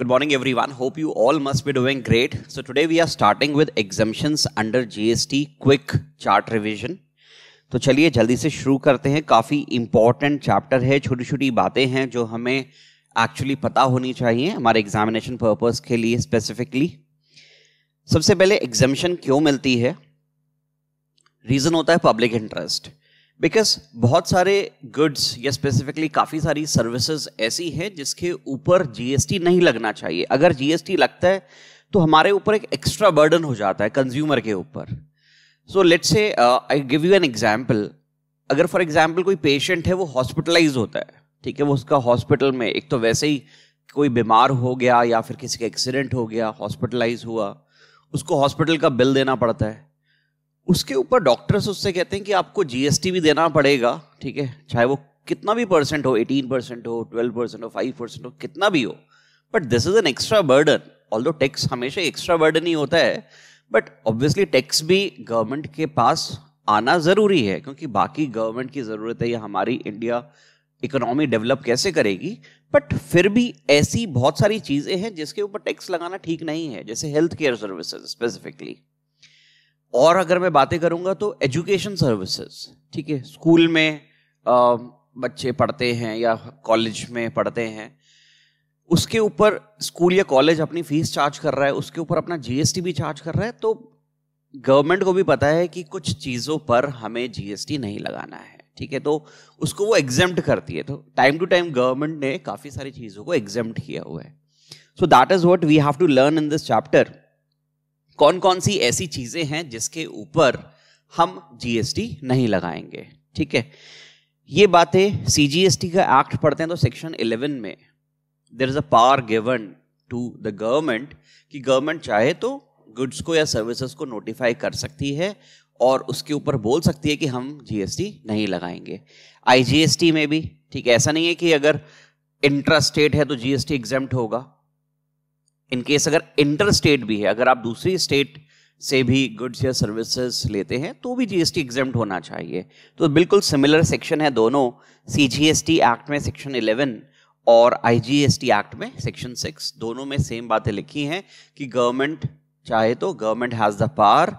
Good morning, everyone. Hope you all must be doing great. So today we are starting with exemptions under GST quick chart revision. तो चलिए जल्दी से शुरू करते हैं काफ़ी इंपॉर्टेंट चैप्टर है छोटी छोटी बातें हैं जो हमें एक्चुअली पता होनी चाहिए हमारे एग्जामिनेशन पर्पज़ के लिए स्पेसिफिकली सबसे पहले एग्जामिशन क्यों मिलती है रीज़न होता है पब्लिक इंटरेस्ट बिकॉज बहुत सारे गुड्स या स्पेसिफिकली काफ़ी सारी सर्विसेज ऐसी हैं जिसके ऊपर जीएसटी नहीं लगना चाहिए अगर जीएसटी लगता है तो हमारे ऊपर एक एक्स्ट्रा बर्डन हो जाता है कंज्यूमर के ऊपर सो लेट से I give you an example अगर फॉर एग्जाम्पल कोई पेशेंट है वो हॉस्पिटलाइज होता है ठीक है वो उसका हॉस्पिटल में एक तो वैसे ही कोई बीमार हो गया या फिर किसी का एक्सीडेंट हो गया हॉस्पिटलाइज हुआ उसको हॉस्पिटल का बिल देना पड़ता है उसके ऊपर डॉक्टर्स उससे कहते हैं कि आपको जीएसटी भी देना पड़ेगा ठीक है चाहे वो कितना भी परसेंट हो एटीन परसेंट हो ट्वेल्व परसेंट हो फाइव परसेंट हो कितना भी हो but this is an extra burden although tax हमेशा एक्स्ट्रा बर्डन ही होता है बट ऑब्वियसली टैक्स भी गवर्नमेंट के पास आना ज़रूरी है क्योंकि बाकी गवर्नमेंट की ज़रूरत है या हमारी इंडिया इकोनॉमी डेवलप कैसे करेगी बट फिर भी ऐसी बहुत सारी चीज़ें हैं जिसके ऊपर टैक्स लगाना ठीक नहीं है जैसे हेल्थ केयर सर्विसेज स्पेसिफिकली और अगर मैं बातें करूंगा तो एजुकेशन सर्विसेज ठीक है स्कूल में आ, बच्चे पढ़ते हैं या कॉलेज में पढ़ते हैं उसके ऊपर स्कूल या कॉलेज अपनी फीस चार्ज कर रहा है उसके ऊपर अपना जीएसटी भी चार्ज कर रहा है तो गवर्नमेंट को भी पता है कि कुछ चीज़ों पर हमें जीएसटी नहीं लगाना है ठीक है तो उसको वो एग्जेम्प्ट करती है तो टाइम टू टाइम गवर्नमेंट ने काफ़ी सारी चीज़ों को एग्जेम्प्ट किया हुआ है so that is what we have to learn in this chapter कौन कौन सी ऐसी चीजें हैं जिसके ऊपर हम जीएसटी नहीं लगाएंगे ठीक है ये बातें सीजीएसटी का एक्ट पढ़ते हैं तो सेक्शन 11 में there is a power given to the government कि गवर्नमेंट चाहे तो गुड्स को या सर्विसेज को नोटिफाई कर सकती है और उसके ऊपर बोल सकती है कि हम जीएसटी नहीं लगाएंगे आईजीएसटी में भी ठीक है ऐसा नहीं है कि अगर स्टेट है तो जीएसटी एग्जाम्प्ट होगा इनकेस अगर इंटर स्टेट भी है अगर आप दूसरी स्टेट से भी गुड्स या सर्विसेज लेते हैं तो भी जीएसटी एग्जाम होना चाहिए तो बिल्कुल सिमिलर सेक्शन है दोनों सीजीएसटी एक्ट में सेक्शन 11 और आईजीएसटी एक्ट में सेक्शन 6 दोनों में सेम बातें लिखी हैं कि गवर्नमेंट चाहे तो government has the power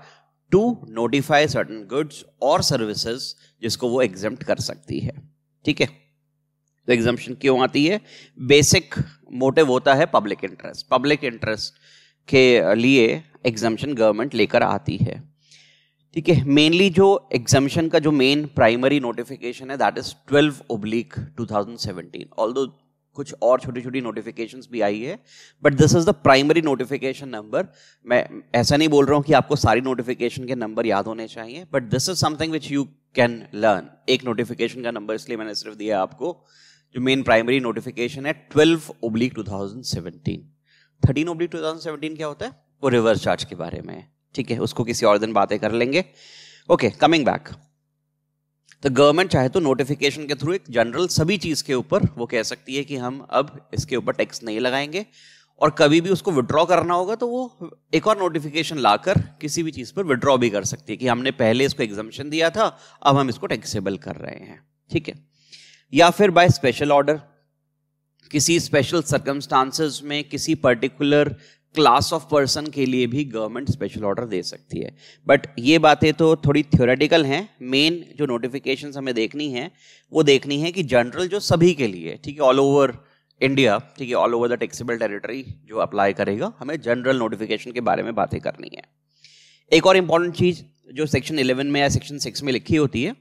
to notify certain goods और सर्विसेज जिसको वो एग्जाम कर सकती है ठीक है तो एग्जम्पन क्यों आती है बेसिक मोटिव होता है पब्लिक इंटरेस्ट पब्लिक इंटरेस्ट के लिए एग्जम्पन गवर्नमेंट लेकर आती है ठीक है मेनली जो एग्जम्पन का जो मेन प्राइमरी नोटिफिकेशन है that is twelve oblique 2017 although कुछ और छोटी छोटी नोटिफिकेशंस भी आई है but this is the primary notification number मैं ऐसा नहीं बोल रहा हूं कि आपको सारी नोटिफिकेशन के नंबर याद होने चाहिए but this is something which you can learn एक नोटिफिकेशन का नंबर इसलिए मैंने सिर्फ दिया आपको जो मेन प्राइमरी नोटिफिकेशन है twelve oblique two thousand seventeen thirteen oblique two thousand seventeen क्या होता है वो रिवर्स चार्ज के बारे में है ठीक है उसको किसी और दिन बातें कर लेंगे ओके कमिंग बैक तो गवर्नमेंट चाहे तो नोटिफिकेशन के थ्रू एक जनरल सभी चीज के ऊपर वो कह सकती है कि हम अब इसके ऊपर टैक्स नहीं लगाएंगे और कभी भी उसको विड्रॉ करना होगा तो वो एक और नोटिफिकेशन लाकर किसी भी चीज़ पर विड्रॉ भी कर सकती है कि हमने पहले इसको एग्जामेशन दिया था अब हम इसको टैक्सेबल कर रहे हैं ठीक है या फिर बाय स्पेशल ऑर्डर किसी स्पेशल सर्कमस्टांसेस में किसी पर्टिकुलर क्लास ऑफ पर्सन के लिए भी गवर्नमेंट स्पेशल ऑर्डर दे सकती है बट ये बातें तो थोड़ी थ्योरेटिकल हैं मेन जो नोटिफिकेशन हमें देखनी है वो देखनी है कि जनरल जो सभी के लिए ठीक है ऑल ओवर इंडिया ठीक है all over the taxable territory जो अप्लाई करेगा हमें जनरल नोटिफिकेशन के बारे में बातें करनी है एक और इम्पॉर्टेंट चीज़ जो सेक्शन 11 में या सेक्शन 6 में लिखी होती है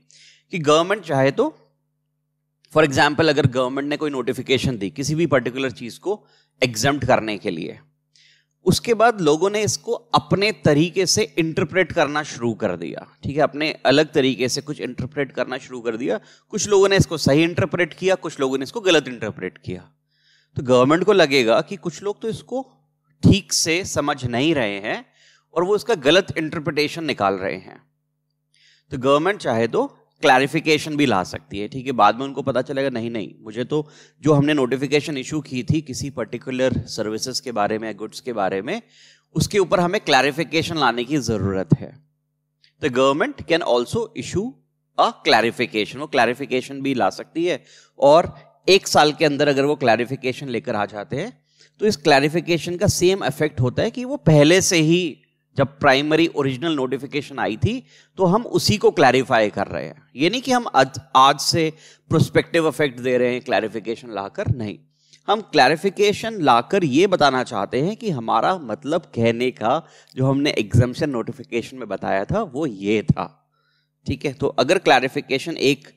कि गवर्नमेंट चाहे तो फॉर एग्जाम्पल अगर गवर्नमेंट ने कोई नोटिफिकेशन दी किसी भी पर्टिकुलर चीज़ को एग्जाम करने के लिए उसके बाद लोगों ने इसको अपने तरीके से इंटरप्रेट करना शुरू कर दिया ठीक है अपने अलग तरीके से कुछ इंटरप्रेट करना शुरू कर दिया कुछ लोगों ने इसको सही इंटरप्रेट किया कुछ लोगों ने इसको गलत इंटरप्रेट किया तो गवर्नमेंट को लगेगा कि कुछ लोग तो इसको ठीक से समझ नहीं रहे हैं और वो इसका गलत इंटरप्रिटेशन निकाल रहे हैं तो गवर्नमेंट चाहे तो क्लैरिफिकेशन भी ला सकती है ठीक है बाद में उनको पता चलेगा नहीं नहीं मुझे तो जो हमने नोटिफिकेशन इशू की थी किसी पर्टिकुलर सर्विसेज के बारे में गुड्स के बारे में उसके ऊपर हमें क्लैरिफिकेशन लाने की ज़रूरत है the government can also issue a clarification वो क्लैरिफिकेशन भी ला सकती है और एक साल के अंदर अगर वो क्लैरिफिकेशन लेकर आ जाते हैं तो इस क्लैरिफिकेशन का सेम इफेक्ट होता है कि वो पहले से ही जब प्राइमरी ओरिजिनल नोटिफिकेशन आई थी तो हम उसी को क्लैरिफाई कर रहे हैं ये नहीं कि हम आज आज से प्रोस्पेक्टिव इफेक्ट दे रहे हैं क्लैरिफिकेशन लाकर नहीं हम क्लैरिफिकेशन लाकर ये बताना चाहते हैं कि हमारा मतलब कहने का जो हमने एग्जामेशन नोटिफिकेशन में बताया था वो ये था ठीक है तो अगर क्लैरिफिकेशन एक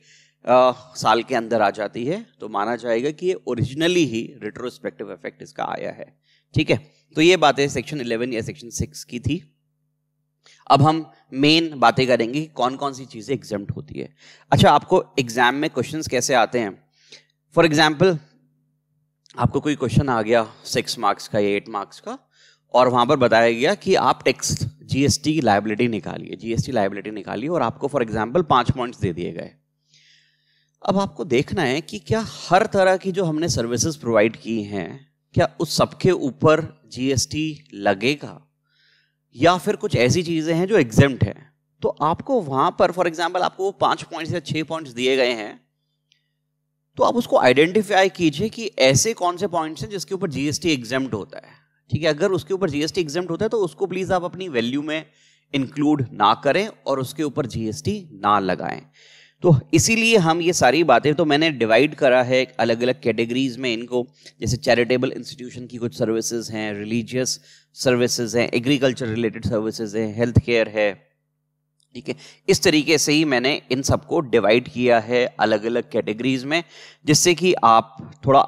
आ, साल के अंदर आ जाती है तो माना जाएगा कि ये ओरिजिनली ही रिट्रोस्पेक्टिव इफेक्ट इसका आया है ठीक है तो ये बातें सेक्शन 11 या सेक्शन 6 की थी अब हम मेन बातें करेंगे कि कौन कौन सी चीज़ें एग्जाम होती है अच्छा आपको एग्जाम में क्वेश्चंस कैसे आते हैं फॉर एग्जाम्पल आपको कोई क्वेश्चन आ गया सिक्स मार्क्स का या एट मार्क्स का और वहां पर बताया गया कि आप टैक्स जीएसटी की लाइबिलिटी निकालिए जीएसटी लाइबिलिटी निकालिए और आपको फॉर एग्जाम्पल पांच पॉइंट्स दे दिए गए अब आपको देखना है कि क्या हर तरह की जो हमने सर्विसेज प्रोवाइड की हैं क्या उस सबके ऊपर जीएसटी लगेगा या फिर कुछ ऐसी चीज़ें हैं जो एग्जेम्ट हैं तो आपको वहाँ पर फॉर एग्जाम्पल आपको वो पाँच पॉइंट्स या छः पॉइंट्स दिए गए हैं तो आप उसको आइडेंटिफाई कीजिए कि ऐसे कौन से पॉइंट्स हैं जिसके ऊपर जीएसटी एग्जाम्ड होता है ठीक है अगर उसके ऊपर जीएसटी एग्जाम्ड होता है तो उसको प्लीज़ आप अपनी वैल्यू में इंक्लूड ना करें और उसके ऊपर जीएसटी ना लगाएं तो इसीलिए हम ये सारी बातें तो मैंने डिवाइड करा है अलग अलग कैटेगरीज में इनको जैसे चैरिटेबल इंस्टीट्यूशन की कुछ सर्विसेज हैं रिलीजियस सर्विसेज हैं एग्रीकल्चर रिलेटेड सर्विसेज हैं हेल्थ केयर है ठीक है इस तरीके से ही मैंने इन सबको डिवाइड किया है अलग अलग कैटेगरीज में जिससे कि आप थोड़ा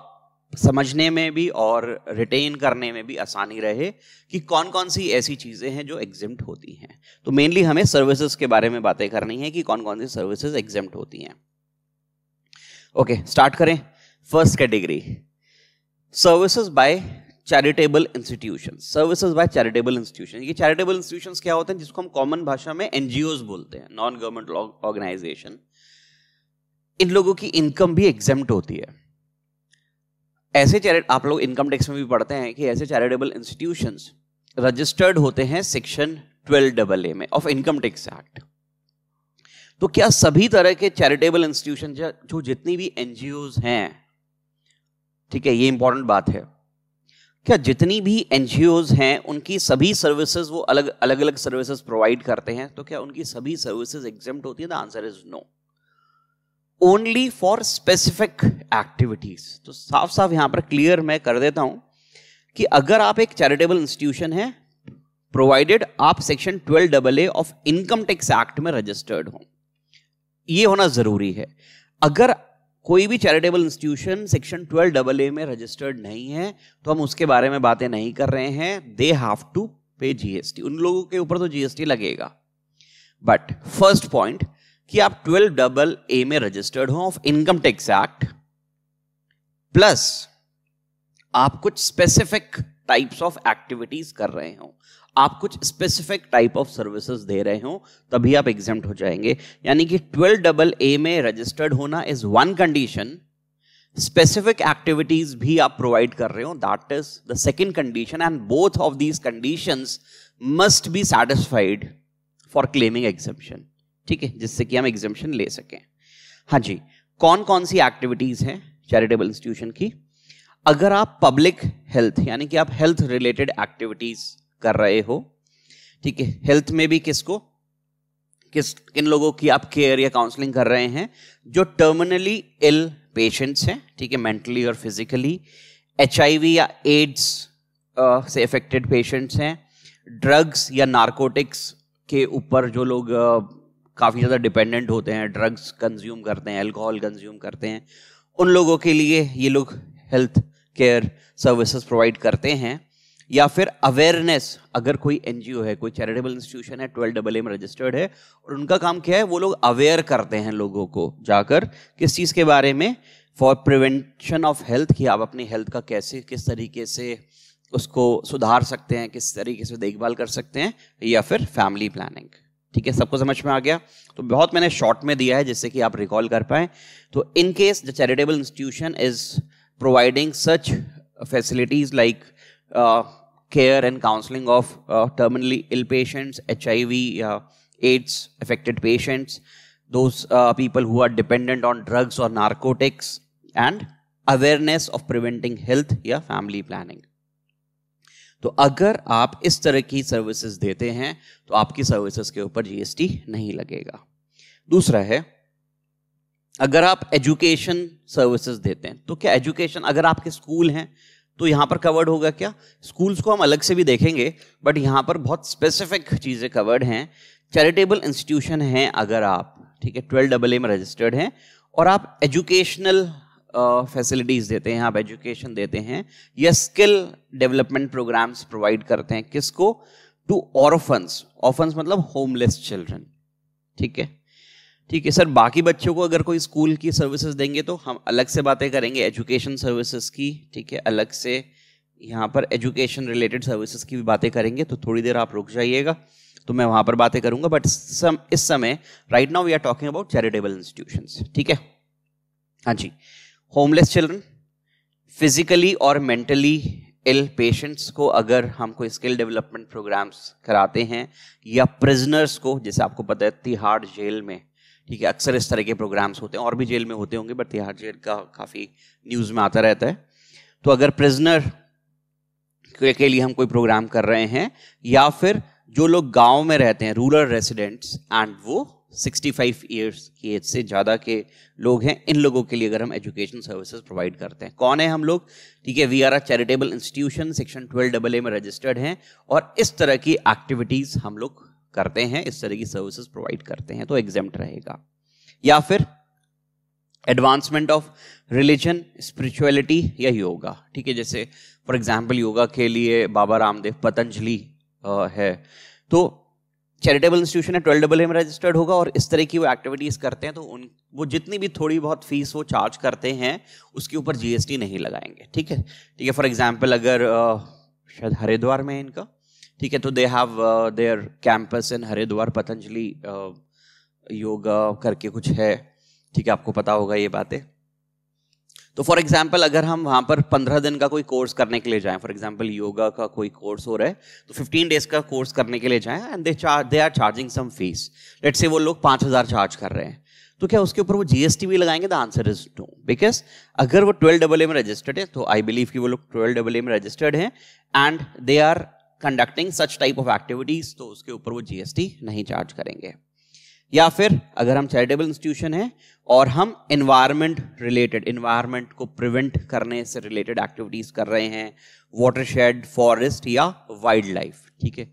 समझने में भी और रिटेन करने में भी आसानी रहे कि कौन कौन सी ऐसी चीज़ें हैं जो एग्जिम्ट होती हैं तो मेनली हमें सर्विसेज के बारे में बातें करनी है कि कौन कौन सी सर्विसेज एग्जिम्ट होती हैं ओके स्टार्ट करें first category services by charitable institution services by charitable institution ये चैरिटेबल इंस्टीट्यूशन क्या होते हैं जिसको हम कॉमन भाषा में एनजीओ बोलते हैं नॉन गवर्नमेंट ऑर्गेनाइजेशन इन लोगों की इनकम भी एग्जाम होती है ऐसे चैरिट आप लोग इनकम टैक्स में भी पढ़ते हैं कि ऐसे चैरिटेबल इंस्टीट्यूशन रजिस्टर्ड होते हैं सेक्शन ट्वेल्व डबल ए में ऑफ इनकम टैक्स एक्ट तो क्या सभी तरह के चैरिटेबल इंस्टीट्यूशन जो जितनी भी एनजीओ हैं ठीक है ये इंपॉर्टेंट बात है क्या जितनी भी एन हैं उनकी सभी सर्विसेज वो अलग अलग अलग सर्विसेज प्रोवाइड करते हैं तो क्या उनकी सभी सर्विसेज एग्जाम होती है the answer is no only for specific activities तो साफ साफ यहां पर क्लियर मैं कर देता हूं कि अगर आप एक चैरिटेबल इंस्टीट्यूशन है प्रोवाइडेड आप section twelve double A of income tax act में रजिस्टर्ड हो ये होना जरूरी है अगर कोई भी charitable institution section twelve double A में रजिस्टर्ड नहीं है तो हम उसके बारे में बातें नहीं कर रहे हैं they have to pay GST उन लोगों के ऊपर तो जीएसटी लगेगा बट फर्स्ट पॉइंट कि आप ट्वेल्व डबल ए में रजिस्टर्ड हो of income tax act plus आप कुछ स्पेसिफिक टाइप्स ऑफ एक्टिविटीज कर रहे हो आप कुछ स्पेसिफिक टाइप ऑफ सर्विसेज दे रहे हो तभी आप एग्जाम हो जाएंगे यानी कि ट्वेल्व डबल ए में रजिस्टर्ड होना is one condition specific activities भी आप प्रोवाइड कर रहे हो that is the second condition and both of these condition must be satisfied for claiming exemption ठीक है जिससे कि हम एग्जामेशन ले सकें हाँ जी कौन कौन सी एक्टिविटीज हैं चैरिटेबल इंस्टीट्यूशन की अगर आप पब्लिक हेल्थ यानी कि आप हेल्थ रिलेटेड एक्टिविटीज़ कर रहे हो ठीक है हेल्थ में भी किसको किस किन लोगों की आप केयर या काउंसलिंग कर रहे हैं जो टर्मिनली इल पेशेंट्स हैं ठीक है मेंटली और फिजिकली एच या एड्स से अफेक्टेड पेशेंट्स हैं ड्रग्स या नारकोटिक्स के ऊपर जो लोग काफ़ी ज़्यादा डिपेंडेंट होते हैं ड्रग्स कंज्यूम करते हैं अल्कोहल कंज्यूम करते हैं उन लोगों के लिए ये लोग हेल्थ केयर सर्विसेज प्रोवाइड करते हैं या फिर अवेयरनेस अगर कोई एनजीओ है कोई चैरिटेबल इंस्टीट्यूशन है ट्वेल्व डबल ए में रजिस्टर्ड है और उनका काम क्या है वो लोग अवेयर करते हैं लोगों को जाकर किस चीज़ के बारे में फॉर प्रिवेंशन ऑफ हेल्थ कि आप अपनी हेल्थ का कैसे किस तरीके से उसको सुधार सकते हैं किस तरीके से देखभाल कर सकते हैं या फिर फैमिली प्लानिंग ठीक है सबको समझ में आ गया तो बहुत मैंने शॉर्ट में दिया है जिससे कि आप रिकॉल कर पाए तो in case the charitable institution is providing such facilities like care and counseling of uh, terminally ill patients, HIV, uh, AIDS affected patients, those uh, people who are dependent on drugs or narcotics, and awareness of preventing health या family planning तो अगर आप इस तरह की services देते हैं तो आपकी सर्विसेज के ऊपर जीएसटी नहीं लगेगा दूसरा है अगर आप एजुकेशन सर्विसेज देते हैं तो क्या एजुकेशन अगर आपके स्कूल हैं तो यहाँ पर कवर्ड होगा क्या स्कूल्स को हम अलग से भी देखेंगे बट यहाँ पर बहुत स्पेसिफिक चीज़ें कवर्ड हैं चैरिटेबल इंस्टीट्यूशन हैं अगर आप ठीक है ट्वेल्व डबल ए में रजिस्टर्ड हैं और आप एजुकेशनल फैसिलिटीज़ uh, देते हैं आप एजुकेशन देते हैं या स्किल डेवलपमेंट प्रोग्राम्स प्रोवाइड करते हैं किसको टू ऑरफन्स ऑर्फन्स मतलब होमलेस चिल्ड्रन ठीक है ठीक है सर बाकी बच्चों को अगर कोई स्कूल की सर्विसेज देंगे तो हम अलग से बातें करेंगे एजुकेशन सर्विसेज की ठीक है अलग से यहाँ पर एजुकेशन रिलेटेड सर्विसेज की भी बातें करेंगे तो थोड़ी देर आप रुक जाइएगा तो मैं वहाँ पर बातें करूँगा बट सम इस समय right now we are talking about charitable institution ठीक है हाँ जी होमलेस चिल्ड्रन फिजिकली और मेंटली इल पेशेंट्स को अगर हम कोई स्किल डेवलपमेंट प्रोग्राम्स कराते हैं या प्रिजनर्स को जैसे आपको पता है तिहाड़ जेल में ठीक है अक्सर इस तरह के प्रोग्राम्स होते हैं और भी जेल में होते होंगे बट तिहाड़ जेल का काफ़ी न्यूज़ में आता रहता है तो अगर प्रिजनर के लिए हम कोई प्रोग्राम कर रहे हैं या फिर जो लोग गांव में रहते हैं रूरल रेसिडेंट्स एंड वो 65 इयर्स की एज से ज़्यादा के लोग हैं इन लोगों के लिए अगर हम एजुकेशन सर्विसेज प्रोवाइड करते हैं कौन है हम लोग ठीक है we are a charitable institution section 12 double A में रजिस्टर्ड हैं और इस तरह की एक्टिविटीज़ हम लोग करते हैं इस तरह की सर्विसेज प्रोवाइड करते हैं तो एग्जाम रहेगा या फिर एडवांसमेंट ऑफ रिलीजन स्पिरिचुअलिटी या योगा ठीक है जैसे फॉर एग्जाम्पल योगा के लिए बाबा रामदेव पतंजलि है तो चैरिटेबल इंस्टीट्यूशन है ट्वेल्व डबल एम रजिस्टर्ड होगा और इस तरह की वो एक्टिविटीज़ करते हैं तो उन वो जितनी भी थोड़ी बहुत फीस वो चार्ज करते हैं उसके ऊपर जीएसटी नहीं लगाएंगे ठीक है ठीक है फॉर एग्जाम्पल अगर शायद हरिद्वार में है इनका ठीक है तो they have their campus in Haridwar Patanjali yoga करके कुछ है ठीक है आपको पता होगा ये बातें तो फॉर एग्जाम्पल अगर हम वहां पर पंद्रह दिन का कोई कोर्स करने के लिए जाएं फॉर एग्जाम्पल योगा का कोई कोर्स हो रहा है तो फिफ्टीन डेज का कोर्स करने के लिए जाएं and they charge they are charging some fees let's say वो लोग पांच हज़ार चार्ज कर रहे हैं तो क्या उसके ऊपर वो जीएसटी भी लगाएंगे the answer is no because अगर वो ट्वेल्व डबल ए में रजिस्टर्ड है तो आई बिलीव कि वो लोग ट्वेल्व डबल ए में रजिस्टर्ड हैं and they are conducting such type of activities तो उसके ऊपर वो जीएसटी नहीं चार्ज करेंगे या फिर अगर हम चैरिटेबल इंस्टीट्यूशन है और हम इन्वायरमेंट रिलेटेड इन्वायरमेंट को प्रिवेंट करने से रिलेटेड एक्टिविटीज कर रहे हैं वाटर शेड फॉरेस्ट या वाइल्ड लाइफ ठीक है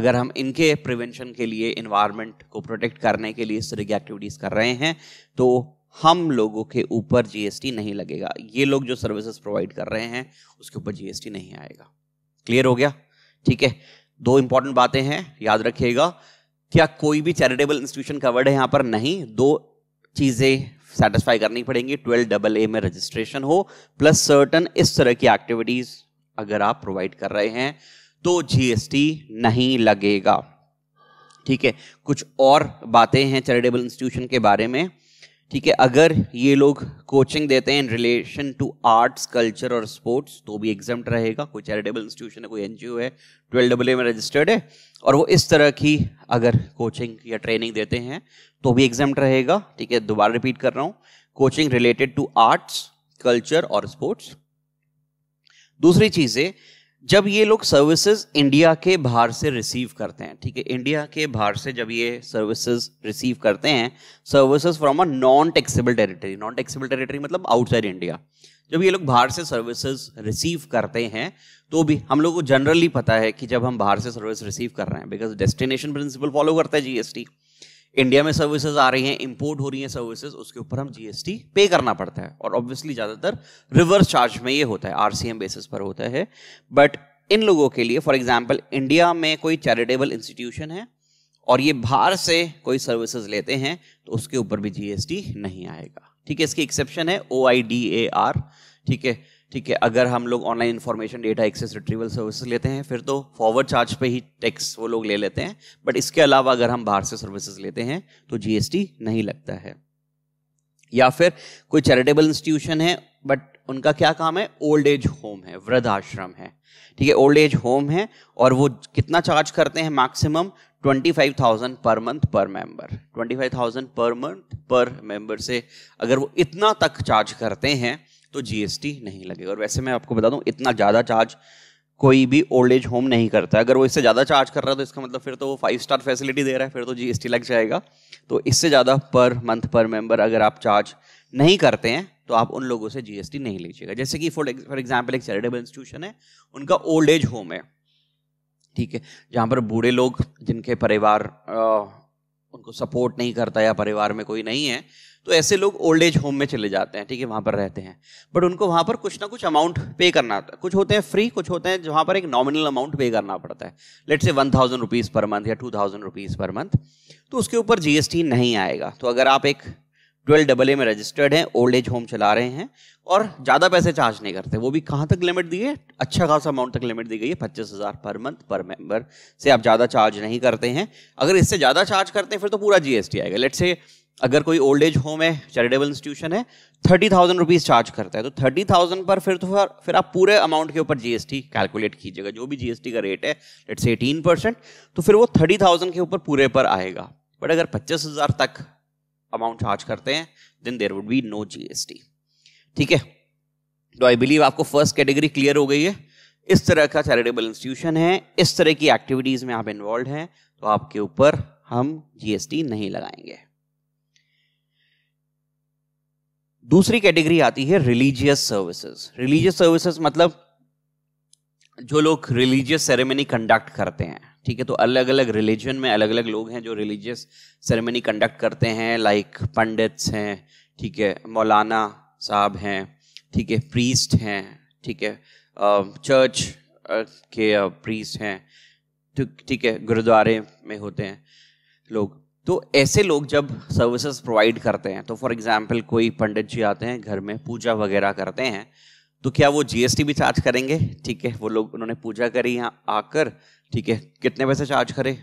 अगर हम इनके प्रिवेंशन के लिए इन्वायरमेंट को प्रोटेक्ट करने के लिए इस तरह की एक्टिविटीज कर रहे हैं तो हम लोगों के ऊपर जीएसटी नहीं लगेगा ये लोग जो सर्विसेज प्रोवाइड कर रहे हैं उसके ऊपर जीएसटी नहीं आएगा क्लियर हो गया ठीक है दो इंपॉर्टेंट बातें हैं याद रखिएगा क्या कोई भी चैरिटेबल इंस्टीट्यूशन कवर्ड है यहां पर नहीं दो चीज़ें सेटिस्फाई करनी पड़ेंगी ट्वेल्व डबल ए में रजिस्ट्रेशन हो प्लस सर्टन इस तरह की एक्टिविटीज अगर आप प्रोवाइड कर रहे हैं तो जीएसटी नहीं लगेगा ठीक है कुछ और बातें हैं चैरिटेबल इंस्टीट्यूशन के बारे में ठीक है अगर ये लोग कोचिंग देते हैं in relation to arts culture और स्पोर्ट्स तो भी एग्जाम रहेगा कोई चैरिटेबल इंस्टीट्यूशन है कोई एनजीओ है ट्वेल्व डब्ल्यू ए में रजिस्टर्ड है और वो इस तरह की अगर कोचिंग या ट्रेनिंग देते हैं तो भी एग्जाम रहेगा ठीक है दोबारा रिपीट कर रहा हूँ coaching related to arts culture और स्पोर्ट्स दूसरी चीज़ है जब ये लोग सर्विसेज इंडिया के बाहर से रिसीव करते हैं ठीक है इंडिया के बाहर से जब ये सर्विसेज रिसीव करते हैं services from a non taxable territory non taxable territory मतलब आउटसाइड इंडिया जब ये लोग बाहर से सर्विसेज रिसीव करते हैं तो भी हम लोग को जनरली पता है कि जब हम बाहर से सर्विस रिसीव कर रहे हैं बिकॉज डेस्टिनेशन प्रिंसिपल फॉलो करता है जीएसटी इंडिया में सर्विसेज आ रही हैं इंपोर्ट हो रही हैं सर्विसेज उसके ऊपर हम जीएसटी पे करना पड़ता है और ऑब्वियसली ज़्यादातर रिवर्स चार्ज में ये होता है आरसीएम बेसिस पर होता है बट इन लोगों के लिए फॉर एग्जाम्पल इंडिया में कोई चैरिटेबल इंस्टीट्यूशन है और ये बाहर से कोई सर्विसेज लेते हैं तो उसके ऊपर भी जीएसटी नहीं आएगा ठीक है इसकी एक्सेप्शन है ओ आई डी ए आर ठीक है ठीक है अगर हम लोग online information data access retrieval services लेते हैं फिर तो फॉरवर्ड चार्ज पे ही टैक्स वो लोग ले लेते हैं बट इसके अलावा अगर हम बाहर से सर्विसेज लेते हैं तो जीएसटी नहीं लगता है या फिर कोई चैरिटेबल इंस्टीट्यूशन है बट उनका क्या काम है ओल्ड एज होम है वृद्ध आश्रम है ठीक है ओल्ड एज होम है और वो कितना चार्ज करते हैं मैक्सिमम 25,000 पर मंथ पर मेंबर 25,000 पर मंथ पर मेंबर से अगर वो इतना तक चार्ज करते हैं तो जीएसटी नहीं लगेगा और वैसे मैं आपको बता दूं इतना ज़्यादा चार्ज कोई भी ओल्ड एज होम नहीं करता है अगर वो इससे ज़्यादा चार्ज कर रहा है तो इसका मतलब फिर तो वो फाइव स्टार फैसिलिटी दे रहा है फिर तो जीएसटी लग जाएगा तो इससे ज़्यादा पर मंथ पर मेंबर अगर आप चार्ज नहीं करते हैं तो आप उन लोगों से जीएसटी नहीं लीजिएगा जैसे कि फॉर फॉर एग्जाम्पल एक चैरिटेबल इंस्टीट्यूशन है उनका ओल्ड एज होम है ठीक है जहाँ पर बूढ़े लोग जिनके परिवार उनको सपोर्ट नहीं करता या परिवार में कोई नहीं है तो ऐसे लोग ओल्ड एज होम में चले जाते हैं ठीक है वहाँ पर रहते हैं बट उनको वहाँ पर कुछ ना कुछ अमाउंट पे करना होता है कुछ होते हैं फ्री कुछ होते हैं जहाँ पर एक नॉमिनल अमाउंट पे करना पड़ता है let's say one thousand rupees per month या two thousand rupees per month तो उसके ऊपर जीएसटी नहीं आएगा तो अगर आप एक ट्वेल्व डबल ए में रजिस्टर्ड हैं ओल्ड एज होम चला रहे हैं और ज़्यादा पैसे चार्ज नहीं करते वो भी कहाँ तक लिमिट दी है अच्छा खासा अमाउंट तक लिमिट दी गई है पच्चीस हज़ार पर मंथ पर मेंबर से आप ज़्यादा चार्ज नहीं करते हैं अगर इससे ज़्यादा चार्ज करते हैं फिर तो पूरा जी आएगा लेट से अगर कोई ओल्ड एज होम है चैरिटेबल इंस्टीट्यूशन है थर्टी थाउजेंड रुपीज़ चार्ज करता है तो थर्टी थाउजेंड पर फिर तो फिर फिर आप पूरे अमाउंट के ऊपर जीएसटी कैलकुलेट कीजिएगा जो भी जीएसटी का रेट है लेट्स एटीन परसेंट तो फिर वो थर्टी थाउजेंड के ऊपर पूरे पर आएगा बट अगर पच्चीस हज़ार तक अमाउंट चार्ज करते हैं then there would be no GST ठीक है तो आई बिलीव आपको फर्स्ट कैटेगरी क्लियर हो गई है इस तरह का चैरिटेबल इंस्टीट्यूशन है इस तरह की एक्टिविटीज में आप इन्वॉल्व हैं तो आपके ऊपर हम जीएसटी नहीं लगाएंगे दूसरी कैटेगरी आती है रिलीजियस सर्विसेज रिलीजियस सर्विसेज मतलब जो लोग रिलीजियस सेरेमनी कंडक्ट करते हैं ठीक है तो अलग अलग रिलीजन में अलग अलग लोग हैं जो रिलीजियस सेरेमनी कंडक्ट करते हैं लाइक पंडित्स हैं ठीक है मौलाना साहब हैं ठीक है प्रीस्ट हैं ठीक है चर्च के प्रीस्ट हैं ठीक है गुरुद्वारे में होते हैं लोग तो ऐसे लोग जब सर्विसेज प्रोवाइड करते हैं तो फॉर एग्जांपल कोई पंडित जी आते हैं घर में पूजा वगैरह करते हैं तो क्या वो जीएसटी भी चार्ज करेंगे ठीक है वो लोग उन्होंने पूजा करी यहाँ आकर ठीक है कितने पैसे चार्ज करें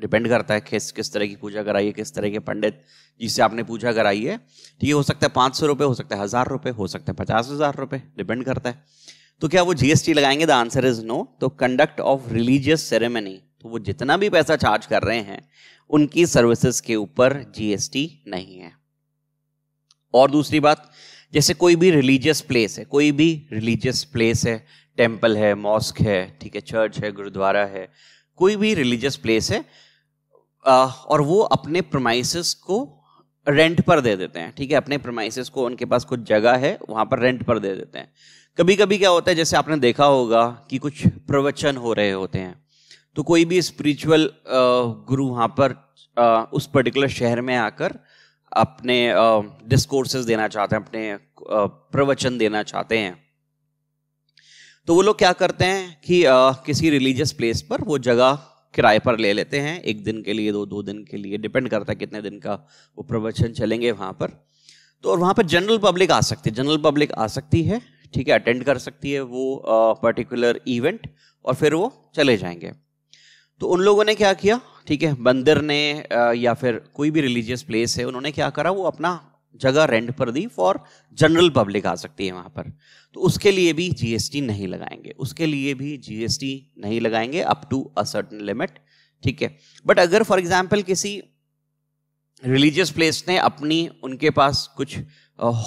डिपेंड करता है किस किस तरह की पूजा कराई है किस तरह के पंडित जिससे आपने पूजा कराई है ठीक तो है हो सकता है पाँच सौ रुपये हो सकता है हज़ार रुपये हो सकता है पचास हज़ार रुपये डिपेंड करता है तो क्या वो जीएसटी लगाएंगे द आंसर इज़ नो तो कंडक्ट ऑफ रिलीजियस सेरेमनी तो वो जितना भी पैसा चार्ज कर रहे हैं उनकी सर्विसेज के ऊपर जीएसटी नहीं है और दूसरी बात जैसे कोई भी रिलीजियस प्लेस है कोई भी रिलीजियस प्लेस है टेम्पल है मॉस्क है ठीक है चर्च है गुरुद्वारा है कोई भी रिलीजियस प्लेस है और वो अपने प्रोमाइसिस को रेंट पर दे देते हैं ठीक है अपने प्रोमाइसिस को उनके पास कुछ जगह है वहाँ पर रेंट पर दे देते हैं कभी कभी क्या होता है जैसे आपने देखा होगा कि कुछ प्रवचन हो रहे होते हैं तो कोई भी स्पिरिचुअल गुरु वहाँ पर उस पर्टिकुलर शहर में आकर अपने डिस्कोर्सेस देना चाहते हैं अपने प्रवचन देना चाहते हैं तो वो लोग क्या करते हैं कि किसी रिलीजियस प्लेस पर वो जगह किराए पर ले लेते हैं एक दिन के लिए दो दो दिन के लिए डिपेंड करता है कितने दिन का वो प्रवचन चलेंगे वहां पर तो और वहां पर जनरल पब्लिक आ सकती है जनरल पब्लिक आ सकती है ठीक है अटेंड कर सकती है वो पर्टिकुलर इवेंट और फिर वो चले जाएंगे तो उन लोगों ने क्या किया ठीक है मंदिर ने या फिर कोई भी रिलीजियस प्लेस है उन्होंने क्या करा वो अपना जगह रेंट पर दी फॉर जनरल पब्लिक आ सकती है वहां पर तो उसके लिए भी जीएसटी नहीं लगाएंगे उसके लिए भी जीएसटी नहीं लगाएंगे up to a certain limit ठीक है बट अगर फॉर एग्जाम्पल किसी रिलीजियस प्लेस ने अपनी उनके पास कुछ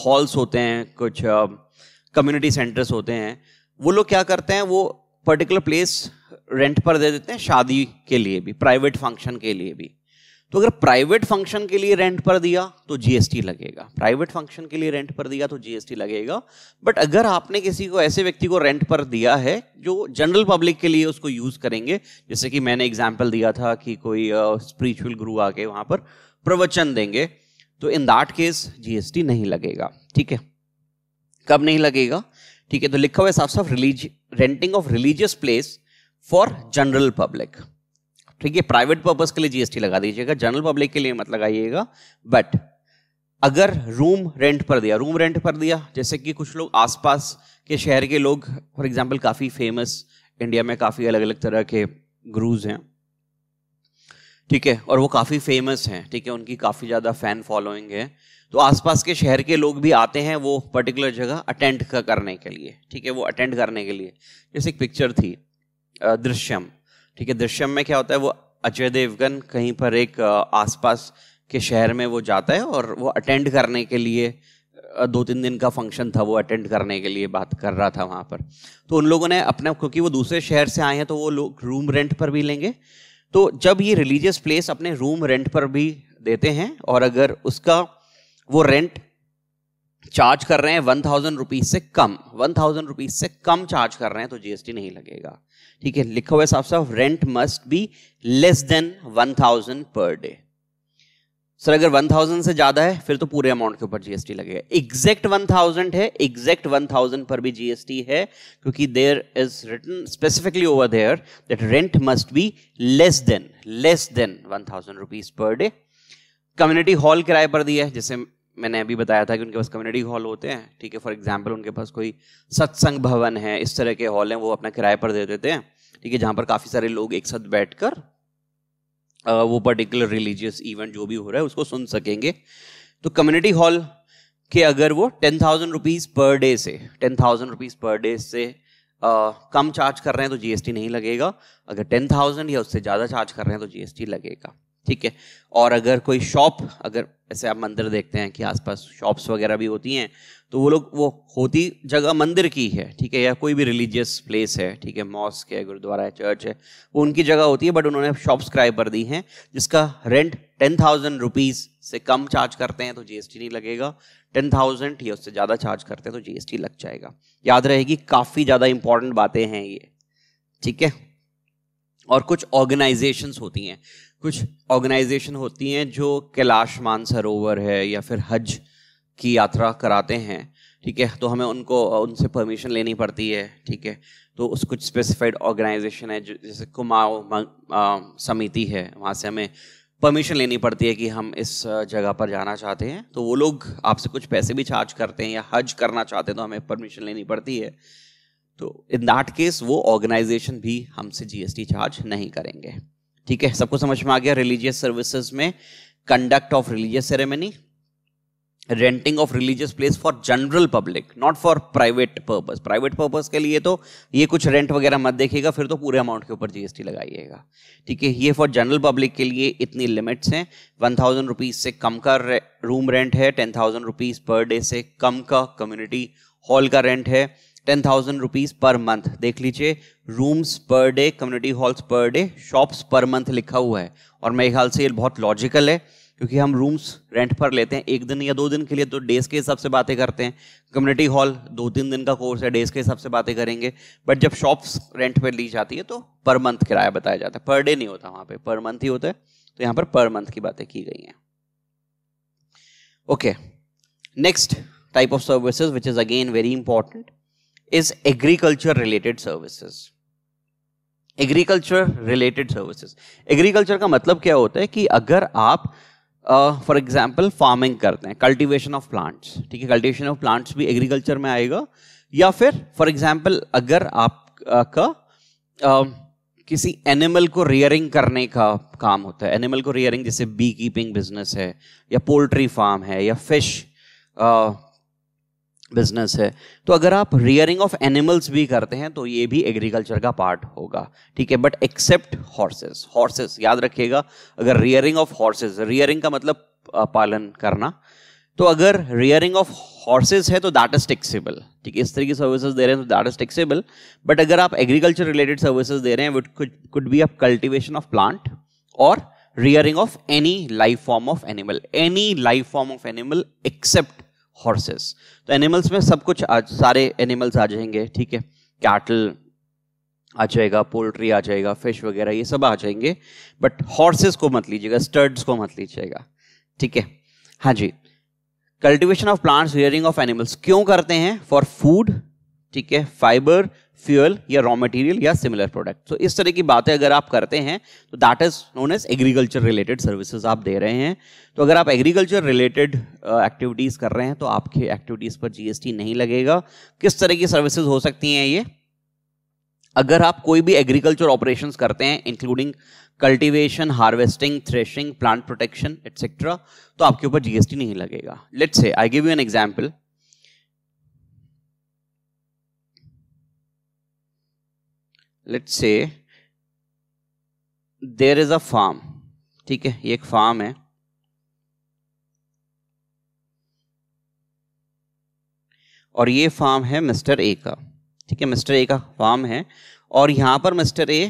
हॉल्स होते हैं कुछ कम्युनिटी सेंटर्स होते हैं वो लोग क्या करते हैं वो पर्टिकुलर प्लेस रेंट पर दे देते हैं शादी के लिए भी प्राइवेट फंक्शन के लिए भी तो अगर प्राइवेट फंक्शन के लिए रेंट पर दिया तो जीएसटी लगेगा प्राइवेट फंक्शन के लिए रेंट पर दिया तो जीएसटी लगेगा बट अगर आपने किसी को ऐसे व्यक्ति को रेंट पर दिया है जो जनरल पब्लिक के लिए उसको यूज करेंगे जैसे कि मैंने एग्जाम्पल दिया था कि कोई स्पिरिचुअल गुरु आके वहां पर प्रवचन देंगे तो इन दैट केस जीएसटी नहीं लगेगा ठीक है कब नहीं लगेगा ठीक है तो लिखा हुआ है साफ साफ release renting of religious place for general public ठीक है प्राइवेट पर्पज के लिए जीएसटी लगा दीजिएगा जनरल पब्लिक के लिए मत लगाइएगा बट अगर रूम रेंट पर दिया रूम रेंट पर दिया जैसे कि कुछ लोग आसपास के शहर के लोग फॉर एग्जाम्पल काफ़ी फेमस इंडिया में काफ़ी अलग अलग तरह के गुरुज हैं ठीक है और वो काफ़ी फेमस हैं ठीक है उनकी काफ़ी ज़्यादा फैन फॉलोइंग है तो आसपास के शहर के लोग भी आते हैं वो पर्टिकुलर जगह अटेंड करने के लिए ठीक है वो अटेंड करने के लिए जैसे एक पिक्चर थी दृश्यम ठीक है दृश्यम में क्या होता है वो अजय देवगन कहीं पर एक आसपास के शहर में वो जाता है और वो अटेंड करने के लिए दो तीन दिन का फंक्शन था वो अटेंड करने के लिए बात कर रहा था वहाँ पर तो उन लोगों ने अपना क्योंकि वो दूसरे शहर से आए हैं तो वो लोग रूम रेंट पर भी लेंगे तो जब ये रिलीजियस प्लेस अपने रूम रेंट पर भी देते हैं और अगर उसका वो रेंट चार्ज कर रहे हैं वन थाउजेंड रुपीज से कम वन थाउजेंड रुपीज से कम चार्ज कर रहे हैं तो जीएसटी नहीं लगेगा ठीक है लिखा हुआ साफ साफ rent must be less than one thousand per day sir अगर वन थाउजेंड से ज्यादा है फिर तो पूरे अमाउंट के ऊपर जीएसटी लगेगा एग्जैक्ट वन थाउजेंड है एग्जैक्ट वन थाउजेंड पर भी जीएसटी है क्योंकि there is written specifically over there that rent must be less than less than one thousand rupees per day community hall किराए पर दिया है जैसे मैंने अभी बताया था कि उनके पास कम्युनिटी हॉल होते हैं ठीक है फॉर एग्जाम्पल उनके पास कोई सत्संग भवन है इस तरह के हॉल हैं वो अपना किराए पर दे देते हैं ठीक है जहाँ पर काफ़ी सारे लोग एक साथ बैठ कर वो पर्टिकुलर रिलीजियस इवेंट जो भी हो रहा है उसको सुन सकेंगे तो कम्युनिटी हॉल के अगर वो ten thousand rupees per day से ten thousand rupees per day से आ, कम चार्ज कर रहे हैं तो जीएसटी नहीं लगेगा अगर टेन थाउजेंड या उससे ज़्यादा चार्ज कर रहे हैं तो जीएसटी लगेगा ठीक है और अगर कोई शॉप अगर ऐसे आप मंदिर देखते हैं कि आसपास शॉप्स वगैरह भी होती हैं तो वो लोग वो होती जगह मंदिर की है ठीक है या कोई भी रिलीजियस प्लेस है ठीक है मॉस्क है गुरुद्वारा है चर्च है वो उनकी जगह होती है बट उन्होंने शॉप्स किराए पर दी हैं जिसका रेंट टेन थाउजेंड रुपीज़ से कम चार्ज करते हैं तो जीएसटी नहीं लगेगा टेन थाउजेंड या उससे ज़्यादा चार्ज करते हैं तो जीएसटी लग जाएगा याद रहेगी काफ़ी ज़्यादा इंपॉर्टेंट बातें हैं ये ठीक है और कुछ ऑर्गेनाइजेशंस होती हैं कुछ ऑर्गेनाइजेशन होती हैं जो कैलाश मानसरोवर है या फिर हज की यात्रा कराते हैं ठीक है तो हमें उनको उनसे परमिशन लेनी पड़ती है ठीक है तो उस कुछ स्पेसिफाइड ऑर्गेनाइजेशन है जैसे कुमाओ समिति है वहाँ से हमें परमिशन लेनी पड़ती है कि हम इस जगह पर जाना चाहते हैं तो वो लोग आपसे कुछ पैसे भी चार्ज करते हैं या हज करना चाहते हैं तो हमें परमिशन लेनी पड़ती है तो इन दैट केस वो ऑर्गेनाइजेशन भी हमसे जीएसटी चार्ज नहीं करेंगे ठीक है सबको समझ में आ गया रिलीजियस सर्विसेज में conduct of religious ceremony renting of religious place for general public not for private purpose private purpose के लिए तो ये कुछ रेंट वगैरह मत देखिएगा फिर तो पूरे अमाउंट के ऊपर जीएसटी लगाइएगा ठीक है ये फॉर जनरल पब्लिक के लिए इतनी लिमिट्स हैं वन थाउजेंड रुपीज़ से कम का रूम रेंट है ten thousand rupees per day से कम का कम्युनिटी हॉल का रेंट है ten thousand rupees per month देख लीजिए rooms per day community halls per day shops per month लिखा हुआ है और मेरे ख्याल से ये बहुत लॉजिकल है क्योंकि हम रूम्स रेंट पर लेते हैं एक दिन या दो दिन के लिए तो डेज के हिसाब से बातें करते हैं कम्युनिटी हॉल दो तीन दिन का कोर्स है डेज के हिसाब से बातें करेंगे बट जब शॉप्स रेंट पर ली जाती है तो पर मंथ किराया बताया जाता है पर डे नहीं होता वहाँ पे पर मंथ ही होता है तो यहाँ पर पर मंथ की बातें की गई हैं okay next type of services which is again very important is agriculture related services agriculture related services agriculture का मतलब क्या होता है कि अगर आप फॉर एग्जाम्पल फार्मिंग करते हैं कल्टिवेशन ऑफ प्लांट्स ठीक है कल्टिवेशन ऑफ प्लांट्स भी एग्रीकल्चर में आएगा या फिर फॉर एग्जाम्पल अगर आपका uh, किसी एनिमल को रियरिंग करने का काम होता है एनिमल को रियरिंग जैसे बी कीपिंग बिजनेस है या पोल्ट्री फार्म है या फिश बिजनेस है तो अगर आप रियरिंग ऑफ एनिमल्स भी करते हैं तो ये भी एग्रीकल्चर का पार्ट होगा ठीक है बट एक्सेप्ट हॉर्सेस हॉर्सेस याद रखिएगा अगर रियरिंग ऑफ हॉर्सेस रियरिंग का मतलब पालन करना तो अगर रियरिंग ऑफ हॉर्सेस है तो दैट इज टेक्सीबल ठीक है इस तरह की सर्विसेज दे रहे हैं तो दैट इज टेक्सीबल बट अगर आप एग्रीकल्चर रिलेटेड सर्विसेज दे रहे हैं it could be of cultivation of plant और rearing of any life form of animal any life form of animal except horses तो एनिमल्स में सब कुछ आज सारे एनिमल्स आ जाएंगे ठीक है कैटल आ जाएगा पोल्ट्री आ जाएगा फिश वगैरह ये सब आ जाएंगे बट हॉर्सेस को मत लीजिएगा स्टर्ड्स को मत लीजिएगा ठीक है हाँ जी cultivation of plants rearing of animals क्यों करते हैं फॉर फूड ठीक है फाइबर फ्यूअल या रॉ मटेरियल या सिमिलर प्रोडक्ट तो इस तरह की बातें अगर आप करते हैं तो that is known as agriculture related services आप दे रहे हैं तो अगर आप एग्रीकल्चर रिलेटेड एक्टिविटीज़ कर रहे हैं तो आपके एक्टिविटीज़ पर जीएसटी नहीं लगेगा किस तरह की सर्विसेज हो सकती हैं ये अगर आप कोई भी एग्रीकल्चर ऑपरेशंस करते हैं including cultivation harvesting threshing plant protection etcetera तो आपके ऊपर जीएसटी नहीं लगेगा let's say I give you an example let's say there is a farm ठीक है ये एक फार्म है और ये फार्म है मिस्टर ए का ठीक है मिस्टर ए का फार्म है और यहां पर मिस्टर ए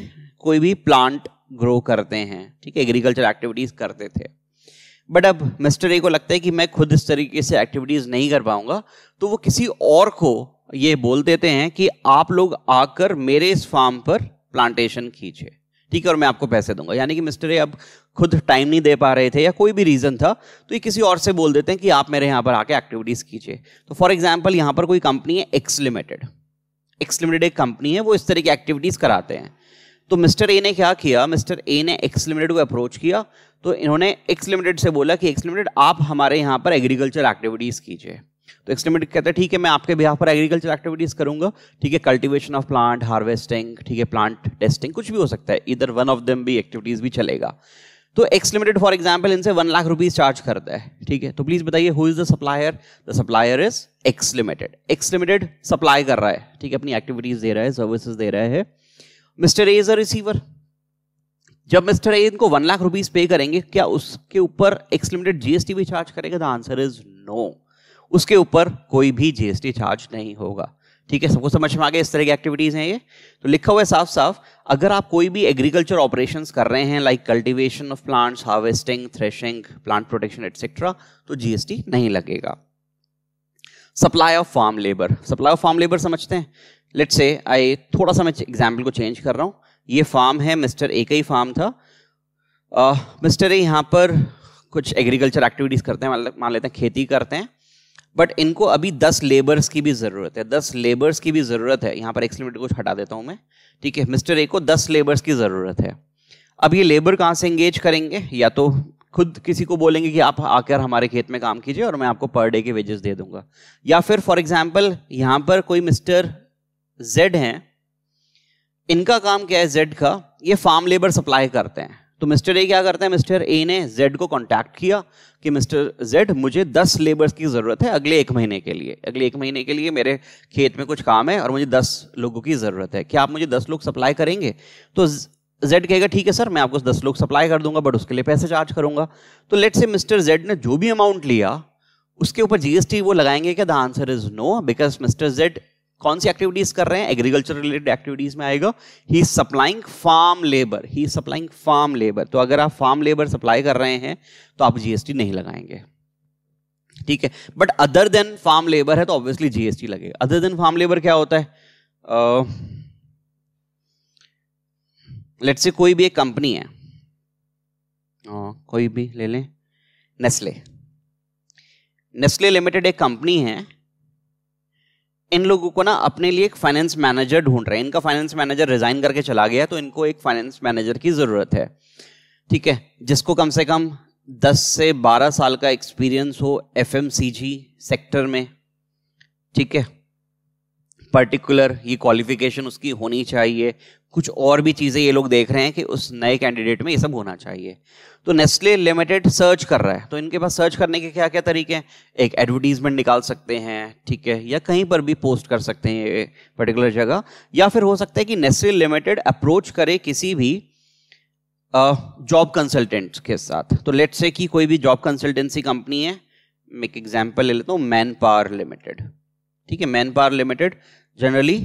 कोई भी प्लांट ग्रो करते हैं ठीक है एग्रीकल्चर एक्टिविटीज़ करते थे बट अब मिस्टर ए को लगता है कि मैं खुद इस तरीके से एक्टिविटीज़ नहीं कर पाऊंगा तो वो किसी और को ये बोल देते हैं कि आप लोग आकर मेरे इस फार्म पर प्लांटेशन खींचे ठीक है और मैं आपको पैसे दूंगा यानी कि मिस्टर ए अब खुद टाइम नहीं दे पा रहे थे या कोई भी रीज़न था तो ये किसी और से बोल देते हैं कि आप मेरे यहाँ पर आके एक्टिविटीज़ कीजिए तो फॉर एग्जाम्पल यहां पर कोई कंपनी है एक्स लिमिटेड एक्स लिमिटेड एक कंपनी है वो इस तरह की एक्टिविटीज़ कराते हैं तो मिस्टर ए ने क्या किया मिस्टर ए ने एक्स लिमिटेड को अप्रोच किया तो इन्होंने एक्स लिमिटेड से बोला कि एक्स लिमिटेड आप हमारे यहाँ पर एग्रीकल्चर एक्टिविटीज़ कीजिए तो एक्सटेमेटिव कहता है ठीक है मैं आपके बिहार पर एग्रीकल्चर एक्टिविटीज करूंगा ठीक है कल्टीवेशन ऑफ प्लांट हार्वेस्टिंग ठीक है प्लांट टेस्टिंग कुछ भी हो सकता है इधर वन ऑफ देम भी एक्टिविटीज भी चलेगा तो एक्स लिमिटेड फॉर एग्जाम्पल इनसे वन लाख रुपीज चार्ज करता है ठीक है तो प्लीज बताइए who is the supplier the supplier is X limited X limited supply कर रहा है ठीक है अपनी एक्टिविटीज दे रहा है सर्विसेज दे रहा है mister A is a receiver जब मिस्टर ए इनको वन लाख रुपीज पे करेंगे क्या उसके ऊपर एक्स लिमिटेड जीएसटी भी चार्ज करेगा द आंसर इज नो उसके ऊपर कोई भी जीएसटी चार्ज नहीं होगा ठीक है सबको समझ में आ गया इस तरह की एक्टिविटीज़ हैं ये तो लिखा हुआ है साफ साफ अगर आप कोई भी एग्रीकल्चर ऑपरेशन कर रहे हैं like cultivation of plants harvesting threshing plant protection etcetera तो जीएसटी नहीं लगेगा supply of farm labour supply of farm labour समझते हैं लेट से आई थोड़ा सा मैं एग्जाम्पल को चेंज कर रहा हूँ ये फार्म है मिस्टर एक ही फार्म था मिस्टर uh, यहाँ पर कुछ एग्रीकल्चर एक्टिविटीज़ करते हैं मान लेते हैं खेती करते हैं बट इनको अभी दस लेबर्स की भी ज़रूरत है दस लेबर्स की भी ज़रूरत है यहाँ पर एक्सलिमेटर को हटा देता हूँ मैं ठीक है मिस्टर ए को दस लेबर्स की ज़रूरत है अब ये लेबर कहाँ से इंगेज करेंगे या तो खुद किसी को बोलेंगे कि आप आकर हमारे खेत में काम कीजिए और मैं आपको पर डे के वेजेस दे दूंगा या फिर फॉर एग्जाम्पल यहाँ पर कोई मिस्टर जेड हैं इनका काम क्या है जेड का ये फार्म लेबर सप्लाई करते हैं तो मिस्टर ए क्या करते हैं मिस्टर ए ने जेड को कॉन्टैक्ट किया कि मिस्टर जेड मुझे दस लेबर्स की ज़रूरत है अगले एक महीने के लिए अगले एक महीने के लिए मेरे खेत में कुछ काम है और मुझे दस लोगों की ज़रूरत है क्या आप मुझे दस लोग सप्लाई करेंगे तो जेड कहेगा ठीक है सर मैं आपको दस लोग सप्लाई कर दूंगा बट उसके लिए पैसे चार्ज करूंगा तो लेट से मिस्टर जेड ने जो भी अमाउंट लिया उसके ऊपर जीएसटी वो लगाएंगे क्या the answer is no because mister Z कौन सी एक्टिविटीज कर रहे हैं एग्रीकल्चर रिलेटेड एक्टिविटीज में आएगा ही सप्लाइंग फार्म लेबर ही सप्लाइंग फार्म लेबर तो अगर आप फार्म लेबर सप्लाई कर रहे हैं तो आप जीएसटी नहीं लगाएंगे ठीक है but other than farm labour है तो ऑब्वियसली जीएसटी लगेगा अदर देन फार्म लेबर क्या होता है uh, से कोई भी एक कंपनी है uh, कोई भी ले लें नेस्ले नेस्ले लिमिटेड एक कंपनी है इन लोगों को ना अपने लिए एक फाइनेंस मैनेजर ढूंढ रहे हैं इनका फाइनेंस मैनेजर रिजाइन करके चला गया तो इनको एक फाइनेंस मैनेजर की ज़रूरत है ठीक है जिसको कम से कम 10 से 12 साल का एक्सपीरियंस हो एफ सेक्टर में ठीक है पर्टिकुलर ये क्वालिफिकेशन उसकी होनी चाहिए कुछ और भी चीज़ें ये लोग देख रहे हैं कि उस नए कैंडिडेट में ये सब होना चाहिए तो नेस्ले लिमिटेड सर्च कर रहा है तो इनके पास सर्च करने के क्या क्या तरीके हैं एक एडवर्टीजमेंट निकाल सकते हैं ठीक है या कहीं पर भी पोस्ट कर सकते हैं ये पर्टिकुलर जगह या फिर हो सकता है कि नेस्ले लिमिटेड अप्रोच करे किसी भी जॉब कंसल्टेंट के साथ तो लेट से कि कोई भी जॉब कंसल्टेंसी कंपनी है मैं एक एग्जाम्पल ले लेता हूँ मैन पावर लिमिटेड ठीक है मैन पावर लिमिटेड जनरली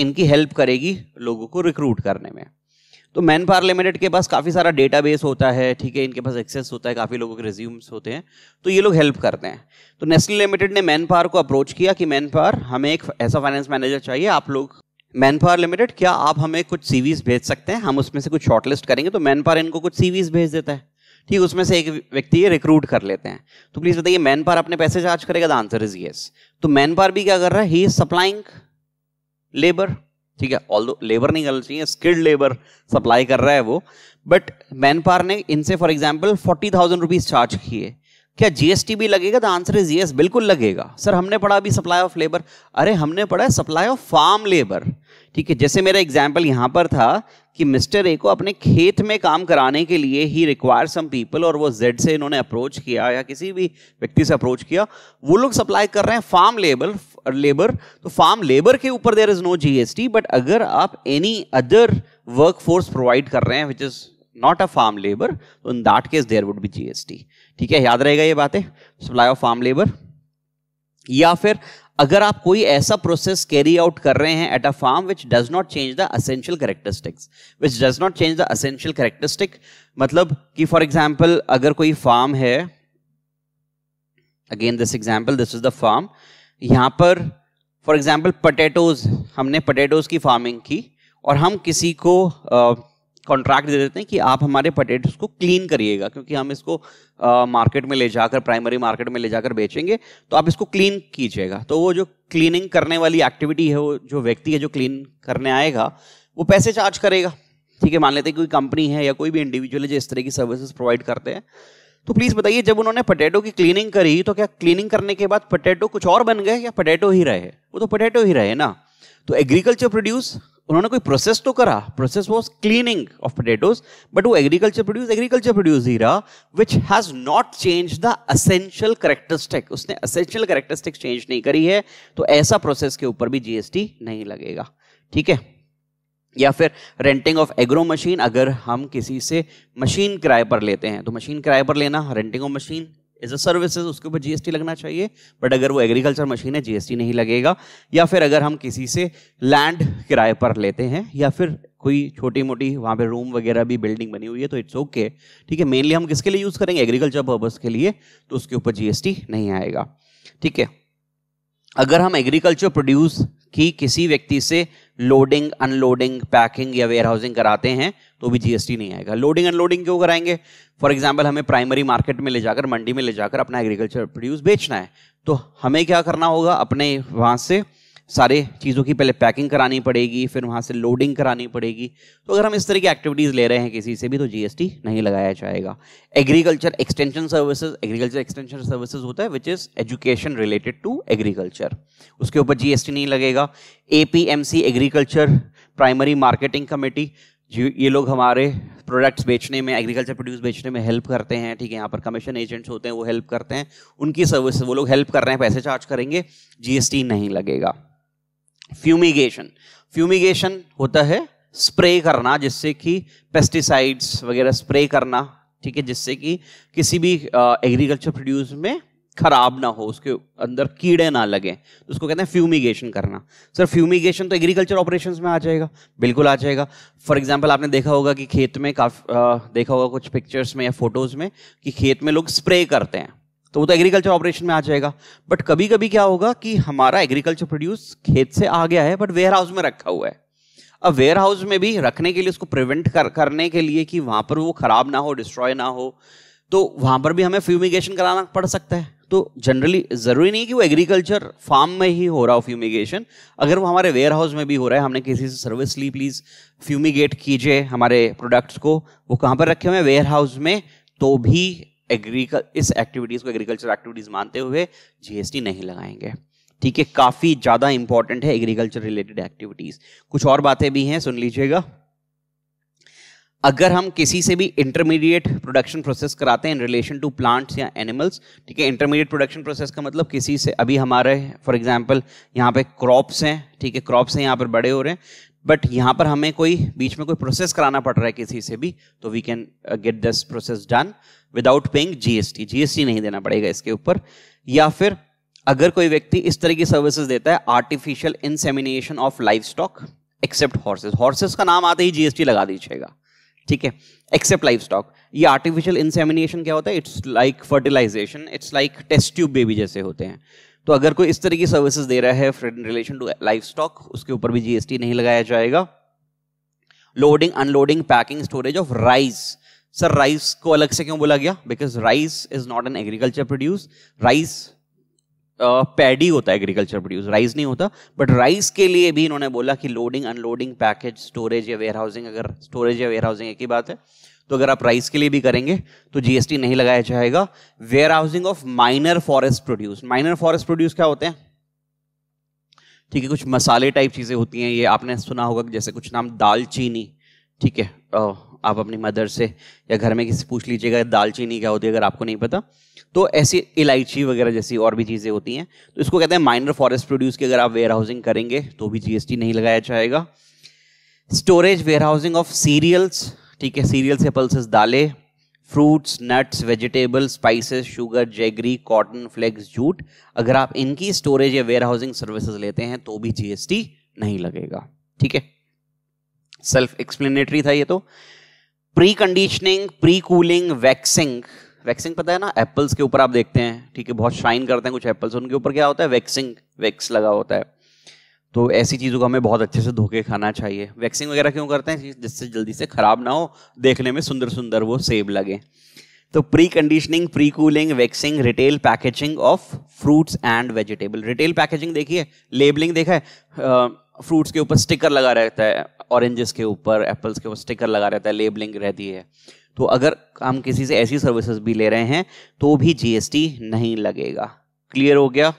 इनकी हेल्प करेगी लोगों को रिक्रूट करने में तो मैन पावर लिमिटेड के पास काफ़ी सारा डेटाबेस होता है ठीक है इनके पास एक्सेस होता है काफ़ी लोगों के रिज्यूम्स होते हैं तो ये लोग हेल्प करते हैं तो नेस्ले लिमिटेड ने मैन पावर को अप्रोच किया कि मैन पावर हमें एक ऐसा फाइनेंस मैनेजर चाहिए आप लोग मैन पावर लिमिटेड क्या आप हमें कुछ सी भेज सकते हैं हम उसमें से कुछ शॉर्टलिस्ट करेंगे तो मैन पावर इनको कुछ सी भेज देता है ठीक उसमें से एक व्यक्ति ये रिक्रूट कर लेते हैं तो प्लीज़ बताइए मैन पावर अपने पैसे चार्ज करेगा द आंसर इज येस तो मैन पावर भी क्या कर रहा है ही इज सप्लाइंग लेबर ठीक है ऑल लेबर नहीं करना चाहिए स्किल्ड लेबर सप्लाई कर रहा है वो बट मैन पावर ने इनसे for example forty thousand rupees charge किए क्या जीएसटी भी लगेगा तो आंसर इज यस बिल्कुल लगेगा सर हमने पढ़ा अभी सप्लाई ऑफ लेबर अरे हमने पढ़ा सप्लाई ऑफ फार्म लेबर ठीक है जैसे मेरा एग्जाम्पल यहाँ पर था कि मिस्टर ए को अपने खेत में काम कराने के लिए ही रिक्वायर सम पीपल और वो जेड से इन्होंने अप्रोच किया या किसी भी व्यक्ति से अप्रोच किया वो लोग सप्लाई कर रहे हैं फार्म लेबर लेबर तो फार्म लेबर के ऊपर there is no GST but अगर आप any other work force provide कर रहे हैं which is not a farm labour तो in that case there would be GST ठीक है याद रहेगा ये बातें सप्लाई ऑफ फार्म लेबर या फिर अगर आप कोई ऐसा प्रोसेस कैरी आउट कर रहे हैं at a farm which does not change the essential characteristics which does not change the essential characteristic मतलब कि फॉर एग्जाम्पल अगर कोई फार्म है again this example this is the farm यहां पर फॉर एग्जाम्पल पटेटोज हमने पटेटोज की farming की और हम किसी को uh, कॉन्ट्रैक्ट दे देते हैं कि आप हमारे पटेटोज को क्लीन करिएगा क्योंकि हम इसको मार्केट में ले जाकर प्राइमरी मार्केट में ले जाकर बेचेंगे तो आप इसको क्लीन कीजिएगा तो वो जो क्लीनिंग करने वाली एक्टिविटी है वो जो व्यक्ति है जो क्लीन करने आएगा वो पैसे चार्ज करेगा ठीक है मान लेते हैं कोई कंपनी है या कोई भी इंडिविजुअल है जो इस तरह की सर्विसेज प्रोवाइड करते हैं तो प्लीज़ बताइए जब उन्होंने पटेटो की क्लीनिंग करी तो क्या क्लीनिंग करने के बाद पटेटो कुछ और बन गए या पटेटो ही रहे वो तो पटेटो ही रहे ना तो एग्रीकल्चर प्रोड्यूस उन्होंने कोई प्रोसेस तो करा process was cleaning of potatoes but वो एग्रीकल्चर प्रोड्यूस एग्रीकल्चर प्रोड्यूस ही रहा which has not change the essential characteristic उसने असेंशियल करेक्टरिस्टिक चेंज नहीं करी है तो ऐसा प्रोसेस के ऊपर भी जीएसटी नहीं लगेगा ठीक है या फिर रेंटिंग ऑफ एग्रो मशीन अगर हम किसी से मशीन किराए पर लेते हैं तो मशीन किराए पर लेना renting of machine is a services उसके ऊपर जीएसटी लगना चाहिए बट अगर वो एग्रीकल्चर मशीन है जीएसटी नहीं लगेगा या फिर अगर हम किसी से लैंड किराए पर लेते हैं या फिर कोई छोटी मोटी वहाँ पे रूम वगैरह भी बिल्डिंग बनी हुई है तो इट्स ओके ठीक है मेनली हम किसके लिए यूज़ करेंगे एग्रीकल्चर पर्पज़ के लिए तो उसके ऊपर जीएसटी नहीं आएगा ठीक है अगर हम एग्रीकल्चर प्रोड्यूस की किसी व्यक्ति से लोडिंग अनलोडिंग पैकिंग या वेयर हाउसिंग कराते हैं तो भी जीएसटी नहीं आएगा लोडिंग अनलोडिंग क्यों कराएंगे फॉर एग्जाम्पल हमें प्राइमरी मार्केट में ले जाकर मंडी में ले जाकर अपना एग्रीकल्चर प्रोड्यूस बेचना है तो हमें क्या करना होगा अपने वहाँ से सारे चीज़ों की पहले पैकिंग करानी पड़ेगी फिर वहाँ से लोडिंग करानी पड़ेगी तो अगर हम इस तरह की एक्टिविटीज़ ले रहे हैं किसी से भी तो जीएसटी नहीं लगाया जाएगा agriculture extension services agriculture extension services होता है which is education related to agriculture उसके ऊपर जीएसटी नहीं लगेगा APMC agriculture primary marketing committee ये लोग हमारे प्रोडक्ट्स बेचने में एग्रीकल्चर प्रोड्यूस बेचने में हेल्प करते हैं ठीक है यहाँ पर कमीशन एजेंट्स होते हैं वो हेल्प करते हैं उनकी सर्विस वो लोग हेल्प कर रहे हैं पैसे चार्ज करेंगे जीएसटी नहीं लगेगा फ्यूमिगेशन फ्यूमिगेशन होता है स्प्रे करना जिससे कि पेस्टिसाइड्स वगैरह स्प्रे करना ठीक है जिससे कि किसी भी एग्रीकल्चर प्रोड्यूस में खराब ना हो उसके अंदर कीड़े ना लगे तो उसको कहते हैं फ्यूमिगेशन करना सर फ्यूमिगेशन तो एग्रीकल्चर ऑपरेशन में आ जाएगा बिल्कुल आ जाएगा फॉर एग्जाम्पल आपने देखा होगा कि खेत में काफी देखा होगा कुछ पिक्चर्स में या फोटोज में कि खेत में लोग स्प्रे करते हैं तो वो तो एग्रीकल्चर ऑपरेशन में आ जाएगा बट कभी कभी क्या होगा कि हमारा एग्रीकल्चर प्रोड्यूस खेत से आ गया है बट वेयर हाउस में रखा हुआ है अब वेयर हाउस में भी रखने के लिए उसको प्रिवेंट कर करने के लिए कि वहां पर वो ख़राब ना हो डिस्ट्रॉय ना हो तो वहाँ पर भी हमें फ्यूमिगेशन कराना पड़ सकता है तो जनरली ज़रूरी नहीं कि वो एग्रीकल्चर फार्म में ही हो रहा हो फ्यूमिगेशन अगर वो हमारे वेयर हाउस में भी हो रहा है हमने किसी से सर्विस ली प्लीज़ फ्यूमिगेट कीजिए हमारे प्रोडक्ट्स को वो कहाँ पर रखे हुए हैं वेयर हाउस में तो भी एग्रीकल इस एक्टिविटीज़ को एग्रीकल्चर एक्टिविटीज़ मानते हुए जीएसटी नहीं लगाएंगे ठीक है काफ़ी ज़्यादा इंपॉर्टेंट है एग्रीकल्चर रिलेटेड एक्टिविटीज़ कुछ और बातें भी हैं सुन लीजिएगा अगर हम किसी से भी इंटरमीडिएट प्रोडक्शन प्रोसेस कराते हैं इन रिलेशन टू प्लांट्स या एनिमल्स ठीक है इंटरमीडिएट प्रोडक्शन प्रोसेस का मतलब किसी से अभी हमारे फॉर एग्जांपल यहाँ पे क्रॉप्स हैं ठीक है क्रॉप्स हैं यहाँ पर बड़े हो रहे हैं बट यहाँ पर हमें कोई बीच में कोई प्रोसेस कराना पड़ रहा है किसी से भी तो we can get this process done without paying GST GST नहीं देना पड़ेगा इसके ऊपर या फिर अगर कोई व्यक्ति इस तरह की सर्विसेज देता है artificial insemination of livestock except horses horses का नाम आते ही जीएसटी लगा दीजिएगा ठीक है एक्सेप्ट लाइफ स्टॉक ये आर्टिफिशियल इंसेमिनेशन क्या होता है it's like fertilisation it's like test tube baby जैसे होते हैं तो अगर कोई इस तरह की सर्विसेज दे रहा है friend relation to livestock उसके ऊपर भी जीएसटी नहीं लगाया जाएगा loading unloading packing storage of rice sir rice को अलग से क्यों बोला गया because rice is not an agriculture produce rice paddy होता है एग्रीकल्चर प्रोड्यूस राइस नहीं होता बट राइस के लिए भी इन्होंने बोला कि लोडिंग अनलोडिंग पैकेज स्टोरेज या वेयर हाउसिंग अगर स्टोरेज या वेयर हाउसिंग एक ही बात है तो अगर आप राइस के लिए भी करेंगे तो जीएसटी नहीं लगाया जाएगा warehousing of minor forest produce minor forest produce क्या होते हैं ठीक है कुछ मसाले टाइप चीज़ें होती हैं ये आपने सुना होगा जैसे कुछ नाम दालचीनी ठीक है आप अपनी मदर से या घर में किसी पूछ लीजिएगा दालचीनी क्या होती है अगर आपको नहीं पता तो ऐसी इलायची वगैरह जैसी और भी चीज़ें होती हैं तो इसको कहते हैं माइनर फॉरेस्ट प्रोड्यूस की अगर आप वेयर हाउसिंग करेंगे तो भी जीएसटी नहीं लगाया जाएगा storage warehousing of cereals ठीक है सीरियल्स या पल्सेस दालें fruits nuts vegetables spices sugar jaggery cotton flax jute अगर आप इनकी स्टोरेज या वेयर हाउसिंग सर्विसेज लेते हैं तो भी जीएसटी नहीं लगेगा ठीक है सेल्फ एक्सप्लेनेटरी था ये तो pre conditioning pre cooling waxing waxing पता है ना एप्पल्स के ऊपर आप देखते हैं ठीक है बहुत शाइन करते हैं कुछ एप्पल्स उनके ऊपर क्या होता है वैक्सिंग वैक्स लगा होता है तो ऐसी चीज़ों को हमें बहुत अच्छे से धोके खाना चाहिए वैक्सिंग वगैरह क्यों करते हैं जिससे जल्दी से ख़राब ना हो देखने में सुंदर सुंदर वो सेब लगे तो pre conditioning pre cooling waxing retail packaging of fruits and vegetable retail packaging देखिए लेबलिंग देखा है फ्रूट्स के ऊपर स्टिकर लगा रहता है ऑरेंजेस के ऊपर एप्पल्स के ऊपर स्टिकर लगा रहता है लेबलिंग रहती है तो अगर हम किसी से ऐसी सर्विसेज भी ले रहे हैं तो भी जीएसटी नहीं लगेगा क्लियर हो गया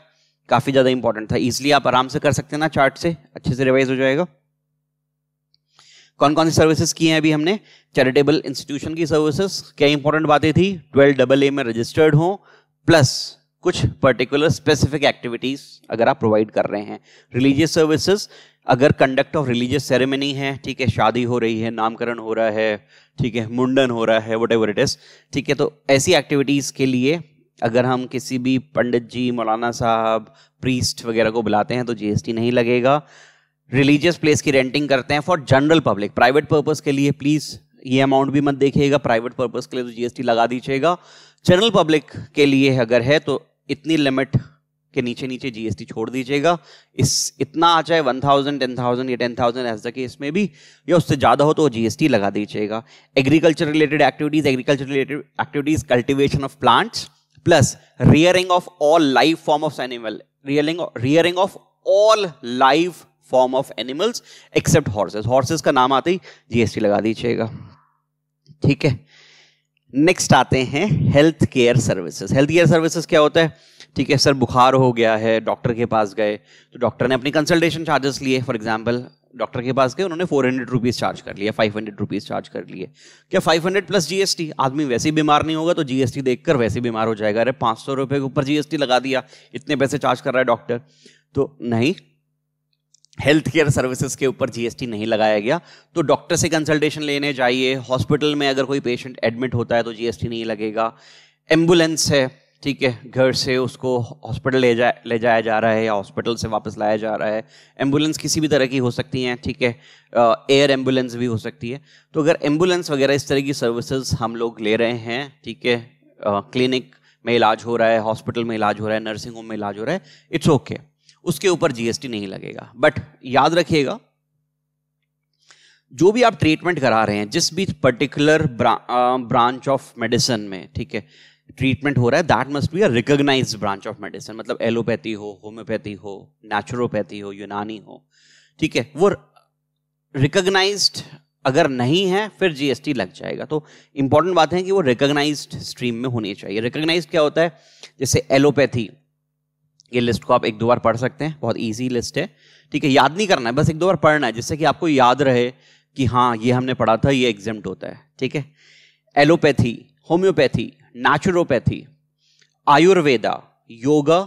काफी ज्यादा इंपॉर्टेंट था इसलिए आप आराम से कर सकते हैं ना चार्ट से अच्छे से रिवाइज हो जाएगा कौन कौन सी सर्विसेज की हैं अभी हमने चैरिटेबल इंस्टीट्यूशन की सर्विसेज क्या इंपॉर्टेंट बातें थी ट्वेल्व डबल ए में रजिस्टर्ड हो प्लस कुछ पर्टिकुलर स्पेसिफिक एक्टिविटीज अगर आप प्रोवाइड कर रहे हैं रिलीजियस सर्विसेज अगर कंडक्ट ऑफ रिलीजियस सेरेमनी है ठीक है शादी हो रही है नामकरण हो रहा है ठीक है मुंडन हो रहा है वट एवर इट इज़ ठीक है तो ऐसी एक्टिविटीज़ के लिए अगर हम किसी भी पंडित जी मौलाना साहब प्रीस्ट वगैरह को बुलाते हैं तो जीएसटी नहीं लगेगा रिलीजियस प्लेस की रेंटिंग करते हैं for general public private purpose के लिए प्लीज़ ये अमाउंट भी मत देखिएगा प्राइवेट पर्पज़ के लिए तो जीएसटी लगा दीजिएगा जनरल पब्लिक के लिए अगर है तो इतनी लिमिट के नीचे नीचे जीएसटी छोड़ दीजिएगा इस इतना आ जाए वन थाउजेंड टेन थाउजेंड या ten thousand as the case में भी या उससे ज़्यादा हो तो जीएसटी लगा दीजिएगा agriculture related activities agriculture related activities cultivation of plants plus rearing of all live form of animal rearing rearing of all live form of animals except horses horses का नाम आते ही जीएसटी लगा दीजिएगा ठीक है नेक्स्ट आते हैं health care services health care services क्या होता है ठीक है सर बुखार हो गया है डॉक्टर के पास गए तो डॉक्टर ने अपनी कंसल्टेशन चार्जेस लिए फॉर एग्जाम्पल डॉक्टर के पास गए उन्होंने फोर हंड्रेड रुपीज़ चार्ज कर लिया फाइव हंड्रेड रुपीज़ चार्ज कर लिए क्या फाइव हंड्रेड प्लस जीएसटी आदमी वैसे ही बीमार नहीं होगा तो जीएसटी देखकर वैसे बीमार हो जाएगा अरे पाँच सौ रुपये के ऊपर जीएसटी लगा दिया इतने पैसे चार्ज कर रहा है डॉक्टर तो नहीं हेल्थ केयर सर्विसेज के ऊपर जीएसटी नहीं लगाया गया तो डॉक्टर से कंसल्टेशन लेने जाइए हॉस्पिटल में अगर कोई पेशेंट एडमिट होता है तो जीएसटी नहीं लगेगा एम्बुलेंस है ठीक है घर से उसको हॉस्पिटल ले जा ले जाया जा रहा है या हॉस्पिटल से वापस लाया जा रहा है एम्बुलेंस किसी भी तरह की हो सकती हैं ठीक है एयर एम्बुलेंस भी हो सकती है तो अगर एम्बुलेंस वगैरह इस तरह की सर्विसेज हम लोग ले रहे हैं ठीक है क्लिनिक में इलाज हो रहा है हॉस्पिटल में इलाज हो रहा है नर्सिंग होम में इलाज हो रहा है इट्स ओके okay. उसके ऊपर जीएसटी नहीं लगेगा बट याद रखिएगा जो भी आप ट्रीटमेंट करा रहे हैं जिस भी पर्टिकुलर ब्रांच ऑफ मेडिसिन में ठीक है ट्रीटमेंट हो रहा है that must be a recognise branch of medicine मतलब एलोपैथी हो होम्योपैथी हो नेचुरोपैथी हो यूनानी हो ठीक है वो रिकोगनाइज अगर नहीं है फिर जीएसटी लग जाएगा तो इंपॉर्टेंट बात है कि वो रिकोगनाइज स्ट्रीम में होनी चाहिए रिकोगनाइज क्या होता है जैसे एलोपैथी ये लिस्ट को आप एक दो बार पढ़ सकते हैं बहुत ईजी लिस्ट है ठीक है याद नहीं करना है बस एक दो बार पढ़ना है जिससे कि आपको याद रहे कि हाँ ये हमने पढ़ा था ये एग्जेम्ट होता है ठीक है allopathy homoeopathy naturopathy Ayurveda yoga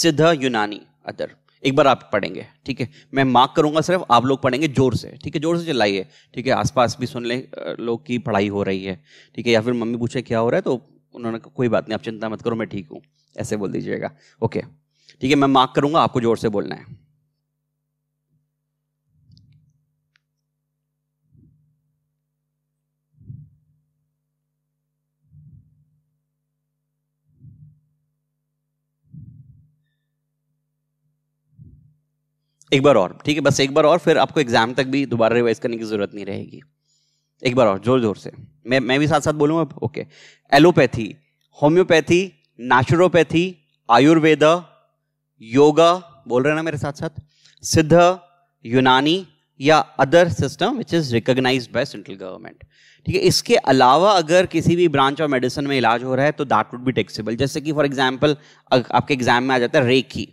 Siddha Unani other एक बार आप पढ़ेंगे ठीक है मैं मार्क करूंगा सिर्फ आप लोग पढ़ेंगे जोर से ठीक है जोर से चलाइए ठीक है आसपास भी सुन ले लोग की पढ़ाई हो रही है ठीक है या फिर मम्मी पूछे क्या हो रहा है तो उन्होंने कोई बात नहीं आप चिंता मत करो मैं ठीक हूँ ऐसे बोल दीजिएगा ओके ठीक है मैं मार्क करूंगा आपको जोर से बोलना है एक बार और ठीक है बस एक बार और फिर आपको एग्जाम तक भी दोबारा रिवाइज करने की जरूरत नहीं रहेगी एक बार और जोर जोर से मैं मैं भी साथ साथ बोलूँ अब okay allopathy homoeopathy naturopathy Ayurveda yoga बोल रहे ना मेरे साथ साथ सिद्ध यूनानी या other system which is recognise by central government ठीक है इसके अलावा अगर किसी भी ब्रांच ऑफ मेडिसिन में इलाज हो रहा है तो दैट वुड बी टेक्सीबल जैसे कि फॉर एग्जाम्पल आपके एग्जाम में आ जाता है रेखी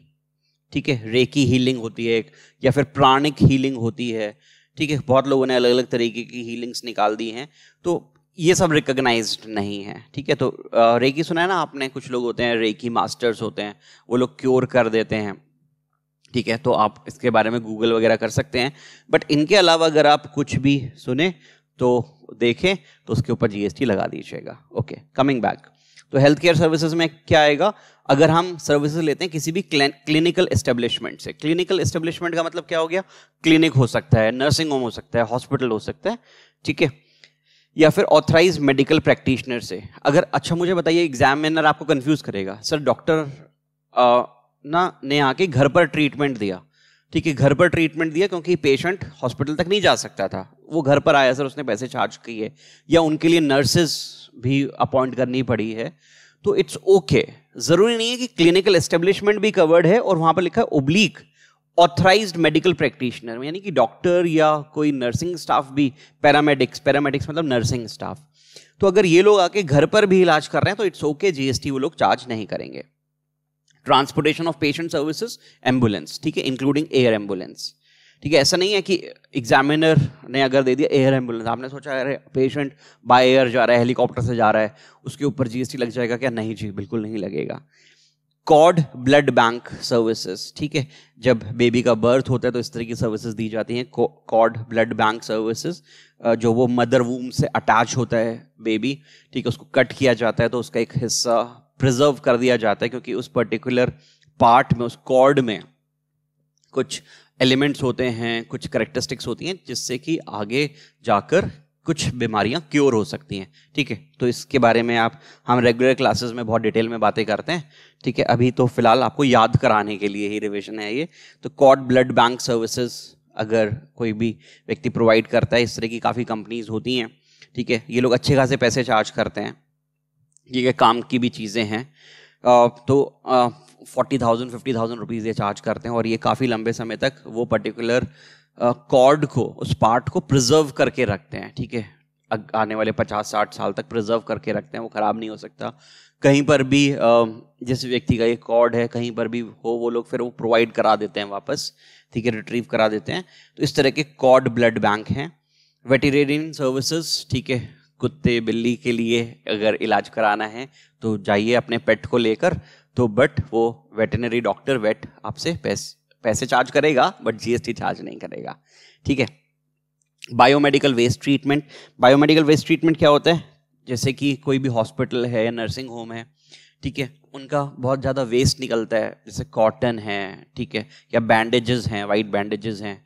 ठीक है रेकी हीलिंग होती है एक या फिर प्राणिक हीलिंग होती है ठीक है बहुत लोगों ने अलग अलग तरीके की हीलिंग्स निकाल दी हैं तो ये सब रिकोगनाइज नहीं है ठीक है तो रेकी सुना है ना आपने कुछ लोग होते हैं रेकी मास्टर्स होते हैं वो लोग क्योर कर देते हैं ठीक है तो आप इसके बारे में गूगल वगैरह कर सकते हैं बट इनके अलावा अगर आप कुछ भी सुने तो देखें तो उसके ऊपर जीएसटी लगा दीजिएगा ओके कमिंग बैक तो हेल्थ केयर सर्विसेज में क्या आएगा अगर हम सर्विसेज लेते हैं किसी भी क्लिनिकल एस्टेब्लिशमेंट से क्लिनिकल एस्टेब्लिशमेंट का मतलब क्या हो गया क्लिनिक हो सकता है नर्सिंग होम हो सकता है हॉस्पिटल हो सकता है ठीक है या फिर ऑथराइज मेडिकल प्रैक्टिशनर से अगर अच्छा मुझे बताइए एग्जामिनर आपको कंफ्यूज करेगा सर डॉक्टर ना ने आके घर पर ट्रीटमेंट दिया ठीक है घर पर ट्रीटमेंट दिया क्योंकि पेशेंट हॉस्पिटल तक नहीं जा सकता था वो घर पर आया सर उसने पैसे चार्ज किए या उनके लिए नर्सेज भी अपॉइंट करनी पड़ी है तो इट्स ओके ज़रूरी नहीं है कि क्लिनिकल एस्टेब्लिशमेंट भी कवर्ड है और वहां पर लिखा है ओब्लीक ऑथराइज मेडिकल प्रैक्टिशनर यानी कि डॉक्टर या कोई नर्सिंग स्टाफ भी पैरामेडिक्स पैरामेडिक्स मतलब नर्सिंग स्टाफ तो अगर ये लोग आके घर पर भी इलाज कर रहे हैं तो इट्स ओके जीएसटी वो लोग चार्ज नहीं करेंगे transportation of patient services ambulance ठीक है इंक्लूडिंग एयर एम्बुलेंस ठीक है ऐसा नहीं है कि एग्जामिनर ने अगर दे दिया एयर एम्बुलेंस आपने सोचा अरे पेशेंट बाय एयर जा रहा है हेलीकॉप्टर से जा रहा है उसके ऊपर जीएसटी लग जाएगा क्या नहीं जी बिल्कुल नहीं लगेगा कॉड ब्लड बैंक सर्विसेज ठीक है जब बेबी का बर्थ होता है तो इस तरह की सर्विसेज दी जाती हैं कॉड ब्लड बैंक सर्विसेज जो वो मदर वूम से अटैच होता है बेबी ठीक है उसको कट किया जाता है तो उसका एक हिस्सा प्रिजर्व कर दिया जाता है क्योंकि उस पर्टिकुलर पार्ट में उस कॉर्ड में कुछ एलिमेंट्स होते हैं कुछ करेक्टरिस्टिक्स होती हैं जिससे कि आगे जाकर कुछ बीमारियां क्योर हो सकती हैं ठीक है तो इसके बारे में आप हम रेगुलर क्लासेस में बहुत डिटेल में बातें करते हैं ठीक है अभी तो फिलहाल आपको याद कराने के लिए ही रिविजन है ये तो कॉड ब्लड बैंक सर्विसेज अगर कोई भी व्यक्ति प्रोवाइड करता है इस तरह की काफ़ी कंपनीज होती हैं ठीक है ये लोग अच्छे खासे पैसे चार्ज करते हैं ये काम की भी चीज़ें हैं तो forty thousand fifty thousand rupees ये चार्ज करते हैं और ये काफ़ी लंबे समय तक वो पर्टिकुलर कॉर्ड को उस पार्ट को प्रिजर्व करके रखते हैं ठीक है आने वाले पचास साठ साल तक प्रिजर्व करके रखते हैं वो ख़राब नहीं हो सकता कहीं पर भी जिस व्यक्ति का ये कॉर्ड है कहीं पर भी हो वो लोग फिर वो प्रोवाइड करा देते हैं वापस ठीक है रिट्रीव करा देते हैं तो इस तरह के कॉर्ड ब्लड बैंक हैं वेटेरियन सर्विसेज ठीक है कुत्ते बिल्ली के लिए अगर इलाज कराना है तो जाइए अपने पेट को लेकर तो बट वो वेटनरी डॉक्टर वेट आपसे पैसे पैसे चार्ज करेगा बट जीएसटी चार्ज नहीं करेगा ठीक है biomedical waste treatment biomedical waste treatment क्या होता है जैसे कि कोई भी हॉस्पिटल है या नर्सिंग होम है ठीक है उनका बहुत ज़्यादा वेस्ट निकलता है जैसे कॉटन है ठीक है या बैंडेजेस हैं वाइट बैंडेजेस हैं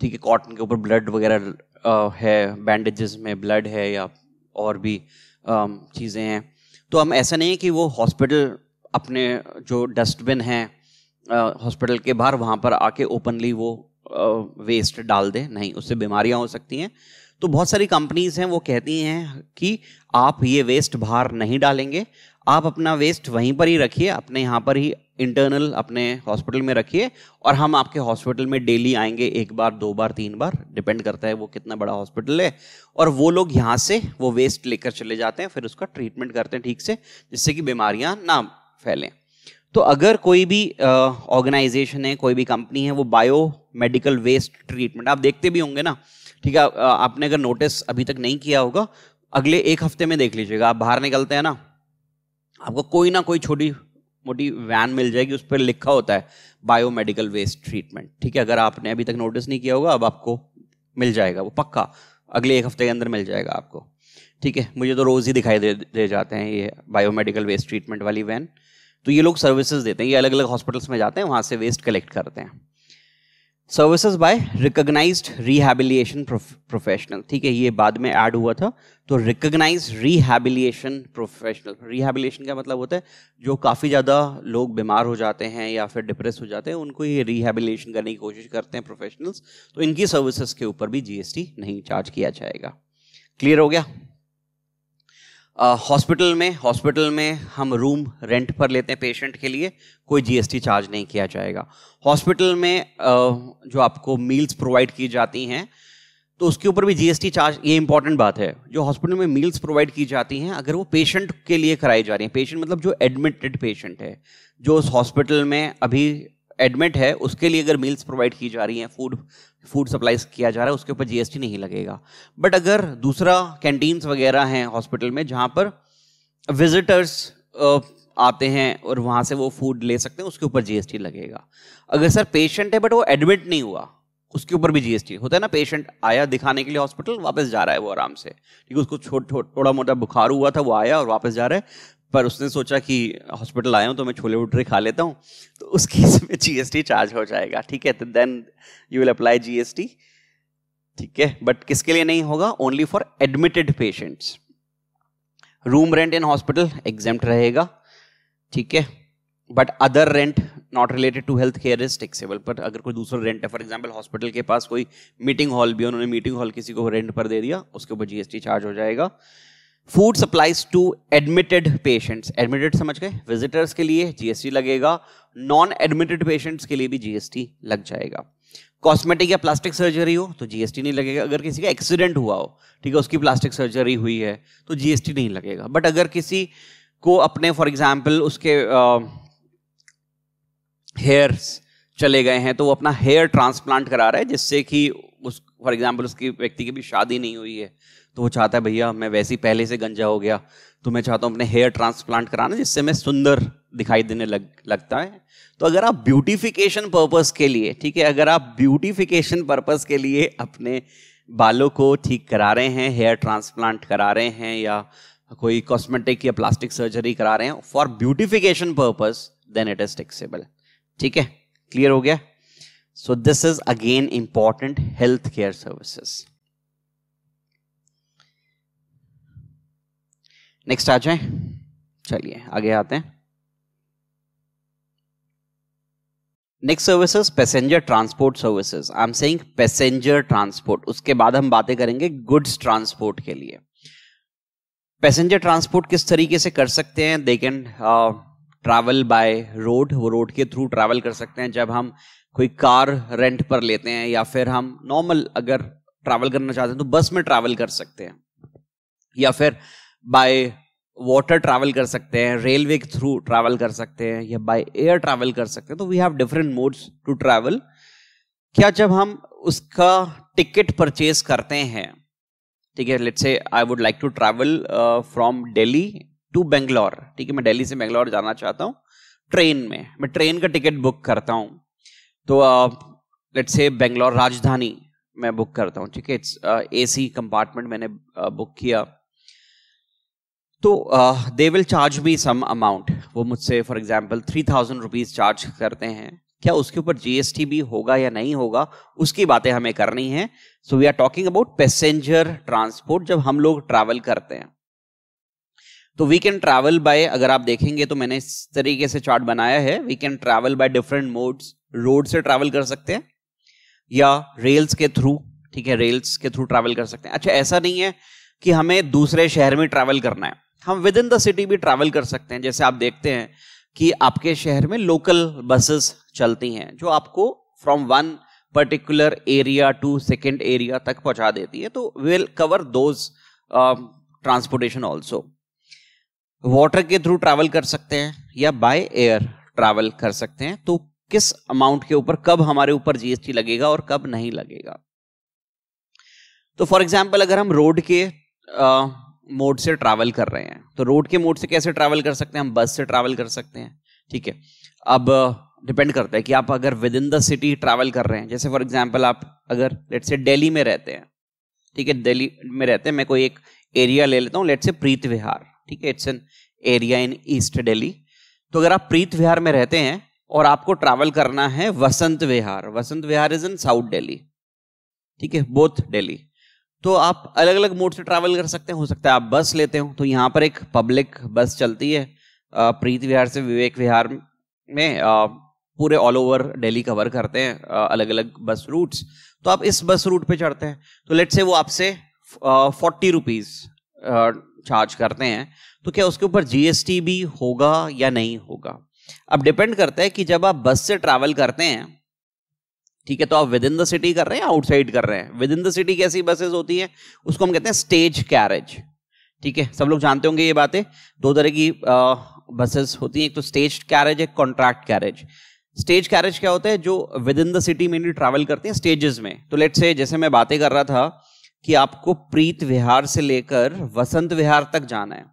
ठीक है कॉटन के ऊपर ब्लड वगैरह है बैंडेजेस में ब्लड है या और भी चीज़ें हैं तो हम ऐसा नहीं है कि वो हॉस्पिटल अपने जो डस्टबिन हैं हॉस्पिटल के बाहर वहाँ पर आके ओपनली वो वेस्ट डाल दें नहीं उससे बीमारियाँ हो सकती हैं तो बहुत सारी कंपनीज़ हैं वो कहती हैं कि आप ये वेस्ट बाहर नहीं डालेंगे आप अपना वेस्ट वहीं पर ही रखिए अपने यहाँ पर ही इंटरनल अपने हॉस्पिटल में रखिए और हम आपके हॉस्पिटल में डेली आएंगे एक बार दो बार तीन बार डिपेंड करता है वो कितना बड़ा हॉस्पिटल है और वो लोग यहाँ से वो वेस्ट लेकर चले जाते हैं फिर उसका ट्रीटमेंट करते हैं ठीक से जिससे कि बीमारियाँ ना फैलें तो अगर कोई भी ऑर्गेनाइजेशन है कोई भी कंपनी है वो बायो मेडिकल वेस्ट ट्रीटमेंट आप देखते भी होंगे ना ठीक है आपने अगर नोटिस अभी तक नहीं किया होगा अगले एक हफ्ते में देख लीजिएगा आप बाहर निकलते हैं ना आपको कोई ना कोई छोटी मोटी वैन मिल जाएगी उस पर लिखा होता है बायोमेडिकल वेस्ट ट्रीटमेंट ठीक है अगर आपने अभी तक नोटिस नहीं किया होगा अब आपको मिल जाएगा वो पक्का अगले एक हफ्ते के अंदर मिल जाएगा आपको ठीक है मुझे तो रोज़ ही दिखाई दे, दे जाते हैं ये बायोमेडिकल वेस्ट ट्रीटमेंट वाली वैन तो ये लोग सर्विसेज देते हैं ये अलग अलग हॉस्पिटल्स में जाते हैं वहाँ से वेस्ट कलेक्ट करते हैं services by recognised rehabilitation professional ठीक है ये बाद में ऐड हुआ था तो रिकोगनाइज रिहेबिलिएशन प्रोफेशनल रिहेबिलिएशन का मतलब होता है जो काफ़ी ज़्यादा लोग बीमार हो जाते हैं या फिर डिप्रेस हो जाते हैं उनको ये रिहेबिलिएशन करने की कोशिश करते हैं प्रोफेशनल्स तो इनकी सर्विसेज के ऊपर भी जीएसटी नहीं चार्ज किया जाएगा क्लियर हो गया हॉस्पिटल में हॉस्पिटल में हम रूम रेंट पर लेते हैं पेशेंट के लिए कोई जीएसटी चार्ज नहीं किया जाएगा हॉस्पिटल में जो आपको मील्स प्रोवाइड की जाती हैं तो उसके ऊपर भी जीएसटी चार्ज ये इंपॉर्टेंट बात है जो हॉस्पिटल में मील्स प्रोवाइड की जाती हैं अगर वो पेशेंट के लिए कराई जा रही है पेशेंट मतलब जो एडमिटेड पेशेंट है जो उस हॉस्पिटल में अभी एडमिट है उसके लिए अगर मील्स प्रोवाइड की जा रही हैं फूड फूड सप्लाईज किया जा रहा है उसके ऊपर जीएसटी नहीं लगेगा बट अगर दूसरा कैंटीन्स वगैरह हैं हॉस्पिटल में जहाँ पर विजिटर्स आते हैं और वहाँ से वो फूड ले सकते हैं उसके ऊपर जीएसटी लगेगा अगर सर पेशेंट है बट वो एडमिट नहीं हुआ उसके ऊपर भी जीएसटी होता है ना पेशेंट आया दिखाने के लिए हॉस्पिटल वापस जा रहा है वो आराम से ठीक है उसको छोटा थो, थोड़ा मोटा बुखार हुआ था वो आया और वापस जा रहा है पर उसने सोचा कि हॉस्पिटल आया हूँ तो मैं छोले भटूरे खा लेता हूँ तो उस केस में जीएसटी चार्ज हो जाएगा ठीक है तो then you will apply GST ठीक है बट किसके लिए नहीं होगा only for admitted patients room rent in hospital exempt रहेगा ठीक है but other rent not related to health care is taxable पर अगर कोई दूसरा रेंट है फॉर एग्जाम्पल हॉस्पिटल के पास कोई मीटिंग हॉल भी है उन्होंने मीटिंग हॉल किसी को रेंट पर दे दिया उसके ऊपर जीएसटी चार्ज हो जाएगा food supplies to admitted patients admitted समझ गए विजिटर्स के लिए जीएसटी लगेगा नॉन एडमिटेड पेशेंट्स के लिए भी जीएसटी लग जाएगा कॉस्मेटिक या प्लास्टिक सर्जरी हो तो जीएसटी नहीं लगेगा अगर किसी का एक्सीडेंट हुआ हो ठीक है उसकी प्लास्टिक सर्जरी हुई है तो जीएसटी नहीं लगेगा बट अगर किसी को अपने फॉर एग्जाम्पल उसके हेयर्स चले गए हैं तो वो अपना हेयर ट्रांसप्लांट करा रहा है जिससे कि उस फॉर एग्जाम्पल उसकी व्यक्ति की भी शादी नहीं हुई है तो वो चाहता है भैया मैं वैसे ही पहले से गंजा हो गया तो मैं चाहता हूँ अपने हेयर ट्रांसप्लांट कराना जिससे मैं सुंदर दिखाई देने लग लगता है तो अगर आप ब्यूटिफिकेशन पर्पस के लिए ठीक है अगर आप ब्यूटिफिकेशन पर्पस के लिए अपने बालों को ठीक करा रहे हैं हेयर ट्रांसप्लांट करा रहे हैं या कोई कॉस्मेटिक या प्लास्टिक सर्जरी करा रहे हैं for beautification purpose then it is taxable ठीक है क्लियर हो गया so this is again important health care services next आ जाए चलिए आगे आते हैं next services passenger transport services I am saying passenger transport उसके बाद हम बातें करेंगे गुड्स ट्रांसपोर्ट के लिए पैसेंजर ट्रांसपोर्ट किस तरीके से कर सकते हैं they can travel by road वो रोड के थ्रू ट्रैवल कर सकते हैं जब हम कोई कार रेंट पर लेते हैं या फिर हम नॉर्मल अगर ट्रैवल करना चाहते हैं तो बस में ट्रैवल कर सकते हैं या फिर बाय वाटर ट्रैवल कर सकते हैं रेलवे के थ्रू ट्रैवल कर सकते हैं या बाय एयर ट्रैवल कर सकते हैं तो we have different modes to travel क्या जब हम उसका टिकट परचेज करते हैं ठीक है let's say I would like to travel from Delhi to Bangalore ठीक है मैं दिल्ली से बेंगलोर जाना चाहता हूँ ट्रेन में मैं ट्रेन का टिकट बुक करता हूँ तो लेट्स से बेंगलोर राजधानी मैं बुक करता हूँ ठीक है इट्स ए सी कंपार्टमेंट मैंने बुक uh, किया तो दे विल चार्ज भी सम अमाउंट वो मुझसे for example three thousand rupees charge करते हैं क्या उसके ऊपर जीएसटी भी होगा या नहीं होगा उसकी बातें हमें करनी है so we are talking about passenger transport जब हम लोग ट्रैवल करते हैं तो वी कैन ट्रैवल बाय अगर आप देखेंगे तो मैंने इस तरीके से चार्ट बनाया है we can travel by different modes road से ट्रैवल कर सकते हैं या रेल्स के थ्रू ठीक है रेल्स के थ्रू ट्रैवल कर सकते हैं अच्छा ऐसा नहीं है कि हमें दूसरे शहर में ट्रैवल करना है हम विद इन द सिटी भी ट्रैवल कर सकते हैं जैसे आप देखते हैं कि आपके शहर में लोकल बसेस चलती हैं जो आपको from one particular area to second area तक पहुंचा देती है तो will cover those transportation also water के थ्रू ट्रैवल कर सकते हैं या बाय एयर ट्रैवल कर सकते हैं तो किस अमाउंट के ऊपर कब हमारे ऊपर जीएसटी लगेगा और कब नहीं लगेगा तो फॉर एग्जाम्पल अगर हम रोड के uh, मोड से ट्रैवल कर रहे हैं तो रोड के मोड से कैसे ट्रैवल कर सकते हैं हम बस से ट्रैवल कर सकते हैं ठीक है अब डिपेंड करता है कि आप अगर within the city travel कर रहे हैं जैसे फॉर एग्जाम्पल आप अगर लेट से दिल्ली में रहते हैं ठीक है दिल्ली में रहते हैं मैं कोई एक एरिया ले लेता हूँ लेट से प्रीत विहार ठीक है it's an area in east Delhi तो अगर आप प्रीत विहार में रहते हैं और आपको ट्रैवल करना है Vasant Vihar Vasant Vihar is in south Delhi ठीक है बोथ डेली तो आप अलग अलग मोड से ट्रैवल कर सकते हैं हो सकता है आप बस लेते हो तो यहाँ पर एक पब्लिक बस चलती है प्रीत विहार से विवेक विहार में पूरे ऑल ओवर दिल्ली कवर करते हैं अलग अलग बस रूट्स तो आप इस बस रूट पे चढ़ते हैं तो लेट से वो आपसे फोर्टी रुपीज़ चार्ज करते हैं तो क्या उसके ऊपर जीएसटी भी होगा या नहीं होगा अब डिपेंड करता है कि जब आप बस से ट्रैवल करते हैं ठीक है तो आप विद इन द सिटी कर रहे हैं आउटसाइड कर रहे हैं विद इन द सिटी कैसी बसेस होती हैं उसको हम कहते हैं स्टेज कैरेज ठीक है सब लोग जानते होंगे ये बातें दो तरह की बसेस होती हैं एक तो स्टेज कैरेज एक कॉन्ट्रैक्ट कैरेज स्टेज कैरेज क्या होता है जो within the city mainly travel करते हैं स्टेजेस में तो लेट से जैसे मैं बातें कर रहा था कि आपको प्रीत विहार से लेकर वसंत विहार तक जाना है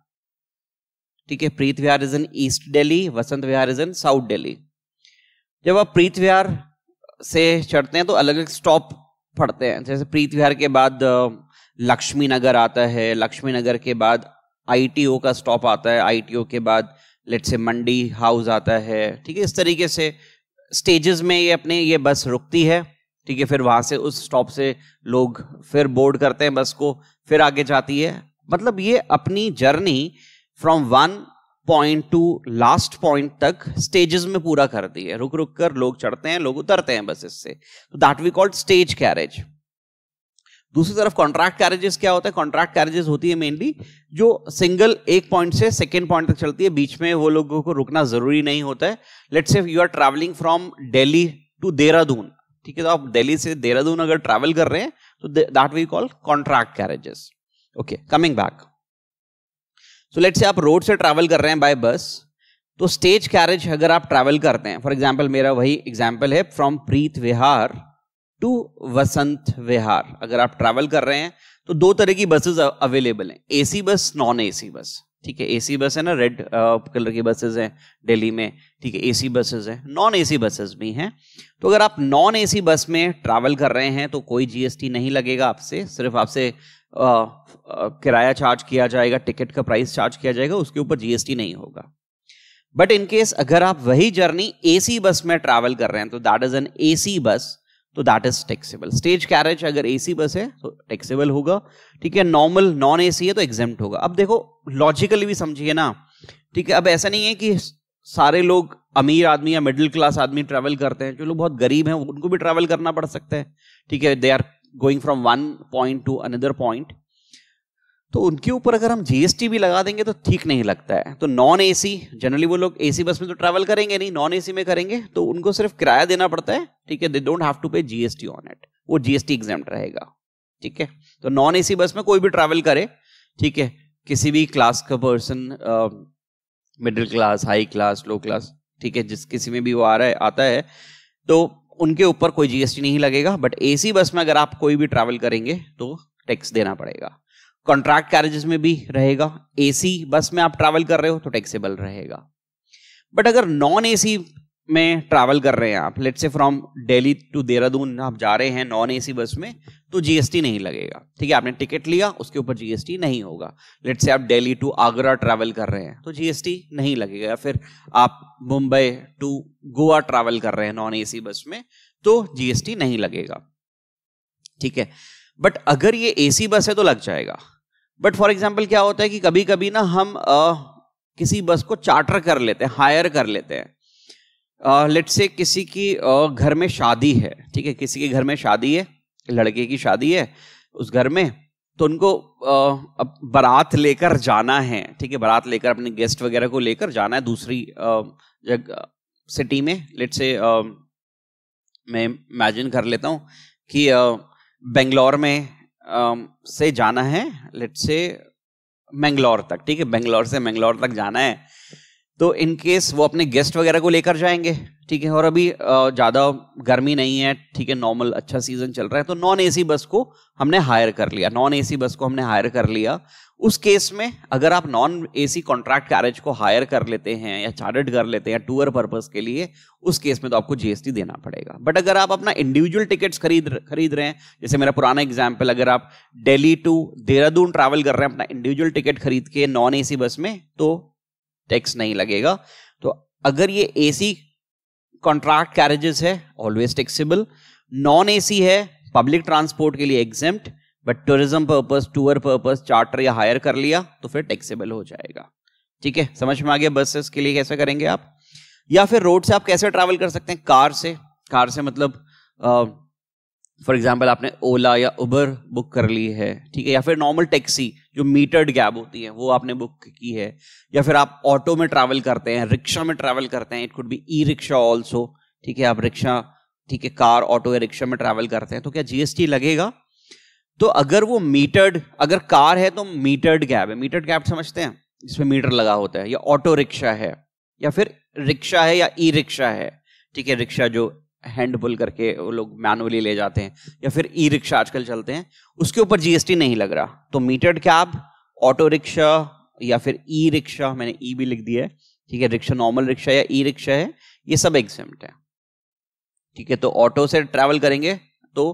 ठीक है Preet Vihar is in east Delhi Vasant Vihar is in south Delhi जब आप प्रीत विहार से चढ़ते हैं तो अलग अलग स्टॉप पड़ते हैं जैसे प्रीत विहार के बाद लक्ष्मी नगर आता है लक्ष्मी नगर के बाद आईटीओ का स्टॉप आता है आईटीओ के बाद लेट से मंडी हाउस आता है ठीक है इस तरीके से स्टेजेस में ये अपने ये बस रुकती है ठीक है फिर वहां से उस स्टॉप से लोग फिर बोर्ड करते हैं बस को फिर आगे जाती है मतलब ये अपनी journey from one point to last point तक स्टेजेस में पूरा कर दी है रुक रुक कर लोग चढ़ते हैं लोग उतरते हैं बसेस से तो that we called stage carriage दूसरी तरफ कॉन्ट्रैक्ट कैरेजेस क्या होता है कॉन्ट्रैक्ट कैरेजेस होती है मेनली जो सिंगल एक पॉइंट से सेकेंड पॉइंट तक चलती है बीच में वो लोगों को रुकना जरूरी नहीं होता है let's say you are travelling from Delhi to Dehradun ठीक है तो आप दिल्ली से देहरादून अगर ट्रैवल कर रहे हैं तो that we call contract carriages okay coming back so late say आप रोड से ट्रैवल कर रहे हैं बाय बस तो स्टेज कैरेज अगर आप ट्रैवल करते हैं फॉर एग्जाम्पल मेरा वही एग्जाम्पल है फ्रॉम प्रीत विहार टू वसंत विहार अगर आप ट्रैवल कर रहे हैं तो दो तरह की बसेस अवेलेबल हैं AC bus non AC bus ठीक है एसी बस है ना रेड कलर की बसेस हैं दिल्ली में ठीक है एसी बसेस हैं नॉन एसी बसेस भी हैं तो अगर आप नॉन एसी बस में ट्रैवल कर रहे हैं तो कोई जीएसटी नहीं लगेगा आपसे सिर्फ आपसे किराया चार्ज किया जाएगा टिकट का प्राइस चार्ज किया जाएगा उसके ऊपर जीएसटी नहीं होगा बट इन केस अगर आप वही जर्नी एसी बस में ट्रैवल कर रहे हैं तो that is an AC bus so that is taxable stage carriage अगर एसी बस है तो टेक्सीबल होगा ठीक है नॉर्मल नॉन एसी है तो एग्जाम होगा अब देखो लॉजिकली भी समझिए ना ठीक है अब ऐसा नहीं है कि सारे लोग अमीर आदमी या मिडिल क्लास आदमी ट्रैवल करते हैं जो लोग बहुत गरीब हैं उनको भी ट्रैवल करना पड़ सकता है ठीक है they are going from one point to another point तो उनके ऊपर अगर हम जीएसटी भी लगा देंगे तो ठीक नहीं लगता है तो नॉन एसी जनरली वो लोग एसी बस में तो ट्रैवल करेंगे नहीं नॉन एसी में करेंगे तो उनको सिर्फ किराया देना पड़ता है ठीक है they don't have to pay GST on it वो जीएसटी एग्जाम रहेगा ठीक है तो नॉन एसी बस में कोई भी ट्रैवल करे ठीक है किसी भी क्लास का person middle class high class low class ठीक है जिस किसी में भी वो आ रहा है आता है तो उनके ऊपर कोई जीएसटी नहीं लगेगा बट एसी बस में अगर आप कोई भी ट्रैवल करेंगे तो टैक्स देना पड़ेगा कॉन्ट्रैक्ट कैरेजेस में भी रहेगा एसी बस में आप ट्रैवल कर रहे हो तो टैक्सेबल रहेगा बट अगर नॉन एसी में ट्रैवल कर रहे हैं आप लेट से फ्रॉम दिल्ली टू देहरादून आप जा रहे हैं नॉन एसी बस में तो जीएसटी नहीं लगेगा ठीक है आपने टिकट लिया उसके ऊपर जीएसटी नहीं होगा लेट से आप दिल्ली टू आगरा ट्रैवल कर रहे हैं तो जीएसटी नहीं लगेगा या फिर आप मुंबई टू गोवा ट्रैवल कर रहे हैं नॉन ए बस में तो जीएसटी नहीं लगेगा ठीक है बट अगर ये एसी बस है तो लग जाएगा बट फॉर एग्जाम्पल क्या होता है कि कभी कभी ना हम आ, किसी बस को चार्टर कर लेते हैं हायर कर लेते हैं लेट uh, से किसी की uh, घर में शादी है ठीक है किसी के घर में शादी है लड़के की शादी है उस घर में तो उनको अब बारात लेकर जाना है ठीक है बारात लेकर अपने गेस्ट वगैरह को लेकर जाना है दूसरी जगह सिटी में लेट से मैं इमेजिन कर लेता हूँ कि बेंगलोर में से जाना है लेट से मैंगलोर तक ठीक है बेंगलोर से मैंगलोर तक जाना है तो इन केस वो अपने गेस्ट वगैरह को लेकर जाएंगे ठीक है और अभी ज़्यादा गर्मी नहीं है ठीक है नॉर्मल अच्छा सीजन चल रहा है तो नॉन एसी बस को हमने हायर कर लिया नॉन एसी बस को हमने हायर कर लिया उस केस में अगर आप नॉन एसी कॉन्ट्रैक्ट कैरेज को हायर कर लेते हैं या चार्टर्ड कर लेते हैं टूर पर्पज़ के लिए उस केस में तो आपको जीएसटी देना पड़ेगा बट अगर आप अपना इंडिविजुअल टिकट्स खरीद खरीद रहे हैं जैसे मेरा पुराना एग्जाम्पल अगर आप डेली टू देहरादून ट्रैवल कर रहे हैं अपना इंडिविजुअल टिकट खरीद के नॉन ए बस में तो टैक्स नहीं लगेगा तो अगर ये एसी कॉन्ट्रैक्ट कैरेजेस है ऑलवेज टैक्सेबल नॉन एसी है पब्लिक ट्रांसपोर्ट के लिए exempt but tourism purpose tour purpose charter या हायर कर लिया तो फिर टैक्सेबल हो जाएगा ठीक है समझ में आ गया बसेस के लिए कैसे करेंगे आप या फिर रोड से आप कैसे ट्रैवल कर सकते हैं कार से कार से मतलब फॉर एग्जाम्पल आपने ओला या उबर बुक कर ली है ठीक है या फिर नॉर्मल टैक्सी जो मीटर्ड कैब होती है वो आपने बुक की है या फिर आप ऑटो में ट्रैवल करते हैं रिक्शा में ट्रैवल करते हैं it could be e rickshaw also ठीक है आप रिक्शा ठीक है कार ऑटो या रिक्शा में ट्रैवल करते हैं तो क्या जीएसटी लगेगा तो अगर वो मीटर्ड अगर कार है तो मीटर्ड कैब है मीटर्ड कैब समझते हैं जिसमें मीटर लगा होता है या ऑटो रिक्शा है या फिर रिक्शा है या ई रिक्शा है ठीक है रिक्शा जो हैंड पुल करके वो लोग मैनुअली ले जाते हैं या फिर ई रिक्शा आजकल चलते हैं उसके ऊपर जीएसटी नहीं लग रहा तो मीटर्ड कैब ऑटो रिक्शा या फिर ई रिक्शा मैंने ई e भी लिख दिया है ठीक है रिक्शा नॉर्मल रिक्शा या ई रिक्शा है ये सब एग्जाम्ट है ठीक है तो ऑटो से ट्रैवल करेंगे तो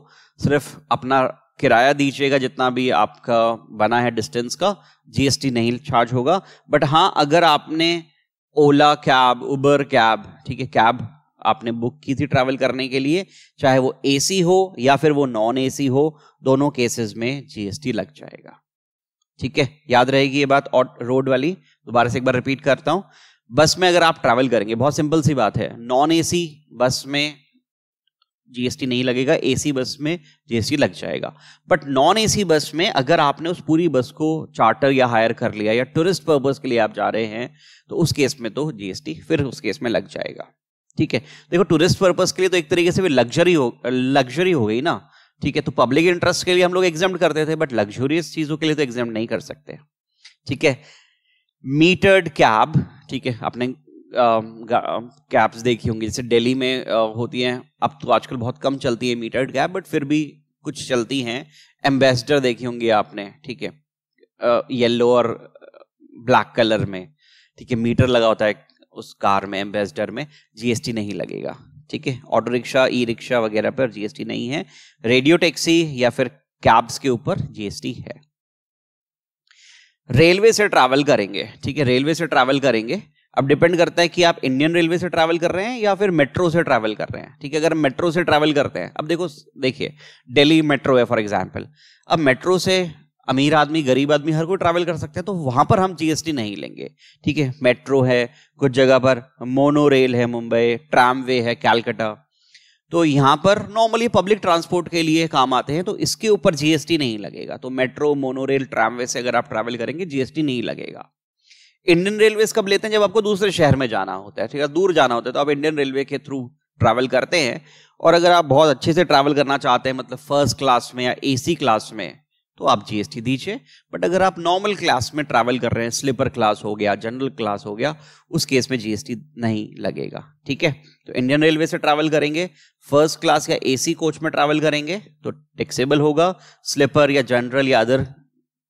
सिर्फ अपना किराया दीजिएगा जितना भी आपका बना है डिस्टेंस का जीएसटी नहीं चार्ज होगा बट हाँ अगर आपने ओला कैब उबर कैब ठीक है कैब आपने बुक की थी ट्रैवल करने के लिए चाहे वो एसी हो या फिर वो नॉन एसी हो दोनों केसेस में जीएसटी लग जाएगा ठीक है याद रहेगी ये बात और रोड वाली दोबारा से एक बार रिपीट करता हूं बस में अगर आप ट्रैवल करेंगे बहुत सिंपल सी बात है नॉन एसी बस में जीएसटी नहीं लगेगा एसी बस में जीएसटी लग जाएगा बट नॉन एसी बस में अगर आपने उस पूरी बस को चार्टर या हायर कर लिया या टूरिस्ट पर्पज के लिए आप जा रहे हैं तो उस केस में तो जीएसटी फिर उस केस में लग जाएगा ठीक है देखो टूरिस्ट पर्पज के लिए तो एक तरीके से भी लग्जरी हो लग्जरी हो गई ना ठीक है तो पब्लिक इंटरेस्ट के लिए हम लोग एग्जाम करते थे बट लग्जूरियस चीजों के लिए तो एग्जाम नहीं कर सकते ठीक है मीटर्ड कैब ठीक है आपने कैब्स देखी होंगी जैसे दिल्ली में आ, होती हैं अब तो आजकल बहुत कम चलती है मीटर्ड कैब बट फिर भी कुछ चलती हैं एम्बेसडर देखी होंगी आपने ठीक है येलो और ब्लैक कलर में ठीक है मीटर लगा होता है उस कार में एम्बेसडर में जीएसटी नहीं लगेगा ठीक है ऑटो रिक्शा ई रिक्शा वगैरह पर जीएसटी नहीं है रेडियो टैक्सी या फिर कैब्स के ऊपर जीएसटी है रेलवे से ट्रैवल करेंगे ठीक है रेलवे से ट्रैवल करेंगे अब डिपेंड करता है कि आप इंडियन रेलवे से ट्रैवल कर रहे हैं या फिर मेट्रो से ट्रैवल कर रहे हैं ठीक है अगर मेट्रो से ट्रैवल करते हैं अब देखो देखिए दिल्ली मेट्रो है फॉर एग्जांपल अब मेट्रो से अमीर आदमी गरीब आदमी हर कोई ट्रैवल कर सकते हैं तो वहां पर हम जीएसटी नहीं लेंगे ठीक है मेट्रो है कुछ जगह पर मोनो रेल है मुंबई ट्रामवे है कैलकटा तो यहाँ पर नॉर्मली पब्लिक ट्रांसपोर्ट के लिए काम आते हैं तो इसके ऊपर जीएसटी नहीं लगेगा तो मेट्रो मोनो रेल ट्रामवे से अगर आप ट्रैवल करेंगे जीएसटी नहीं लगेगा इंडियन रेलवे कब लेते हैं जब आपको दूसरे शहर में जाना होता है ठीक है दूर जाना होता है तो आप इंडियन रेलवे के थ्रू ट्रैवल करते हैं और अगर आप बहुत अच्छे से ट्रैवल करना चाहते हैं मतलब फर्स्ट क्लास में या एसी क्लास में तो आप जीएसटी दीजिए बट अगर आप नॉर्मल क्लास में ट्रैवल कर रहे हैं स्लीपर क्लास हो गया जनरल क्लास हो गया उस केस में जीएसटी नहीं लगेगा ठीक है तो इंडियन रेलवे से ट्रैवल करेंगे फर्स्ट क्लास या एसी कोच में ट्रैवल करेंगे तो टैक्सेबल होगा स्लीपर या जनरल या अदर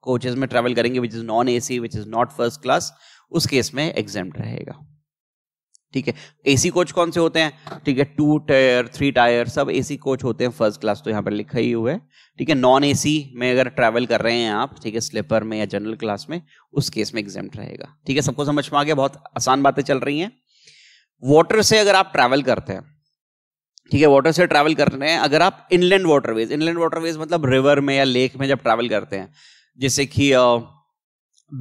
कोचेज में ट्रैवल करेंगे which is non A which is not first class उस केस में एग्जाम रहेगा ठीक है एसी कोच कौन से होते हैं ठीक है टू टायर थ्री टायर सब एसी कोच होते हैं फर्स्ट क्लास तो यहाँ पर लिखा ही हुआ है ठीक है नॉन एसी में अगर ट्रैवल कर रहे हैं आप ठीक है स्लीपर में या जनरल क्लास में उस केस में एग्जाम रहेगा ठीक है सबको समझ में आ गया बहुत आसान बातें चल रही हैं वाटर से अगर आप ट्रैवल करते हैं ठीक है वाटर से ट्रैवल कर रहे हैं अगर आप इनलैंड वाटरवेज इनलैंड वाटरवेज मतलब रिवर में या लेक में जब ट्रैवल करते हैं जैसे कि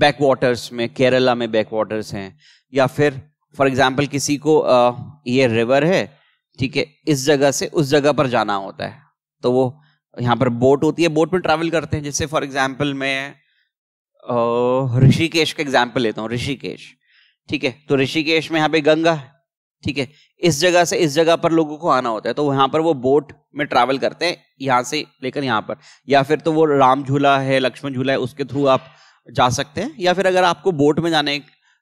बैक वाटर्स में केरला में बैक वाटर्स हैं या फिर फॉर एग्जाम्पल किसी को आ, ये रिवर है ठीक है इस जगह से उस जगह पर जाना होता है तो वो यहाँ पर बोट होती है बोट में ट्रैवल करते हैं जैसे फॉर एग्जाम्पल मैं ऋषिकेश का एग्जाम्पल लेता हूँ ऋषिकेश ठीक है तो ऋषिकेश में यहाँ पे गंगा है ठीक है इस जगह से इस जगह पर लोगों को आना होता है तो यहाँ पर वो बोट में ट्रैवल करते हैं यहाँ से लेकर यहाँ पर या फिर तो वो राम झूला है लक्ष्मण झूला है उसके थ्रू आप जा सकते हैं या फिर अगर आपको बोट में जाने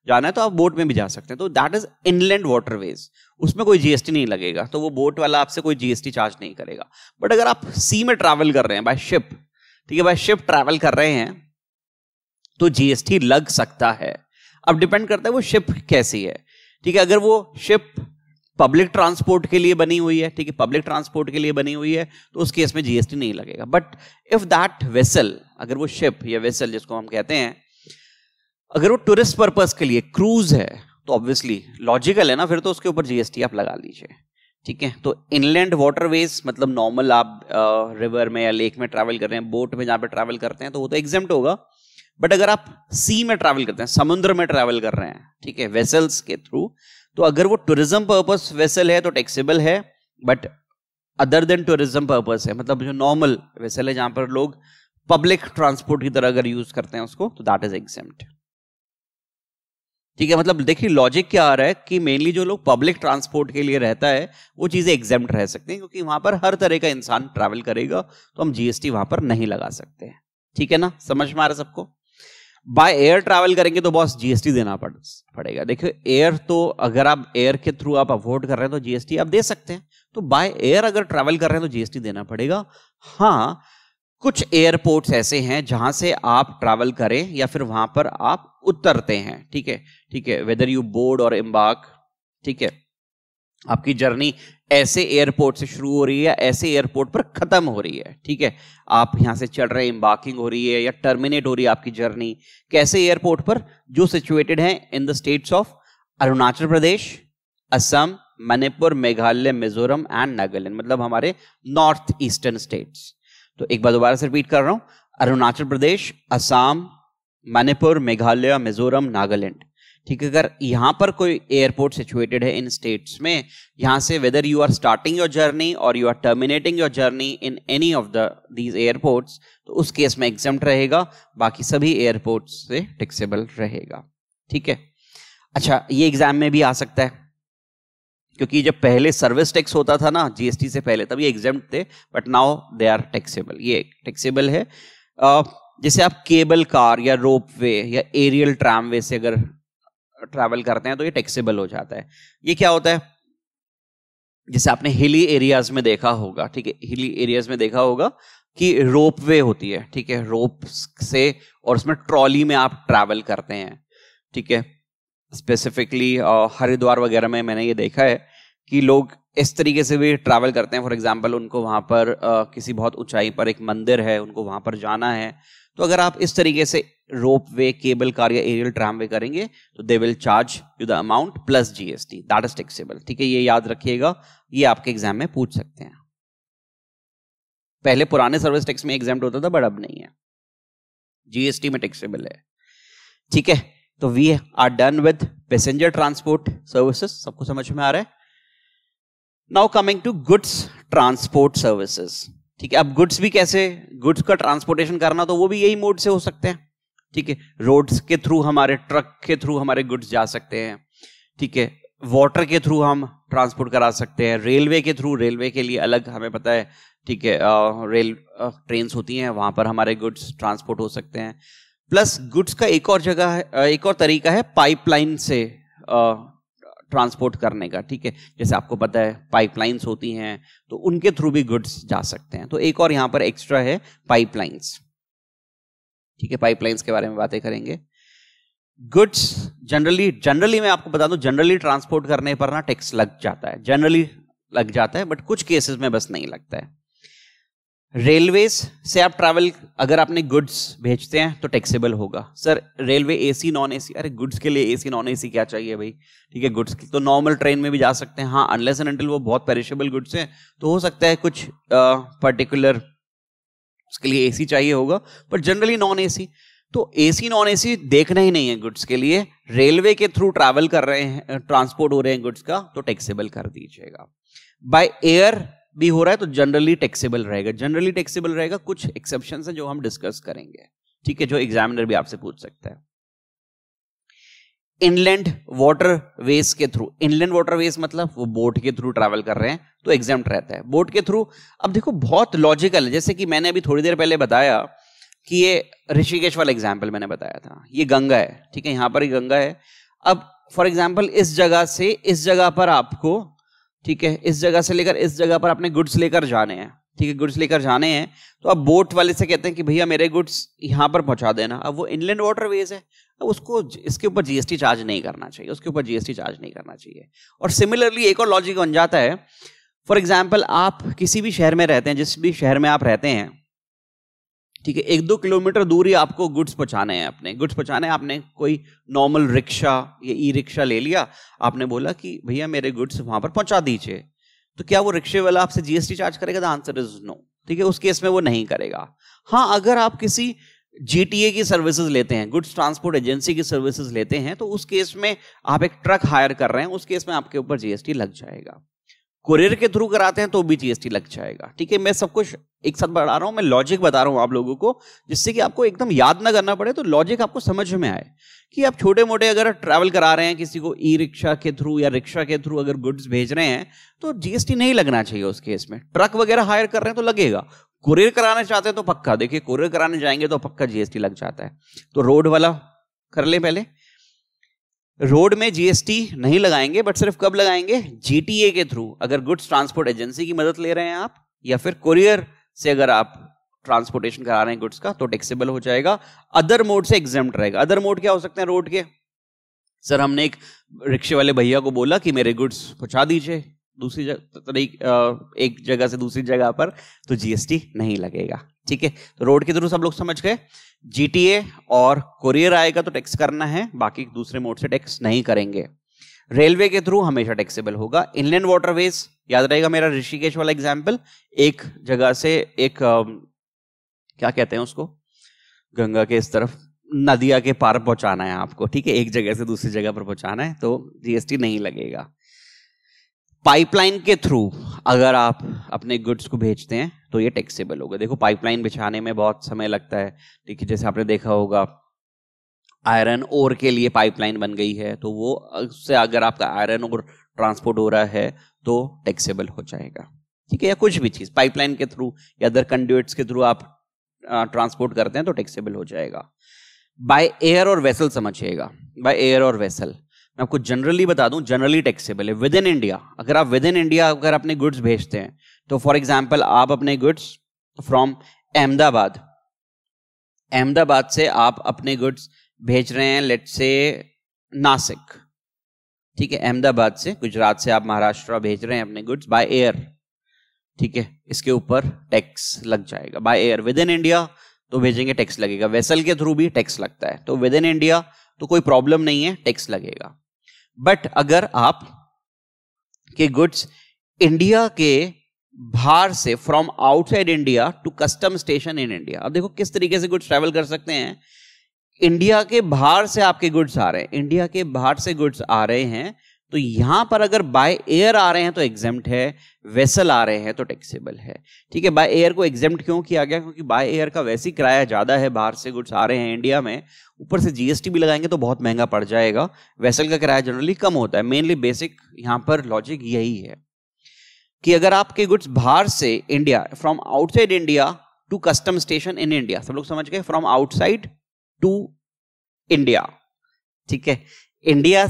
जाना है तो आप बोट में भी जा सकते हैं तो दैट इज इनलैंड वाटरवेज उसमें कोई जीएसटी नहीं लगेगा तो वो बोट वाला आपसे कोई जीएसटी चार्ज नहीं करेगा बट अगर आप सी में ट्रैवल कर रहे हैं बाय शिप ठीक है बाय शिप ट्रैवल कर रहे हैं तो जीएसटी लग सकता है अब डिपेंड करता है वो शिप कैसी है ठीक है अगर वो शिप पब्लिक ट्रांसपोर्ट के लिए बनी हुई है ठीक है पब्लिक ट्रांसपोर्ट के लिए बनी हुई है तो उस केस में जीएसटी नहीं लगेगा बट इफ दैट वेसल अगर वो शिप या वेसल जिसको हम कहते हैं अगर वो टूरिस्ट पर्पज के लिए क्रूज है तो ऑब्वियसली लॉजिकल है ना फिर तो उसके ऊपर जीएसटी आप लगा लीजिए ठीक है तो इनलैंड वाटरवेज मतलब नॉर्मल आप रिवर में या लेक में ट्रैवल कर रहे हैं बोट में जहाँ पे ट्रैवल करते हैं तो वो तो एग्जाम होगा बट अगर आप सी में ट्रैवल करते हैं समुद्र में ट्रैवल कर रहे हैं ठीक है वेसल्स के थ्रू तो अगर वो टूरिज्म पर्पज वेसल है तो टैक्सेबल है but other than tourism purpose है मतलब जो नॉर्मल वेसल है जहाँ पर लोग पब्लिक ट्रांसपोर्ट की तरह अगर यूज करते हैं उसको तो दैट इज एग्जाम्प्ट ठीक है मतलब देखिए लॉजिक क्या आ रहा है कि मेनली जो लोग पब्लिक ट्रांसपोर्ट के लिए रहता है वो चीज़ें एग्जाम रह सकते हैं क्योंकि वहां पर हर तरह का इंसान ट्रैवल करेगा तो हम जीएसटी वहां पर नहीं लगा सकते हैं ठीक है ना समझ में आ रहा है सबको बाय एयर ट्रैवल करेंगे तो बॉस जीएसटी देना पड़ पड़ेगा देखियो एयर तो अगर आप एयर के थ्रू आप अफोर्ड कर रहे हैं तो जीएसटी आप दे सकते हैं तो बाय एयर अगर ट्रैवल कर रहे हैं तो जीएसटी देना पड़ेगा हाँ कुछ एयरपोर्ट्स ऐसे हैं जहां से आप ट्रैवल करें या फिर वहां पर आप उतरते हैं ठीक है ठीक है वेदर यू बोर्ड और एम्बार्क ठीक है आपकी जर्नी ऐसे एयरपोर्ट से शुरू हो रही है ऐसे एयरपोर्ट पर खत्म हो रही है ठीक है आप यहां से चढ़ रहे हैं इम्बार्किंग हो रही है या टर्मिनेट हो रही है आपकी जर्नी कैसे एयरपोर्ट पर जो सिचुएटेड है in the states of Arunachal Pradesh Assam Manipur Meghalaya Mizoram and Nagaland मतलब हमारे नॉर्थ ईस्टर्न स्टेट्स तो एक बार दोबारा से रिपीट कर रहा हूं अरुणाचल प्रदेश असम मणिपुर मेघालय मिजोरम नागालैंड ठीक है अगर यहाँ पर कोई एयरपोर्ट सिचुएटेड है इन स्टेट्स में यहाँ से whether you are starting your journey और you are terminating your journey in any of the these airports तो उस केस में एग्जाम रहेगा बाकी सभी एयरपोर्ट से टिक्सेबल रहेगा ठीक है अच्छा ये एग्जाम में भी आ सकता है क्योंकि जब पहले सर्विस टैक्स होता था ना जीएसटी से पहले तब ये एग्जाम थे but now they are taxable ये टैक्सेबल है uh, जैसे आप केबल कार या रोप वे या एरियल ट्रामवे से अगर ट्रैवल करते हैं तो ये टैक्सेबल हो जाता है ये क्या होता है जैसे आपने हिली एरियाज में देखा होगा ठीक है हिली एरियाज में देखा होगा कि रोप वे होती है ठीक है रोप से और उसमें ट्रॉली में आप ट्रैवल करते हैं ठीक है स्पेसिफिकली हरिद्वार वगैरह में मैंने ये देखा है कि लोग इस तरीके से भी ट्रैवल करते हैं फॉर एग्जाम्पल उनको वहां पर आ, किसी बहुत ऊंचाई पर एक मंदिर है उनको वहां पर जाना है तो अगर आप इस तरीके से रोप वे केबल कार या एरियल ट्राम वे करेंगे तो they will charge you the amount plus GST that is taxable ठीक है ये याद रखिएगा ये आपके एग्जाम में पूछ सकते हैं पहले पुराने सर्विस टैक्स में एग्जाम होता था बट अब नहीं है जीएसटी में टेक्सेबल है ठीक है तो we are done with passenger transport services सबको समझ में आ रहा है now coming to goods transport services ठीक है अब गुड्स भी कैसे गुड्स का ट्रांसपोर्टेशन करना तो वो भी यही मोड से हो सकते हैं ठीक है रोड्स के थ्रू हमारे ट्रक के थ्रू हमारे गुड्स जा सकते हैं ठीक है वाटर के थ्रू हम ट्रांसपोर्ट करा सकते हैं रेलवे के थ्रू रेलवे के लिए अलग हमें पता है ठीक है रेल ट्रेन होती हैं वहां पर हमारे गुड्स ट्रांसपोर्ट हो सकते हैं प्लस गुड्स का एक और जगह है एक और तरीका है पाइपलाइन से ट्रांसपोर्ट करने का ठीक है जैसे आपको पता है पाइपलाइंस होती हैं तो उनके थ्रू भी गुड्स जा सकते हैं तो एक और यहां पर एक्स्ट्रा है पाइपलाइंस ठीक है पाइपलाइंस के बारे में बातें करेंगे गुड्स जनरली जनरली मैं आपको बता दूं जनरली ट्रांसपोर्ट करने पर ना टैक्स लग जाता है जनरली लग जाता है बट कुछ केसेस में बस नहीं लगता है रेलवेज से आप ट्रैवल अगर आपने गुड्स भेजते हैं तो टैक्सेबल होगा sir railway AC non AC अरे गुड्स के लिए एसी नॉन एसी क्या चाहिए भाई ठीक है गुड्स तो नॉर्मल ट्रेन में भी जा सकते हैं हाँ अनलेस एंड अनटिल वो बहुत पेरिशेबल गुड्स हैं तो हो सकता है कुछ पर्टिकुलर उसके लिए एसी चाहिए होगा बट जनरली नॉन एसी तो एसी नॉन एसी देखना ही नहीं है गुड्स के लिए रेलवे के थ्रू ट्रैवल कर रहे हैं ट्रांसपोर्ट हो रहे हैं गुड्स का तो टैक्सेबल कर दीजिएगा बाय एयर भी हो रहा है तो जनरली टैक्सेबल रहेगा जनरली टैक्सेबल रहेगा कुछ एक्सेप्शन है जो हम डिस्कस करेंगे ठीक है जो एग्जामिनर भी आपसे पूछ सकता है इनलैंड वाटर वेस के थ्रू इनलैंड वाटर वेस मतलब वो बोट के थ्रू ट्रैवल कर रहे हैं तो एग्जाम रहता है बोट के थ्रू अब देखो बहुत लॉजिकल है जैसे कि मैंने अभी थोड़ी देर पहले बताया कि ये ऋषिकेश वाला एग्जाम्पल मैंने बताया था ये गंगा है ठीक है यहां पर ही गंगा है अब फॉर एग्जाम्पल इस जगह से इस जगह पर आपको ठीक है इस जगह से लेकर इस जगह पर आपने गुड्स लेकर जाने हैं ठीक है गुड्स लेकर जाने हैं तो आप बोट वाले से कहते हैं कि भैया मेरे गुड्स यहाँ पर पहुँचा देना अब वो इनलैंड वाटरवेज है अब उसको इसके ऊपर जीएसटी चार्ज नहीं करना चाहिए उसके ऊपर जीएसटी चार्ज नहीं करना चाहिए और सिमिलरली एक और लॉजिक बन जाता है फॉर एग्जाम्पल आप किसी भी शहर में रहते हैं जिस भी शहर में आप रहते हैं ठीक है एक दो किलोमीटर दूर ही आपको गुड्स पहुँचाने हैं अपने गुड्स पहुँचाने आपने कोई नॉर्मल रिक्शा या ई रिक्शा ले लिया आपने बोला कि भैया मेरे गुड्स वहाँ पर पहुँचा दीजिए तो क्या वो रिक्शे वाला आपसे जीएसटी चार्ज करेगा द आंसर इज नो ठीक है उस केस में वो नहीं करेगा हाँ अगर आप किसी जीटीए की सर्विसेज लेते हैं गुड्स ट्रांसपोर्ट एजेंसी की सर्विसेज लेते हैं तो उस केस में आप एक ट्रक हायर कर रहे हैं उस केस में आपके ऊपर जीएसटी लग जाएगा कुरियर के थ्रू कराते हैं तो भी जीएसटी लग जाएगा ठीक है मैं सब कुछ एक साथ बढ़ा रहा हूं मैं लॉजिक बता रहा हूँ आप लोगों को जिससे कि आपको एकदम याद ना करना पड़े तो लॉजिक आपको समझ में आए कि आप छोटे मोटे अगर ट्रैवल करा रहे हैं किसी को ई रिक्शा के थ्रू या रिक्शा के थ्रू अगर गुड्स भेज रहे हैं तो जीएसटी नहीं लगना चाहिए उस केस में ट्रक वगैरह हायर कर रहे हैं तो लगेगा कुरियर कराना चाहते हैं तो पक्का देखिए कुरियर कराने जाएंगे तो पक्का जीएसटी लग जाता है तो रोड वाला कर ले पहले रोड में जीएसटी नहीं लगाएंगे बट सिर्फ कब लगाएंगे जीटीए के थ्रू अगर गुड्स ट्रांसपोर्ट एजेंसी की मदद ले रहे हैं आप या फिर कोरियर से अगर आप ट्रांसपोर्टेशन करा रहे हैं गुड्स का तो टैक्सेबल हो जाएगा अदर मोड से एग्जाम रहेगा अदर मोड क्या हो सकते हैं रोड के सर हमने एक रिक्शे वाले भैया को बोला कि मेरे गुड्स पहुंचा दीजिए दूसरी जगह एक जगह से दूसरी जगह पर तो जीएसटी नहीं लगेगा ठीक है तो रोड के थ्रू सब लोग समझ गए जीटीए और कुरियर आएगा तो टैक्स करना है बाकी दूसरे मोड से टैक्स नहीं करेंगे रेलवे के थ्रू हमेशा टैक्सेबल होगा इनलैंड वाटरवेज याद रहेगा मेरा ऋषिकेश वाला एग्जाम्पल एक जगह से एक आ, क्या कहते हैं उसको गंगा के इस तरफ नदिया के पार पहुंचाना है आपको ठीक है एक जगह से दूसरी जगह पर पहुंचाना है तो जीएसटी नहीं लगेगा पाइपलाइन के थ्रू अगर आप अपने गुड्स को भेजते हैं तो ये टैक्सेबल होगा देखो पाइपलाइन बिछाने में बहुत समय लगता है ठीक है जैसे आपने देखा होगा आयरन ओर के लिए पाइपलाइन बन गई है तो वो उससे अगर आपका आयरन ओर ट्रांसपोर्ट हो रहा है तो टैक्सेबल हो जाएगा ठीक है या कुछ भी चीज़ पाइपलाइन के थ्रू या अदर कंड्यूट्स के थ्रू आप ट्रांसपोर्ट करते हैं तो टैक्सेबल हो जाएगा बाय एयर और वेसल समझिएगा बाय एयर और वेसल मैं आपको जनरली बता दूं जनरली टैक्सेबल है विद इन इंडिया अगर आप विद इन इंडिया अगर अपने गुड्स भेजते हैं तो फॉर एग्जाम्पल आप अपने गुड्स फ्रॉम अहमदाबाद अहमदाबाद से आप अपने गुड्स भेज रहे हैं लेट से नासिक ठीक है अहमदाबाद से गुजरात से आप महाराष्ट्र भेज रहे हैं अपने गुड्स बाय एयर ठीक है इसके ऊपर टैक्स लग जाएगा by air within India तो भेजेंगे टैक्स लगेगा वेसल के थ्रू भी टैक्स लगता है तो विद इन इंडिया तो कोई प्रॉब्लम नहीं है टैक्स लगेगा बट अगर आप के गुड्स इंडिया के बाहर से from outside India to custom station in India अब देखो किस तरीके से गुड्स ट्रेवल कर सकते हैं इंडिया के बाहर से आपके गुड्स आ रहे हैं इंडिया के बाहर से गुड्स आ रहे हैं तो यहां पर अगर बाय एयर आ रहे हैं तो एग्जेप्ट है वेसल आ रहे हैं तो टैक्सेबल है ठीक है बाय एयर को एग्जेम्प्ट क्यों किया गया क्योंकि बाय एयर का वैसे किराया ज़्यादा है बाहर से गुड्स आ रहे हैं इंडिया में ऊपर से जीएसटी भी लगाएंगे तो बहुत महंगा पड़ जाएगा वेसल का किराया जनरली कम होता है मेनली बेसिक यहां पर लॉजिक यही है कि अगर आपके गुड्स बाहर से India from outside India to custom station in India सब लोग समझ गए फ्रॉम आउटसाइड टू इंडिया ठीक है इंडिया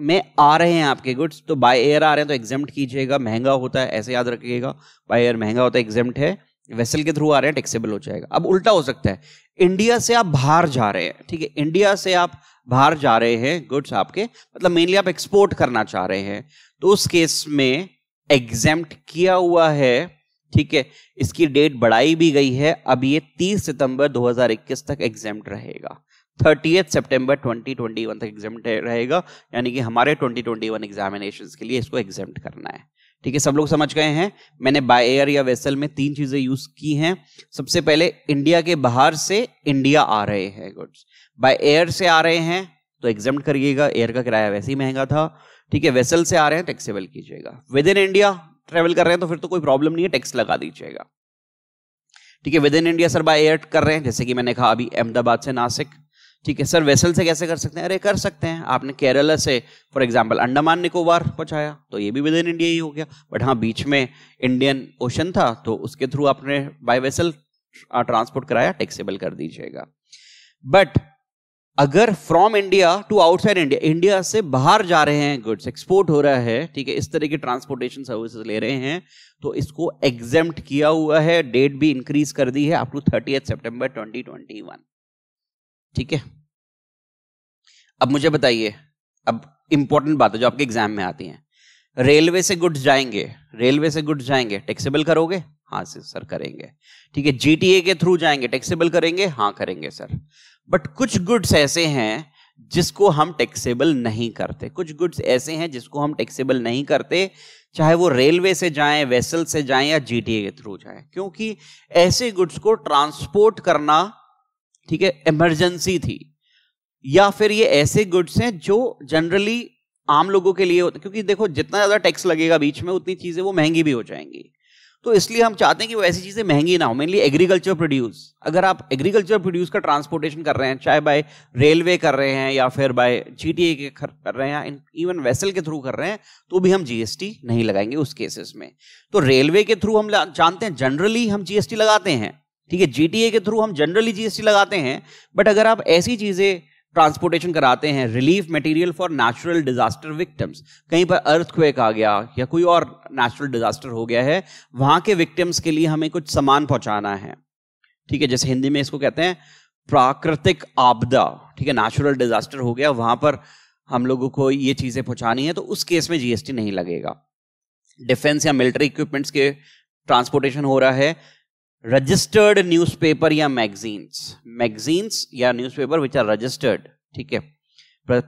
में आ रहे हैं आपके गुड्स तो बाय एयर आ रहे हैं तो एग्जाम्प्ट कीजिएगा महंगा होता है ऐसे याद रखिएगा बाय एयर महंगा होता है एग्जेम्ट है वेसल के थ्रू आ रहे हैं टैक्सेबल हो जाएगा अब उल्टा हो सकता है इंडिया से आप बाहर जा रहे हैं ठीक है इंडिया से आप बाहर जा रहे हैं गुड्स आपके मतलब मेनली आप एक्सपोर्ट करना चाह रहे हैं तो उस केस में एग्जाम्प्ट किया हुआ है ठीक है इसकी डेट बढ़ाई भी गई है अब ये 30 सितंबर 2021 तक एग्जाम्प्ट रहेगा थर्टी सितंबर 2021 तक एग्जाम रहेगा यानी कि हमारे 2021 ट्वेंटी के लिए इसको एग्जाम करना है ठीक है सब लोग समझ गए हैं मैंने बाय एयर या वेसल में तीन चीजें यूज की हैं सबसे पहले इंडिया के बाहर से इंडिया आ रहे हैं गुड्स बाय एयर से आ रहे हैं तो एग्जाम करिएगा एयर का किराया वैसे ही महंगा था ठीक है वेसल से आ रहे हैं टैक्सेबल कीजिएगा विद इन इंडिया ट्रेवल कर रहे हैं तो फिर तो कोई प्रॉब्लम नहीं है टैक्स लगा दीजिएगा ठीक है within India sir by air कर रहे हैं जैसे कि मैंने कहा अभी अहमदाबाद से नासिक ठीक है सर वेसल से कैसे कर सकते हैं अरे कर सकते हैं आपने केरला से फॉर एग्जाम्पल अंडमान निकोबार पहुंचाया तो ये भी विद इन इंडिया ही हो गया बट हाँ बीच में इंडियन ओशन था तो उसके थ्रू आपने बाय वेसल ट्रांसपोर्ट कराया टैक्सेबल कर दीजिएगा बट अगर from India to outside India India से बाहर जा रहे हैं गुड्स एक्सपोर्ट हो रहा है ठीक है इस तरह की ट्रांसपोर्टेशन सर्विसेज ले रहे हैं तो इसको एग्जेम्प्ट किया हुआ है डेट भी इंक्रीज कर दी है अप टू थर्टी सितंबर 2021 ठीक है अब मुझे बताइए अब इंपॉर्टेंट बात है जो आपके एग्जाम में आती है रेलवे से गुड्स जाएंगे रेलवे से गुड्स जाएंगे टैक्सेबल करोगे हाँ सर करेंगे ठीक है जीटीए के थ्रू जाएंगे टैक्सेबल करेंगे हाँ करेंगे सर बट कुछ गुड्स ऐसे हैं जिसको हम टैक्सेबल नहीं करते कुछ गुड्स ऐसे हैं जिसको हम टैक्सेबल नहीं करते चाहे वो रेलवे से जाएं वेसल से जाएं या जीटीए के थ्रू जाएं क्योंकि ऐसे गुड्स को ट्रांसपोर्ट करना ठीक है इमरजेंसी थी या फिर ये ऐसे गुड्स हैं जो जनरली आम लोगों के लिए होते क्योंकि देखो जितना ज़्यादा टैक्स लगेगा बीच में उतनी चीज़ें वो महंगी भी हो जाएंगी तो इसलिए हम चाहते हैं कि वो ऐसी चीज़ें महंगी ना हो मेनली एग्रीकल्चर प्रोड्यूस अगर आप एग्रीकल्चर प्रोड्यूस का ट्रांसपोर्टेशन कर रहे हैं चाहे बाय रेलवे कर रहे हैं या फिर बाय जीटीए के कर रहे हैं इवन वेसल के थ्रू कर रहे हैं तो भी हम जीएसटी नहीं लगाएंगे उस केसेस में तो रेलवे के थ्रू हम जानते हैं जनरली हम जीएसटी लगाते हैं ठीक है जीटीए के थ्रू हम जनरली जीएसटी लगाते हैं बट अगर आप ऐसी चीजें ट्रांसपोर्टेशन कराते हैं relief material for natural disaster victims कहीं पर अर्थक्वेक आ गया या कोई और नेचुरल डिजास्टर हो गया है वहां के विक्टिम्स के लिए हमें कुछ सामान पहुंचाना है ठीक है जैसे हिंदी में इसको कहते हैं प्राकृतिक आपदा ठीक है नेचुरल डिजास्टर हो गया वहां पर हम लोगों को ये चीजें पहुंचानी है तो उस केस में जीएसटी नहीं लगेगा डिफेंस या मिलिट्री इक्विपमेंट्स के ट्रांसपोर्टेशन हो रहा है रजिस्टर्ड न्यूज़पेपर या मैगजीन्स मैगजीन्स या न्यूज़पेपर विच आर रजिस्टर्ड ठीक है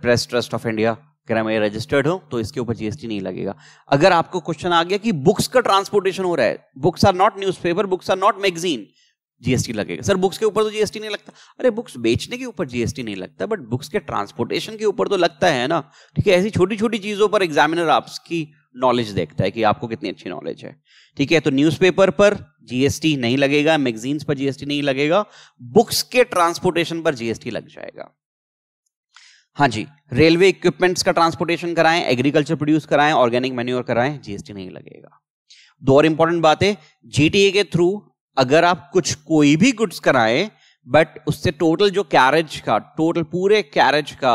प्रेस ट्रस्ट ऑफ इंडिया अगर मैं रजिस्टर्ड हो तो इसके ऊपर जीएसटी नहीं लगेगा अगर आपको क्वेश्चन आ गया कि बुक्स का ट्रांसपोर्टेशन हो रहा है books are not newspaper books are not magazine GST लगेगा सर बुक्स के ऊपर तो जीएसटी नहीं लगता अरे बुक्स बेचने के ऊपर जीएसटी नहीं लगता बट बुक्स के ट्रांसपोर्टेशन के ऊपर तो लगता है ना ठीक है ऐसी छोटी छोटी चीजों पर एग्जामिनर आपकी नॉलेज देखता है कि आपको कितनी अच्छी नॉलेज है ठीक है तो न्यूज़पेपर पर जीएसटी नहीं लगेगा मैगजीन्स पर जीएसटी नहीं लगेगा बुक्स के ट्रांसपोर्टेशन पर जीएसटी लग जाएगा हाँ जी रेलवे इक्विपमेंट्स का ट्रांसपोर्टेशन कराएं एग्रीकल्चर प्रोड्यूस कराएं ऑर्गेनिक मेन्यूर कराएं जीएसटी नहीं लगेगा दो और इंपॉर्टेंट बात है जीटीए के थ्रू अगर आप कुछ कोई भी गुड्स कराएं बट उससे टोटल जो कैरेज का टोटल पूरे कैरेज का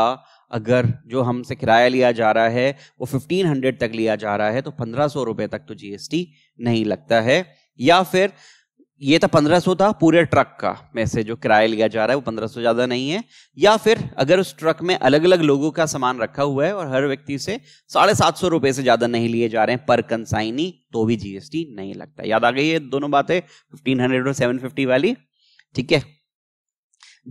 अगर जो हमसे किराया लिया जा रहा है वो 1500 तक लिया जा रहा है तो पंद्रह सौ रुपए तक तो जीएसटी नहीं लगता है या फिर ये तो पंद्रह सौ था पूरे ट्रक का में से जो किराया लिया जा रहा है वो पंद्रह सौ ज़्यादा नहीं है या फिर अगर उस ट्रक में अलग अलग लोगों का सामान रखा हुआ है और हर व्यक्ति से साढ़े सात सौ रुपए से ज़्यादा नहीं लिए जा रहे हैं पर कंसाइनी तो भी जीएसटी नहीं लगता याद आ गई ये दोनों बातें हंड्रेड और फिफ्टी वाली ठीक है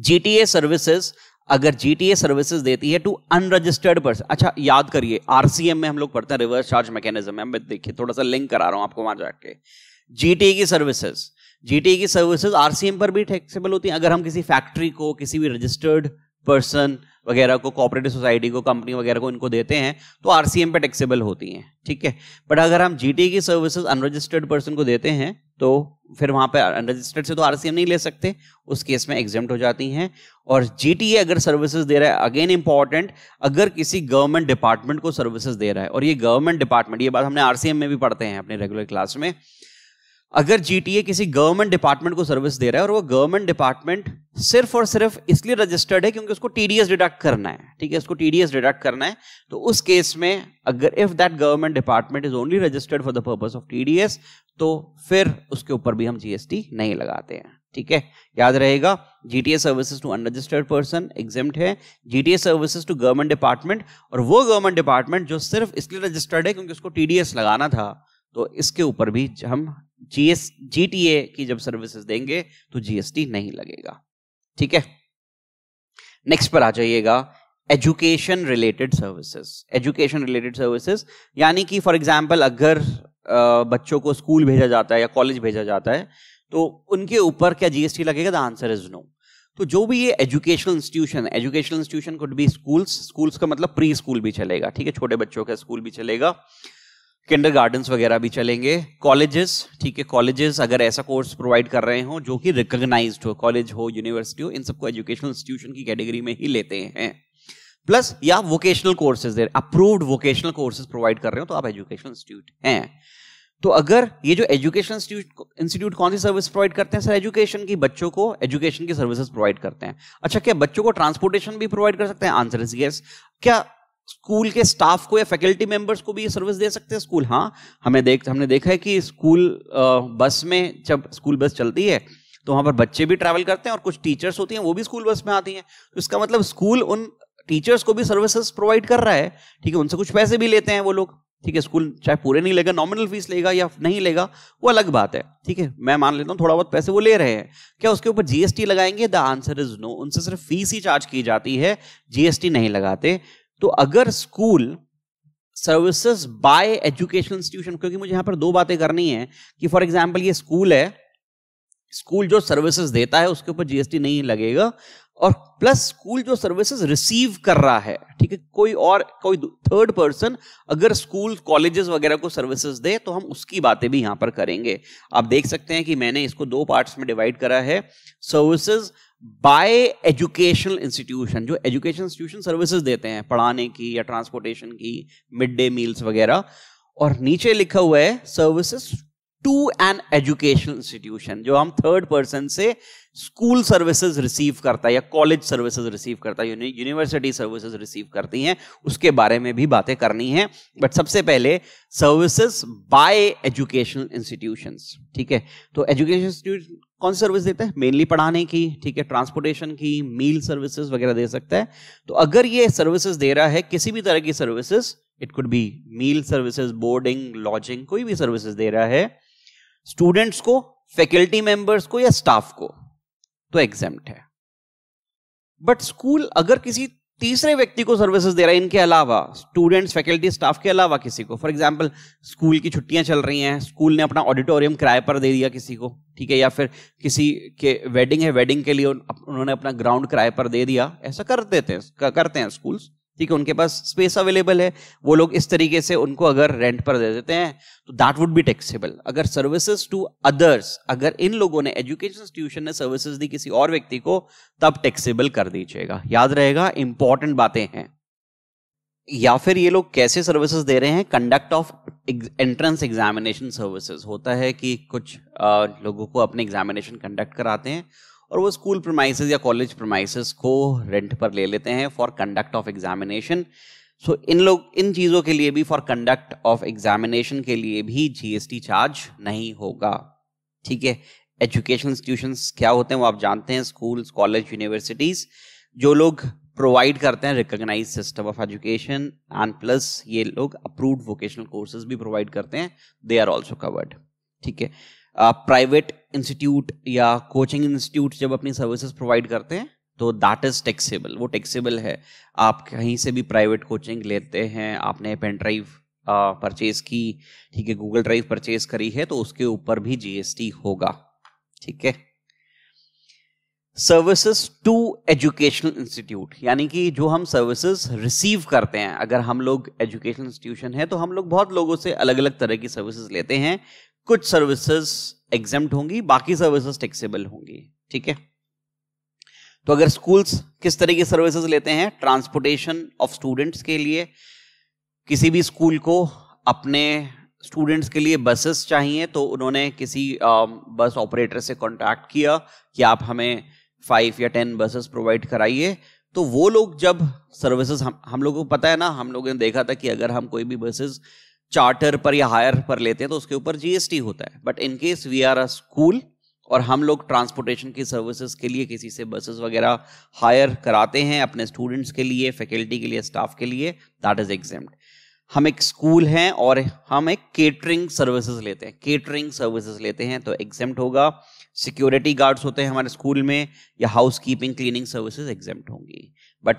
जीटीए सर्विसेज अगर जीटीए सर्विसेज देती है टू अनरजिस्टर्ड पर्सन अच्छा याद करिए आरसीएम में हम लोग पढ़ते हैं रिवर्स चार्ज मैकेनिज्म है मैं देखिए थोड़ा सा लिंक करा रहा हूं आपको वहां जाके जीटीए की सर्विसेज ए की सर्विसेज आरसीएम पर भी टैक्सेबल होती है अगर हम किसी फैक्ट्री को किसी भी रजिस्टर्ड पर्सन वगैरह को कॉपरेटिव सोसाइटी को कंपनी वगैरह को इनको देते हैं तो आरसीएम पे टैक्सेबल होती हैं ठीक है बट अगर हम जीटी e की सर्विसेज अनरजिस्टर्ड पर्सन को देते हैं तो फिर वहाँ पे अनरजिस्टर्ड से तो आरसीएम नहीं ले सकते उस केस में एग्जाम हो जाती हैं और जीटीए e अगर सर्विसेज दे रहा है अगेन इंपॉर्टेंट अगर किसी गवर्नमेंट डिपार्टमेंट को सर्विसेज दे रहा है और ये गवर्नमेंट डिपार्टमेंट ये बात हमने आरसीएम में भी पढ़ते हैं अपने रेगुलर क्लास में अगर जीटीए किसी गवर्नमेंट डिपार्टमेंट को सर्विस दे रहा है और वो गवर्नमेंट डिपार्टमेंट सिर्फ और सिर्फ इसलिए रजिस्टर्ड है क्योंकि उसको टीडीएस डिडक्ट करना है ठीक है उसको टीडीएस डिडक्ट करना है तो उस केस में अगर if that government department is only registered for the purpose of TDS तो फिर उसके ऊपर भी हम जीएसटी नहीं लगाते हैं ठीक है याद रहेगा GTA services to unregistered person exempt है GTA services to government department और वो गवर्नमेंट डिपार्टमेंट जो सिर्फ इसलिए रजिस्टर्ड है क्योंकि उसको टीडीएस लगाना था तो इसके ऊपर भी हम जीएस जीटीए की जब सर्विसेज देंगे तो जीएसटी नहीं लगेगा ठीक है नेक्स्ट पर आ जाइएगा education related services education related services यानी कि फॉर एग्जांपल अगर बच्चों को स्कूल भेजा जाता है या कॉलेज भेजा जाता है तो उनके ऊपर क्या जीएसटी लगेगा द आंसर इज नो तो जो भी ये educational institution educational institution could be schools schools का मतलब प्री स्कूल भी चलेगा ठीक है छोटे बच्चों का स्कूल भी चलेगा किंडर गार्डन वगैरह भी चलेंगे कॉलेजेस ठीक है कॉलेजेस अगर ऐसा कोर्स प्रोवाइड कर रहे हो जो कि रिकोगनाइज हो कॉलेज हो यूनिवर्सिटी हो इन सबको एजुकेशनल इंस्टीट्यूशन की कैटेगरी में ही लेते हैं प्लस या vocational courses approved vocational courses provide कर रहे हो तो आप एजुकेशनल इंस्टीट्यूट हैं तो अगर ये जो एजुकेशन इंस्टीट्यूट कौन सी सर्विस प्रोवाइड करते हैं सर एजुकेशन की बच्चों को एजुकेशन की सर्विसेज प्रोवाइड करते हैं अच्छा क्या बच्चों को ट्रांसपोर्टेशन भी प्रोवाइड कर सकते हैं आंसर इज यस क्या स्कूल के स्टाफ को या फैकल्टी मेंबर्स को भी ये सर्विस दे सकते हैं स्कूल हाँ हमें देख हमने देखा है कि स्कूल बस में जब स्कूल बस चलती है तो वहाँ पर बच्चे भी ट्रैवल करते हैं और कुछ टीचर्स होती हैं वो भी स्कूल बस में आती हैं तो इसका मतलब स्कूल उन टीचर्स को भी सर्विसेज प्रोवाइड कर रहा है ठीक है उनसे कुछ पैसे भी लेते हैं वो लोग ठीक है स्कूल चाहे पूरे नहीं लेगा नॉमिनल फीस लेगा या नहीं लेगा वो अलग बात है ठीक है मैं मान लेता हूँ थोड़ा बहुत पैसे वो ले रहे हैं क्या उसके ऊपर जीएसटी लगाएंगे द आंसर इज नो उनसे सिर्फ फीस ही चार्ज की जाती है जीएसटी नहीं लगाते तो अगर school services by educational institution क्योंकि मुझे यहां पर दो बातें करनी है कि फॉर एग्जाम्पल ये स्कूल है स्कूल जो सर्विसेज देता है उसके ऊपर जीएसटी नहीं लगेगा और प्लस स्कूल जो सर्विसेज रिसीव कर रहा है ठीक है कोई और कोई थर्ड पर्सन अगर स्कूल कॉलेजेस वगैरह को सर्विसेज दे तो हम उसकी बातें भी यहां पर करेंगे आप देख सकते हैं कि मैंने इसको दो पार्ट्स में डिवाइड करा है सर्विसेज बाय एजुकेशनल इंस्टीट्यूशन जो एजुकेशन इंस्टीट्यूशन सर्विसेज देते हैं पढ़ाने की या ट्रांसपोर्टेशन की मिड डे मील्स वगैरह और नीचे लिखा हुआ है services to an educational institution जो हम थर्ड पर्सन से स्कूल सर्विसेज रिसीव करता है या कॉलेज सर्विसेज रिसीव करता है यूनिवर्सिटी सर्विसेज रिसीव करती हैं उसके बारे में भी बातें करनी है बट सबसे पहले सर्विसेज बाय एजुकेशनल इंस्टीट्यूशंस ठीक है तो एजुकेशन इंस्टीट्यूशन कौन सर्विस देता है मेनली पढ़ाने की ठीक है ट्रांसपोर्टेशन की मील सर्विसेज वगैरह दे सकता है तो अगर ये सर्विसेज दे रहा है किसी भी तरह की services it could be meal services boarding lodging कोई भी सर्विसेज दे रहा है स्टूडेंट्स को फैकल्टी मेंबर्स को या स्टाफ को तो एग्जाम है बट स्कूल अगर किसी तीसरे व्यक्ति को सर्विसेज दे रहा है इनके अलावा स्टूडेंट्स फैकल्टी स्टाफ के अलावा किसी को फॉर एग्जाम्पल स्कूल की छुट्टियां चल रही हैं स्कूल ने अपना ऑडिटोरियम किराए पर दे दिया किसी को ठीक है या फिर किसी के वेडिंग है वेडिंग के लिए उन्होंने अपना ग्राउंड किराए पर दे दिया ऐसा कर देते हैं करते हैं स्कूल्स ठीक है उनके पास स्पेस अवेलेबल है वो लोग इस तरीके से उनको अगर रेंट पर दे देते हैं तो दैट वुड बी टेक्सेबल अगर सर्विसेज टू अदर्स अगर इन लोगों ने एजुकेशन इंस्टीट्यूशन ने सर्विसेज दी किसी और व्यक्ति को तब टेक्सेबल कर दीजिएगा याद रहेगा इंपॉर्टेंट बातें हैं या फिर ये लोग कैसे सर्विसेज दे रहे हैं conduct of entrance examination services होता है कि कुछ आ, लोगों को अपने एग्जामिनेशन कंडक्ट कराते हैं और वो स्कूल प्रोमाइस या कॉलेज प्रोमाइस को रेंट पर ले लेते हैं for conduct of examination so इन लोग इन चीज़ों के लिए भी फॉर कंडक्ट ऑफ एग्जामिनेशन के लिए भी जीएसटी चार्ज नहीं होगा ठीक है एजुकेशन इंस्टीट्यूशन क्या होते हैं वो आप जानते हैं स्कूल्स कॉलेज यूनिवर्सिटीज जो लोग प्रोवाइड करते हैं recognise system of education and plus ये लोग अप्रूव्ड वोकेशनल कोर्सेज भी प्रोवाइड करते हैं दे आर ऑल्सो कवर्ड ठीक है प्राइवेट इंस्टीट्यूट या कोचिंग इंस्टीट्यूट जब अपनी सर्विसेज प्रोवाइड करते हैं तो दैट इज टैक्सेबल वो टैक्सेबल है आप कहीं से भी प्राइवेट कोचिंग लेते हैं आपने पेन ड्राइव परचेज की ठीक है गूगल ड्राइव परचेज करी है तो उसके ऊपर भी जीएसटी होगा ठीक है सर्विसेज टू एजुकेशनल इंस्टीट्यूट यानी कि जो हम सर्विसेज रिसीव करते हैं अगर हम लोग एजुकेशनल इंस्टीट्यूशन है तो हम लोग बहुत लोगों से अलग अलग तरह की सर्विसेज लेते हैं कुछ सर्विसेज एग्जाम होंगी बाकी सर्विसेज टैक्सेबल होंगी ठीक है तो अगर स्कूल्स किस तरह की सर्विसेज लेते हैं ट्रांसपोर्टेशन ऑफ स्टूडेंट्स के लिए किसी भी स्कूल को अपने स्टूडेंट्स के लिए बसेस चाहिए तो उन्होंने किसी बस um, ऑपरेटर से कॉन्टैक्ट किया कि आप हमें फाइव या टेन बसेस प्रोवाइड कराइए तो वो लोग जब सर्विसेज हम हम लोगों को पता है ना हम लोगों ने देखा था कि अगर हम कोई भी बसेस चार्टर पर या हायर पर लेते हैं तो उसके ऊपर जीएसटी होता है but in case we are a school और हम लोग ट्रांसपोर्टेशन की सर्विसेज के लिए किसी से बसेस वगैरह हायर कराते हैं अपने स्टूडेंट्स के लिए फैकल्टी के लिए स्टाफ के लिए दैट इज एग्जाम हम एक स्कूल हैं और हम एक केटरिंग सर्विसेज लेते हैं केटरिंग सर्विसेज लेते हैं तो एग्जाम होगा सिक्योरिटी गार्ड्स होते हैं हमारे स्कूल में या housekeeping cleaning services exempt होंगी बट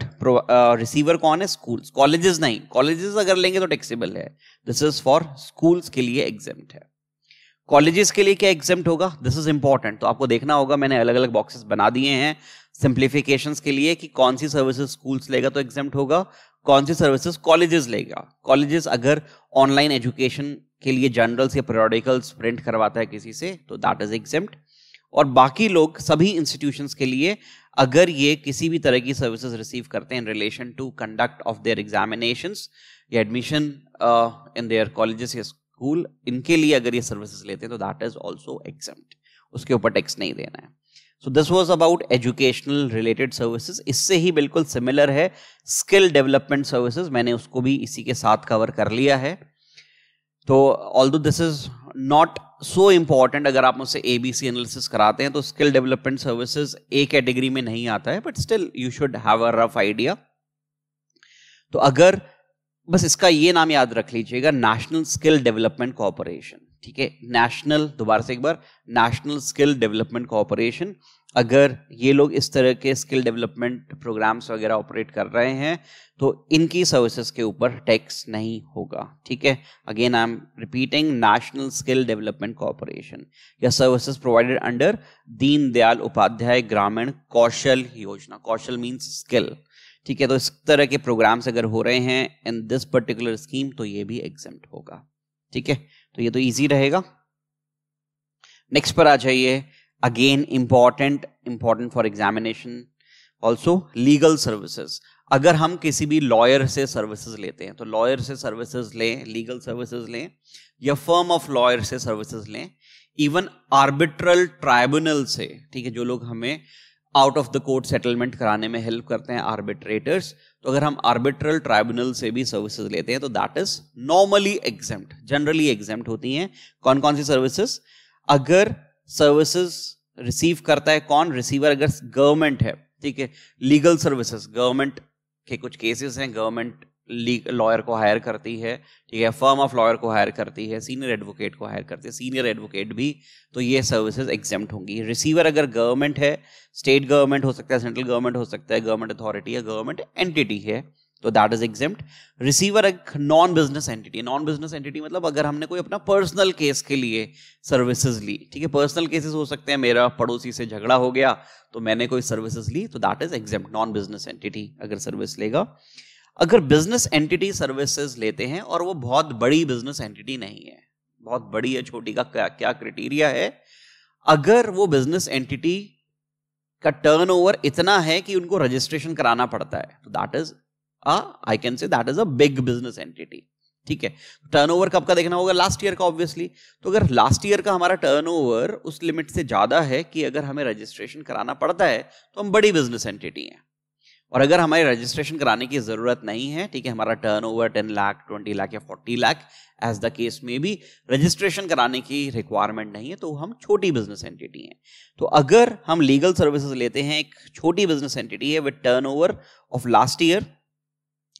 रिसीवर uh, कौन है स्कूल कॉलेजेस नहीं कॉलेजेस अगर लेंगे तो टैक्सेबल है दिस इज फॉर स्कूल्स के लिए एग्जाम है कॉलेजेस के लिए क्या एग्जाम होगा दिस इज इंपॉर्टेंट तो आपको देखना होगा मैंने अलग अलग बॉक्सेस बना दिए हैं सिंप्लीफिकेशन के लिए कि कौन सी सर्विसेज स्कूल्स लेगा तो एग्जाम होगा कौन सी सर्विसेज कॉलेजेस लेगा कॉलेजेस अगर ऑनलाइन एजुकेशन के लिए जर्नल्स या पेरियोडिकल्स प्रिंट करवाता है किसी से तो दैट इज एग्जेम्ट और बाकी लोग सभी इंस्टीट्यूशन के लिए अगर ये किसी भी तरह की सर्विसेज रिसीव करते हैं in relation to conduct of their examination या एडमिशन इन देयर कॉलेज या स्कूल इनके लिए अगर ये सर्विसेज लेते हैं तो दैट इज ऑल्सो एक्सेप्ट उसके ऊपर टैक्स नहीं देना है so this was about educational related services इससे ही बिल्कुल सिमिलर है स्किल डेवलपमेंट सर्विसेज मैंने उसको भी इसी के साथ कवर कर लिया है तो all this is not so important अगर आप मुझसे ए बी सी एनालिसिस कराते हैं तो skill development services a category में नहीं आता है but still you should have a rough idea तो अगर बस इसका ये नाम याद रख लीजिएगा नेशनल स्किल डेवलपमेंट कॉरपोरेशन ठीक है नेशनल दोबारा से एक बार नेशनल स्किल डेवलपमेंट कॉरपोरेशन अगर ये लोग इस तरह के स्किल डेवलपमेंट प्रोग्राम्स वगैरह ऑपरेट कर रहे हैं तो इनकी सर्विसेज के ऊपर टैक्स नहीं होगा ठीक है again I am repeating national skill development corporation या services provided under Deen Dayal Upadhyay ग्रामीण कौशल योजना कौशल मीन्स स्किल ठीक है तो इस तरह के प्रोग्राम्स अगर हो रहे हैं इन दिस पर्टिकुलर स्कीम तो ये भी एग्जाम होगा ठीक है तो ये तो ईजी रहेगा नेक्स्ट पर आ जाइए again important important for examination also legal services अगर हम किसी भी लॉयर से सर्विसेज लेते हैं तो लॉयर से सर्विसेज लें लीगल सर्विसेज लें या फर्म ऑफ लॉयर से सर्विसेज लें इवन आर्बिट्रल ट्राइब्यूनल से ठीक है जो लोग हमें out of the court settlement कराने में हेल्प करते हैं आर्बिट्रेटर्स तो अगर हम आर्बिट्रल ट्राइब्यूनल से भी सर्विसेज लेते हैं तो that is normally exempt generally exempt होती हैं कौन कौन सी सर्विसेज अगर सर्विसेज रिसीव करता है कौन रिसीवर अगर गवर्नमेंट है ठीक है लीगल सर्विसेज गवर्नमेंट के कुछ केसेस हैं गवर्नमेंट लॉयर को हायर करती है ठीक है फर्म ऑफ लॉयर को हायर करती है सीनियर एडवोकेट को हायर करती है सीनियर एडवोकेट भी तो ये सर्विसेज एग्जेम्ट होंगी रिसीवर अगर गवर्नमेंट है स्टेट गवर्नमेंट हो सकता है सेंट्रल गवर्नमेंट हो सकता है गवर्नमेंट अथॉरिटी या गवर्नमेंट एंटिटी है तो दैट इज एग्जिम्प्ट रिसीवर एक non business entity non business entity मतलब अगर हमने कोई अपना पर्सनल केस के लिए सर्विसेज ली ठीक है पर्सनल केसेस हो सकते हैं मेरा पड़ोसी से झगड़ा हो गया तो मैंने कोई सर्विसेज ली तो that is exempt non business entity अगर सर्विस लेगा अगर बिजनेस एंटिटी सर्विसेज लेते हैं और वो बहुत बड़ी बिजनेस एंटिटी नहीं है बहुत बड़ी या छोटी का क्या क्या क्राइटेरिया है अगर वो बिजनेस एंटिटी का टर्नओवर इतना है कि उनको रजिस्ट्रेशन कराना पड़ता है तो that is I can say that is a big business entity ठीक है टर्नओवर कब का देखना होगा लास्ट ईयर का ऑब्वियसली तो अगर लास्ट ईयर का हमारा टर्नओवर उस लिमिट से ज्यादा है कि अगर हमें रजिस्ट्रेशन कराना पड़ता है तो हम बड़ी बिजनेस एंटिटी हैं और अगर हमारे रजिस्ट्रेशन कराने की जरूरत नहीं है ठीक है हमारा turnover ten lakh twenty lakh या forty lakh as the case में भी रजिस्ट्रेशन कराने की रिक्वायरमेंट नहीं है तो हम छोटी बिजनेस एंटिटी हैं तो अगर हम लीगल सर्विसेज लेते हैं एक छोटी बिजनेस एंटिटी है with turnover of last year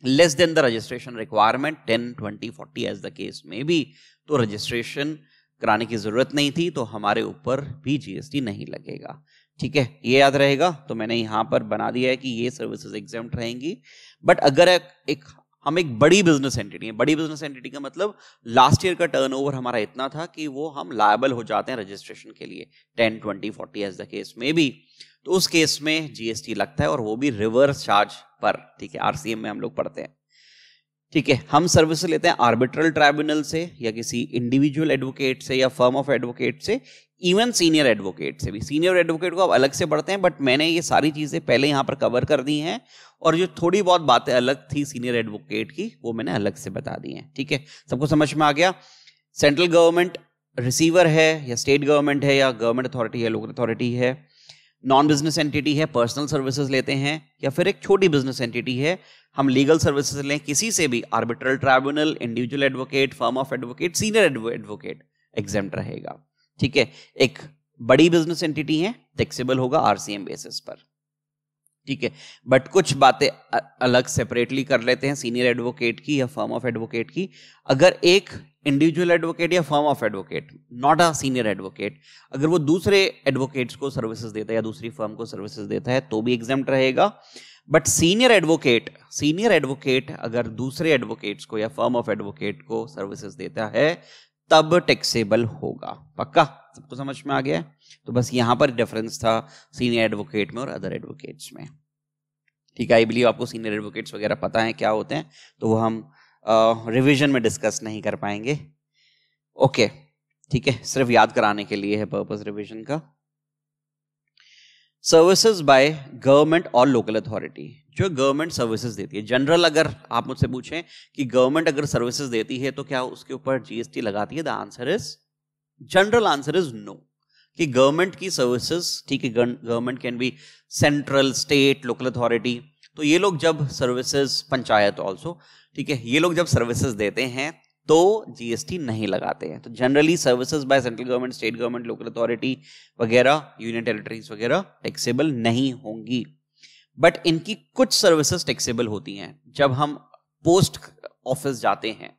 less than the registration requirement 10, 20, 40 as the case may be तो registration कराने की जरूरत नहीं थी तो हमारे ऊपर भी जीएसटी नहीं लगेगा ठीक है ये याद रहेगा तो मैंने यहां पर बना दिया है कि ये सर्विसेज एग्जाम रहेंगी बट अगर एक, एक हम एक बड़ी बिजनेस एंटिटी है बड़ी बिजनेस एंटिटी का मतलब लास्ट ईयर का टर्नओवर हमारा इतना था कि वो हम लायबल हो जाते हैं रजिस्ट्रेशन के लिए ten twenty forty as the case में भी तो उस केस में जीएसटी लगता है और वो भी रिवर्स चार्ज पर ठीक है आरसीएम में हम लोग पढ़ते हैं ठीक है हम सर्विस लेते हैं आर्बिट्रल ट्राइब्यूनल से या किसी इंडिविजुअल एडवोकेट से या फर्म ऑफ एडवोकेट से इवन सीनियर एडवोकेट से भी सीनियर एडवोकेट को आप अलग से पढ़ते हैं बट मैंने ये सारी चीज़ें पहले यहाँ पर कवर कर दी हैं और जो थोड़ी बहुत बातें अलग थी सीनियर एडवोकेट की वो मैंने अलग से बता दी हैं ठीक है सबको समझ में आ गया सेंट्रल गवर्नमेंट रिसीवर है या स्टेट गवर्नमेंट है या गवर्नमेंट अथॉरिटी है लोकल अथॉरिटी है नॉन बिजनेस एंटिटी है पर्सनल सर्विसेज लेते हैं या फिर एक छोटी बिजनेस एंटिटी है हम लीगल सर्विसेज लें किसी से भी arbitral tribunal individual advocate firm of advocate senior advocate exempt रहेगा ठीक है एक बड़ी बिजनेस एंटिटी है टेक्सीबल होगा आरसीएम बेसिस पर ठीक है बट कुछ बातें अलग सेपरेटली कर लेते हैं सीनियर एडवोकेट की या फर्म ऑफ एडवोकेट की अगर एक इंडिविजुअल एडवोकेट या firm of advocate not a senior advocate अगर वो दूसरे एडवोकेट्स को सर्विसेज देता है या दूसरी फर्म को सर्विसेज देता है तो भी एग्जाम रहेगा but senior advocate senior advocate अगर दूसरे एडवोकेट्स को या फर्म ऑफ एडवोकेट को सर्विसेज देता है तब टैक्सेबल होगा पक्का सबको समझ में आ गया तो बस यहां पर डिफरेंस था सीनियर एडवोकेट में और अदर एडवोकेट्स में ठीक है आई बिलीव आपको सीनियर एडवोकेट्स वगैरह पता है क्या होते हैं तो वो हम रिविजन में डिस्कस नहीं कर पाएंगे ओके ठीक है सिर्फ याद कराने के लिए है पर्पज रिविजन का सर्विसेज बाय गवर्नमेंट और लोकल अथॉरिटी जो गवर्नमेंट सर्विसेज देती है जनरल अगर आप मुझसे पूछें कि गवर्नमेंट अगर सर्विसेज देती है तो क्या उसके ऊपर जीएसटी लगाती है the answer is general answer is no कि गवर्नमेंट की सर्विसेज ठीक है government can be central state local authority तो ये लोग जब सर्विसेज पंचायत ऑल्सो ठीक है ये लोग जब सर्विसेज देते हैं तो जीएसटी नहीं लगाते हैं तो generally services by central government state government local authority वगैरह यूनियन टेरिटरीज वगैरह टैक्सेबल नहीं होंगी बट इनकी कुछ सर्विसेज टैक्सेबल होती हैं जब हम पोस्ट ऑफिस जाते हैं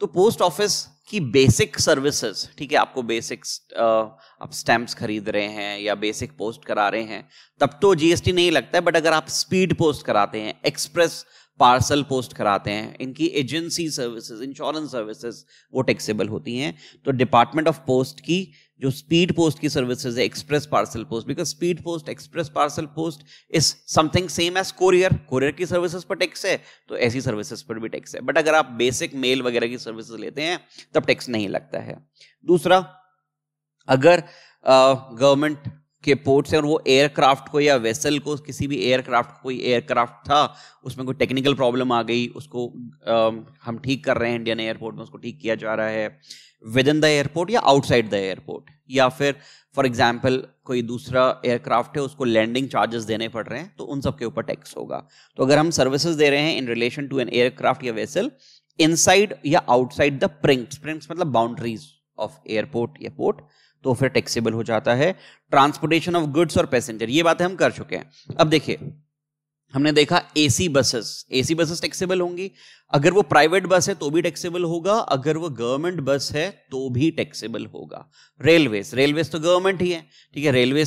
तो पोस्ट ऑफिस की बेसिक सर्विसेज ठीक है आपको बेसिक आप स्टैम्प्स खरीद रहे हैं या बेसिक पोस्ट करा रहे हैं तब तो जीएसटी नहीं लगता है बट अगर आप स्पीड पोस्ट कराते हैं एक्सप्रेस पार्सल पोस्ट कराते हैं इनकी एजेंसी सर्विसेज इंश्योरेंस सर्विसेज वो टैक्सेबल होती हैं तो डिपार्टमेंट ऑफ पोस्ट की जो स्पीड पोस्ट की सर्विसेज है express parcel post because speed post express parcel post is something same as courier courier की सर्विसेज पर टैक्स है तो ऐसी सर्विसेज पर भी टैक्स है बट अगर आप बेसिक मेल वगैरह की सर्विसेज लेते हैं तब टैक्स नहीं लगता है दूसरा अगर गवर्नमेंट के पोर्ट्स हैं और वो एयरक्राफ्ट को या वेसल को किसी भी एयरक्राफ्ट कोई एयरक्राफ्ट था उसमें कोई टेक्निकल प्रॉब्लम आ गई उसको आ, हम ठीक कर रहे हैं इंडियन एयरपोर्ट में उसको ठीक किया जा रहा है विद इन द एयरपोर्ट या आउटसाइड द एयरपोर्ट या फिर फॉर एग्जाम्पल कोई दूसरा एयरक्राफ्ट है उसको लैंडिंग चार्जेस देने पड़ रहे हैं तो उन सब के ऊपर टैक्स होगा तो अगर हम सर्विसेज दे रहे हैं in relation to an aircraft या वेसल इनसाइड या आउटसाइड द प्रिंट्स प्रिंट्स मतलब बाउंड्रीज ऑफ एयरपोर्ट या पोर्ट तो फिर टैक्सेबल हो जाता है ट्रांसपोर्टेशन ऑफ गुड्स और पैसेंजर ये बातें हम कर चुके हैं अब देखिए हमने देखा AC buses AC buses taxable होंगी अगर वो प्राइवेट बस है तो भी टैक्सेबल होगा अगर वो गवर्नमेंट बस है तो भी टैक्सेबल होगा रेलवे रेलवे तो गवर्नमेंट ही है ठीक है रेलवे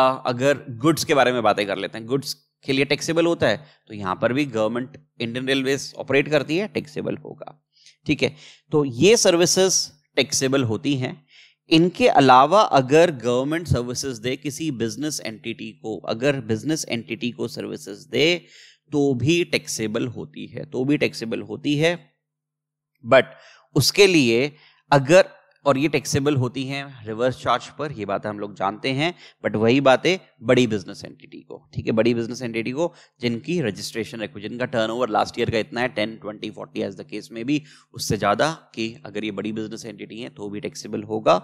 अगर गुड्स के बारे में बातें कर लेते हैं गुड्स के लिए टैक्सेबल होता है तो यहां पर भी गवर्नमेंट इंडियन रेलवे ऑपरेट करती है टैक्सेबल होगा ठीक है तो ये सर्विसेज टैक्सेबल होती हैं इनके अलावा अगर गवर्नमेंट सर्विसेज दे किसी बिजनेस एंटिटी को अगर बिजनेस एंटिटी को सर्विसेज दे तो भी टैक्सेबल होती है तो भी टैक्सेबल होती है बट उसके लिए अगर और ये टैक्सेबल होती हैं रिवर्स चार्ज पर ये बात हम लोग जानते हैं बट वही बातें बड़ी बिजनेस एंटिटी को ठीक है बड़ी बिजनेस एंटिटी को जिनकी रजिस्ट्रेशन रखो जिनका ओवर लास्ट ईयर का इतना है ten twenty forty as the case में भी उससे ज़्यादा कि अगर ये बड़ी बिजनेस एंटिटी है तो भी टैक्सेबल होगा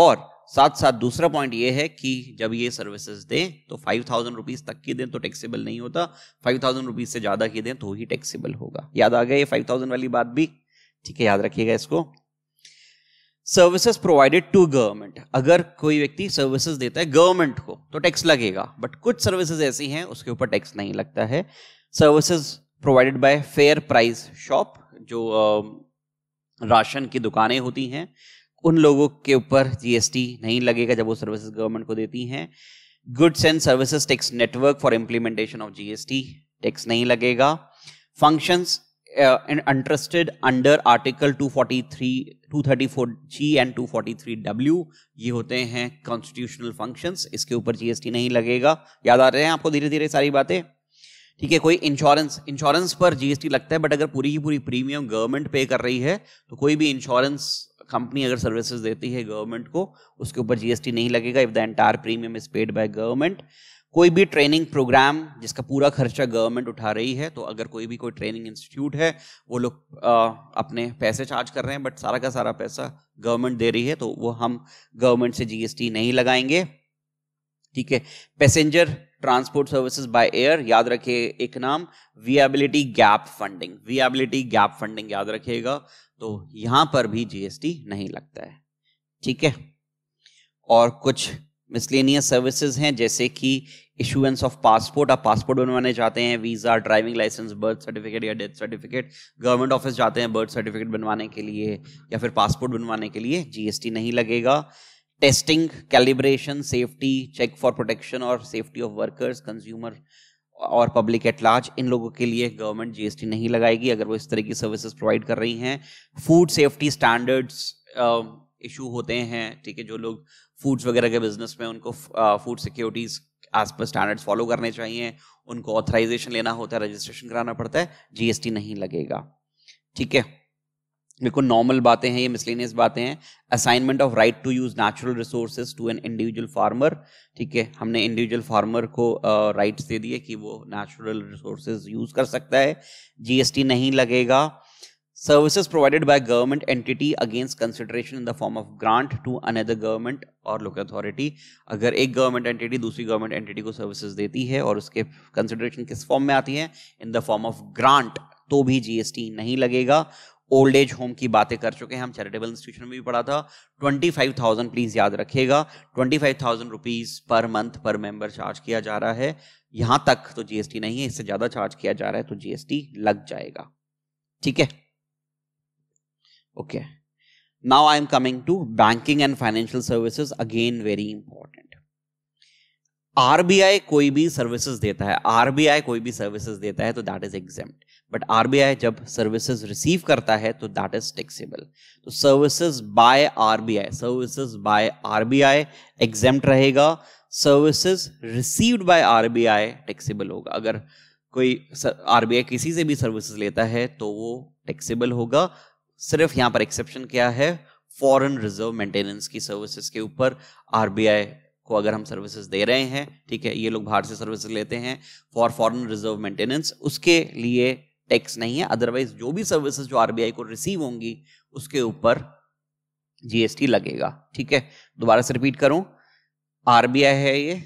और साथ साथ दूसरा पॉइंट ये है कि जब ये सर्विसेज दें तो फाइव थाउजेंड रुपीज तक की दें तो टैक्सेबल नहीं होता फाइव थाउजेंड रुपीज से ज़्यादा की दें तो ही टैक्सेबल होगा याद आ गया ये फाइव थाउजेंड वाली बात भी ठीक है याद रखिएगा इसको सर्विसेज प्रोवाइडेड टू गवर्नमेंट अगर कोई व्यक्ति सर्विसेज देता है गवर्नमेंट को तो टैक्स लगेगा बट कुछ सर्विसेज ऐसी हैं उसके ऊपर टैक्स नहीं लगता है services provided by fair price shop जो राशन की दुकानें होती हैं उन लोगों के ऊपर जीएसटी नहीं लगेगा जब वो सर्विसेज गवर्नमेंट को देती हैं goods and services tax network for implementation of GST tax नहीं लगेगा functions uh, interested under article 243, 234G and 243W ये होते हैं कॉन्स्टिट्यूशनल फंक्शंस इसके ऊपर जीएसटी नहीं लगेगा याद आ रहे हैं आपको धीरे धीरे सारी बातें ठीक है कोई इंश्योरेंस इंश्योरेंस पर जीएसटी लगता है बट अगर पूरी की पूरी प्रीमियम गवर्नमेंट पे कर रही है तो कोई भी इंश्योरेंस कंपनी अगर सर्विसेज देती है गवर्नमेंट को उसके ऊपर जीएसटी नहीं लगेगा if the entire premium is paid by government कोई भी ट्रेनिंग प्रोग्राम जिसका पूरा खर्चा गवर्नमेंट उठा रही है तो अगर कोई भी कोई ट्रेनिंग इंस्टीट्यूट है वो लोग अपने पैसे चार्ज कर रहे हैं बट सारा का सारा पैसा गवर्नमेंट दे रही है तो वो हम गवर्नमेंट से जीएसटी नहीं लगाएंगे ठीक है passenger transport services by air याद रखिए एक नाम viability gap funding viability gap funding याद रखिएगा तो यहां पर भी जीएसटी नहीं लगता है ठीक है और कुछ मिसलेनियस सर्विसेज हैं जैसे कि इशुएंस ऑफ पासपोर्ट आप पासपोर्ट बनवाने जाते हैं visa driving licence birth certificate या डेथ सर्टिफिकेट गवर्नमेंट ऑफिस जाते हैं बर्थ सर्टिफिकेट बनवाने के लिए या फिर पासपोर्ट बनवाने के लिए जीएसटी नहीं लगेगा testing calibration safety check for protection और सेफ्टी ऑफ वर्कर्स कंज्यूमर और पब्लिक एट लार्ज इन लोगों के लिए गवर्नमेंट जीएसटी नहीं लगाएगी अगर वो इस तरह की सर्विसेज प्रोवाइड कर रही हैं फूड सेफ्टी स्टैंडर्ड्स इशू होते हैं ठीक है जो लोग फूड्स वगैरह के बिजनेस में उनको food uh, securities as per standards follow करने चाहिए उनको ऑथराइजेशन लेना होता है रजिस्ट्रेशन कराना पड़ता है जीएसटी नहीं लगेगा ठीक है बिल्कुल नॉर्मल बातें हैं ये मिसलिनियस बातें हैं assignment of right to use natural resources to an individual farmer ठीक है हमने इंडिविजुअल फार्मर को राइट्स uh, दे दिए कि वो नेचुरल रिसोर्सेज यूज कर सकता है जीएसटी नहीं लगेगा services provided by government entity against consideration in the form of grant to another government or local authority अगर एक government entity दूसरी government entity को services देती है और उसके consideration किस form में आती है in the form of grant तो भी जीएसटी नहीं लगेगा ओल्ड एज होम की बातें कर चुके हैं हम चैरिटेबल इंस्टीट्यूशन में भी पढ़ा था ट्वेंटी फाइव थाउजेंड प्लीज याद रखिएगा twenty five thousand rupees per month per member charge किया जा रहा है यहां तक तो जीएसटी नहीं है इससे ज्यादा चार्ज किया जा रहा है तो जीएसटी लग जाएगा ठीक है Okay. Now I am coming to banking and financial services again very important. RBI कोई भी सर्विसेज देता है आरबीआई कोई भी सर्विसेज देता है तो that is exempt but RBI जब सर्विसेज रिसीव करता है तो दैट इज टैक्सेबल तो services by RBI services by RBI exempt रहेगा services received by RBI taxable होगा अगर कोई आरबीआई किसी से भी सर्विसेज लेता है तो वो टैक्सेबल होगा सिर्फ यहां पर एक्सेप्शन क्या है फॉरेन रिजर्व मेंटेनेंस की सर्विसेज के ऊपर आरबीआई को अगर हम सर्विसेज दे रहे हैं ठीक है ये लोग बाहर से सर्विसेज लेते हैं फॉर फॉरेन रिजर्व मेंटेनेंस उसके लिए टैक्स नहीं है अदरवाइज जो भी सर्विसेज जो आरबीआई को रिसीव होंगी उसके ऊपर जीएसटी लगेगा ठीक है दोबारा से रिपीट करूं आरबीआई है ये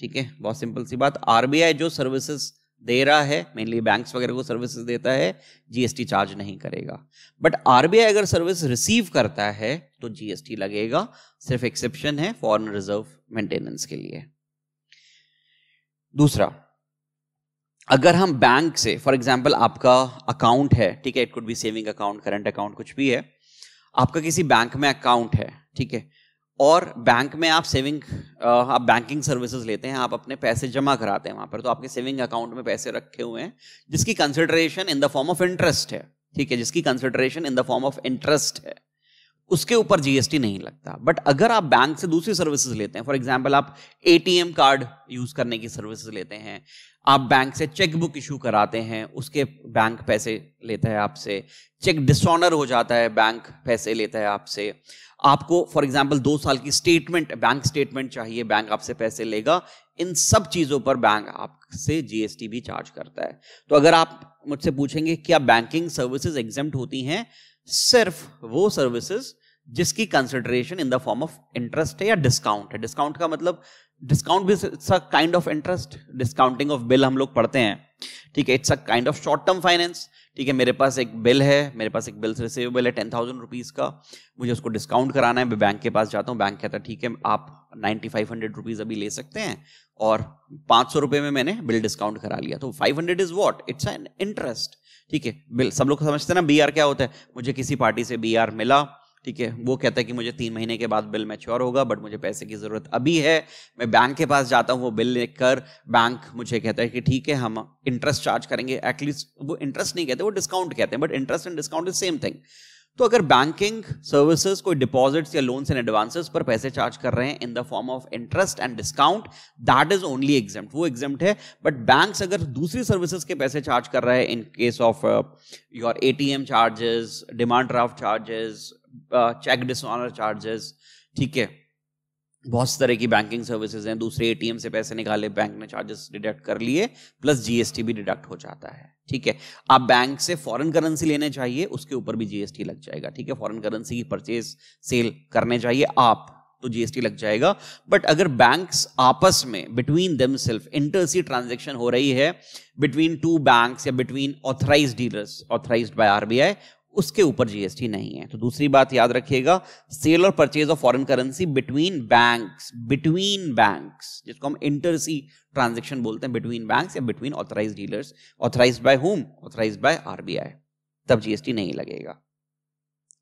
ठीक है बहुत सिंपल सी बात आरबीआई जो सर्विसेज दे रहा है मेनली बैंक्स वगैरह को सर्विसेज देता है जीएसटी चार्ज नहीं करेगा बट आरबीआई अगर सर्विस रिसीव करता है तो जीएसटी लगेगा सिर्फ एक्सेप्शन है फॉरन रिजर्व मेंटेनेंस के लिए दूसरा अगर हम बैंक से फॉर एग्जाम्पल आपका अकाउंट है ठीक है it could be saving account current account कुछ भी है आपका किसी बैंक में अकाउंट है ठीक है और बैंक में आप सेविंग uh, आप बैंकिंग सर्विसेज लेते हैं आप अपने पैसे जमा कराते हैं वहां पर तो आपके सेविंग अकाउंट में पैसे रखे हुए हैं जिसकी consideration in the form of interest है ठीक है जिसकी consideration in the form of interest है उसके ऊपर जीएसटी नहीं लगता बट अगर आप बैंक से दूसरी सर्विसेज लेते हैं फॉर एग्जाम्पल आप ए कार्ड यूज करने की सर्विसेज लेते हैं आप बैंक से चेक बुक इशू कराते हैं उसके बैंक पैसे लेता है आपसे चेक डिसऑनर हो जाता है बैंक पैसे लेता है आपसे आपको फॉर एग्जाम्पल दो साल की स्टेटमेंट बैंक स्टेटमेंट चाहिए बैंक आपसे पैसे लेगा इन सब चीज़ों पर बैंक आपसे जीएसटी भी चार्ज करता है तो अगर आप मुझसे पूछेंगे क्या बैंकिंग सर्विसेज एग्जाम होती हैं सिर्फ वो सर्विसेज जिसकी consideration in the form of interest है या डिस्काउंट है डिस्काउंट का मतलब डिस्काउंट भी it's a kind of interest discounting of bill हम लोग पढ़ते हैं ठीक है it's a kind of short term finance ठीक है मेरे पास एक बिल है मेरे पास एक बिल रिसीवेबल है टेन थाउजेंड रुपीज़ का मुझे उसको डिस्काउंट कराना है मैं बैंक के पास जाता हूँ बैंक कहता है ठीक है आप नाइन्टी फाइव हंड्रेड रुपीज़ अभी ले सकते हैं और पाँच सौ रुपये में मैंने बिल डिस्काउंट करा लिया तो five hundred is what it's an interest ठीक है बिल सब लोग समझते हैं ना बी आर क्या होता है मुझे किसी पार्टी से बी आर मिला ठीक है वो कहता है कि मुझे तीन महीने के बाद बिल मैच्योर होगा बट मुझे पैसे की ज़रूरत अभी है मैं बैंक के पास जाता हूँ वो बिल लेकर बैंक मुझे कहता है कि ठीक है हम इंटरेस्ट चार्ज करेंगे एटलीस्ट वो इंटरेस्ट नहीं कहते वो डिस्काउंट कहते हैं but interest and discount is same thing तो अगर बैंकिंग सर्विसेज कोई डिपॉजिट्स या लोन्स एंड एडवांसेस पर पैसे चार्ज कर रहे हैं in the form of interest and discount that is only exempt वो एग्जाम है बट बैंक्स अगर दूसरी सर्विसेज के पैसे चार्ज कर रहे हैं in case of your ATM charges demand draft charges cheque dishonour charges ठीक है बहुत तरह की बैंकिंग सर्विसेज हैं दूसरे एटीएम से पैसे निकाले बैंक ने चार्जेस डिडक्ट कर लिए प्लस जीएसटी भी डिडक्ट हो जाता है ठीक है आप बैंक से फॉरेन करेंसी लेने चाहिए उसके ऊपर भी जीएसटी लग जाएगा ठीक है फॉरेन करेंसी की परचेज सेल करने चाहिए आप तो जीएसटी लग जाएगा बट अगर बैंक आपस में बिटवीन दम सेल्फ इंटरसी ट्रांजेक्शन हो रही है बिटवीन टू बैंक या between authorise dealers authorise by RBI उसके ऊपर जीएसटी नहीं है तो दूसरी बात याद रखिएगा सेल और purchase of foreign currency between banks between banks जिसको हम इंटरसी ट्रांजैक्शन बोलते हैं बिटवीन बैंक्स या between authorise dealers authorise by home authorise by RBI तब जीएसटी नहीं लगेगा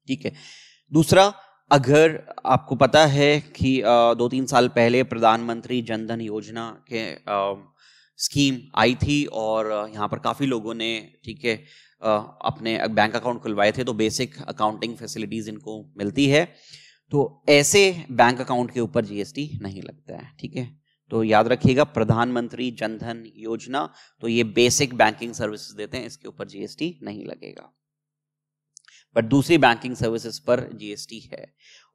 ठीक है दूसरा अगर आपको पता है कि दो तीन साल पहले प्रधानमंत्री जनधन योजना के स्कीम आई थी और यहाँ पर काफ़ी लोगों ने ठीक है अपने बैंक अकाउंट खुलवाए थे तो बेसिक अकाउंटिंग फैसिलिटीज इनको मिलती है तो ऐसे बैंक अकाउंट के ऊपर जीएसटी नहीं लगता है ठीक है तो याद रखिएगा प्रधानमंत्री जनधन योजना तो ये बेसिक बैंकिंग सर्विसेज देते हैं इसके ऊपर जीएसटी नहीं लगेगा बट दूसरी बैंकिंग सर्विसेज पर जीएसटी है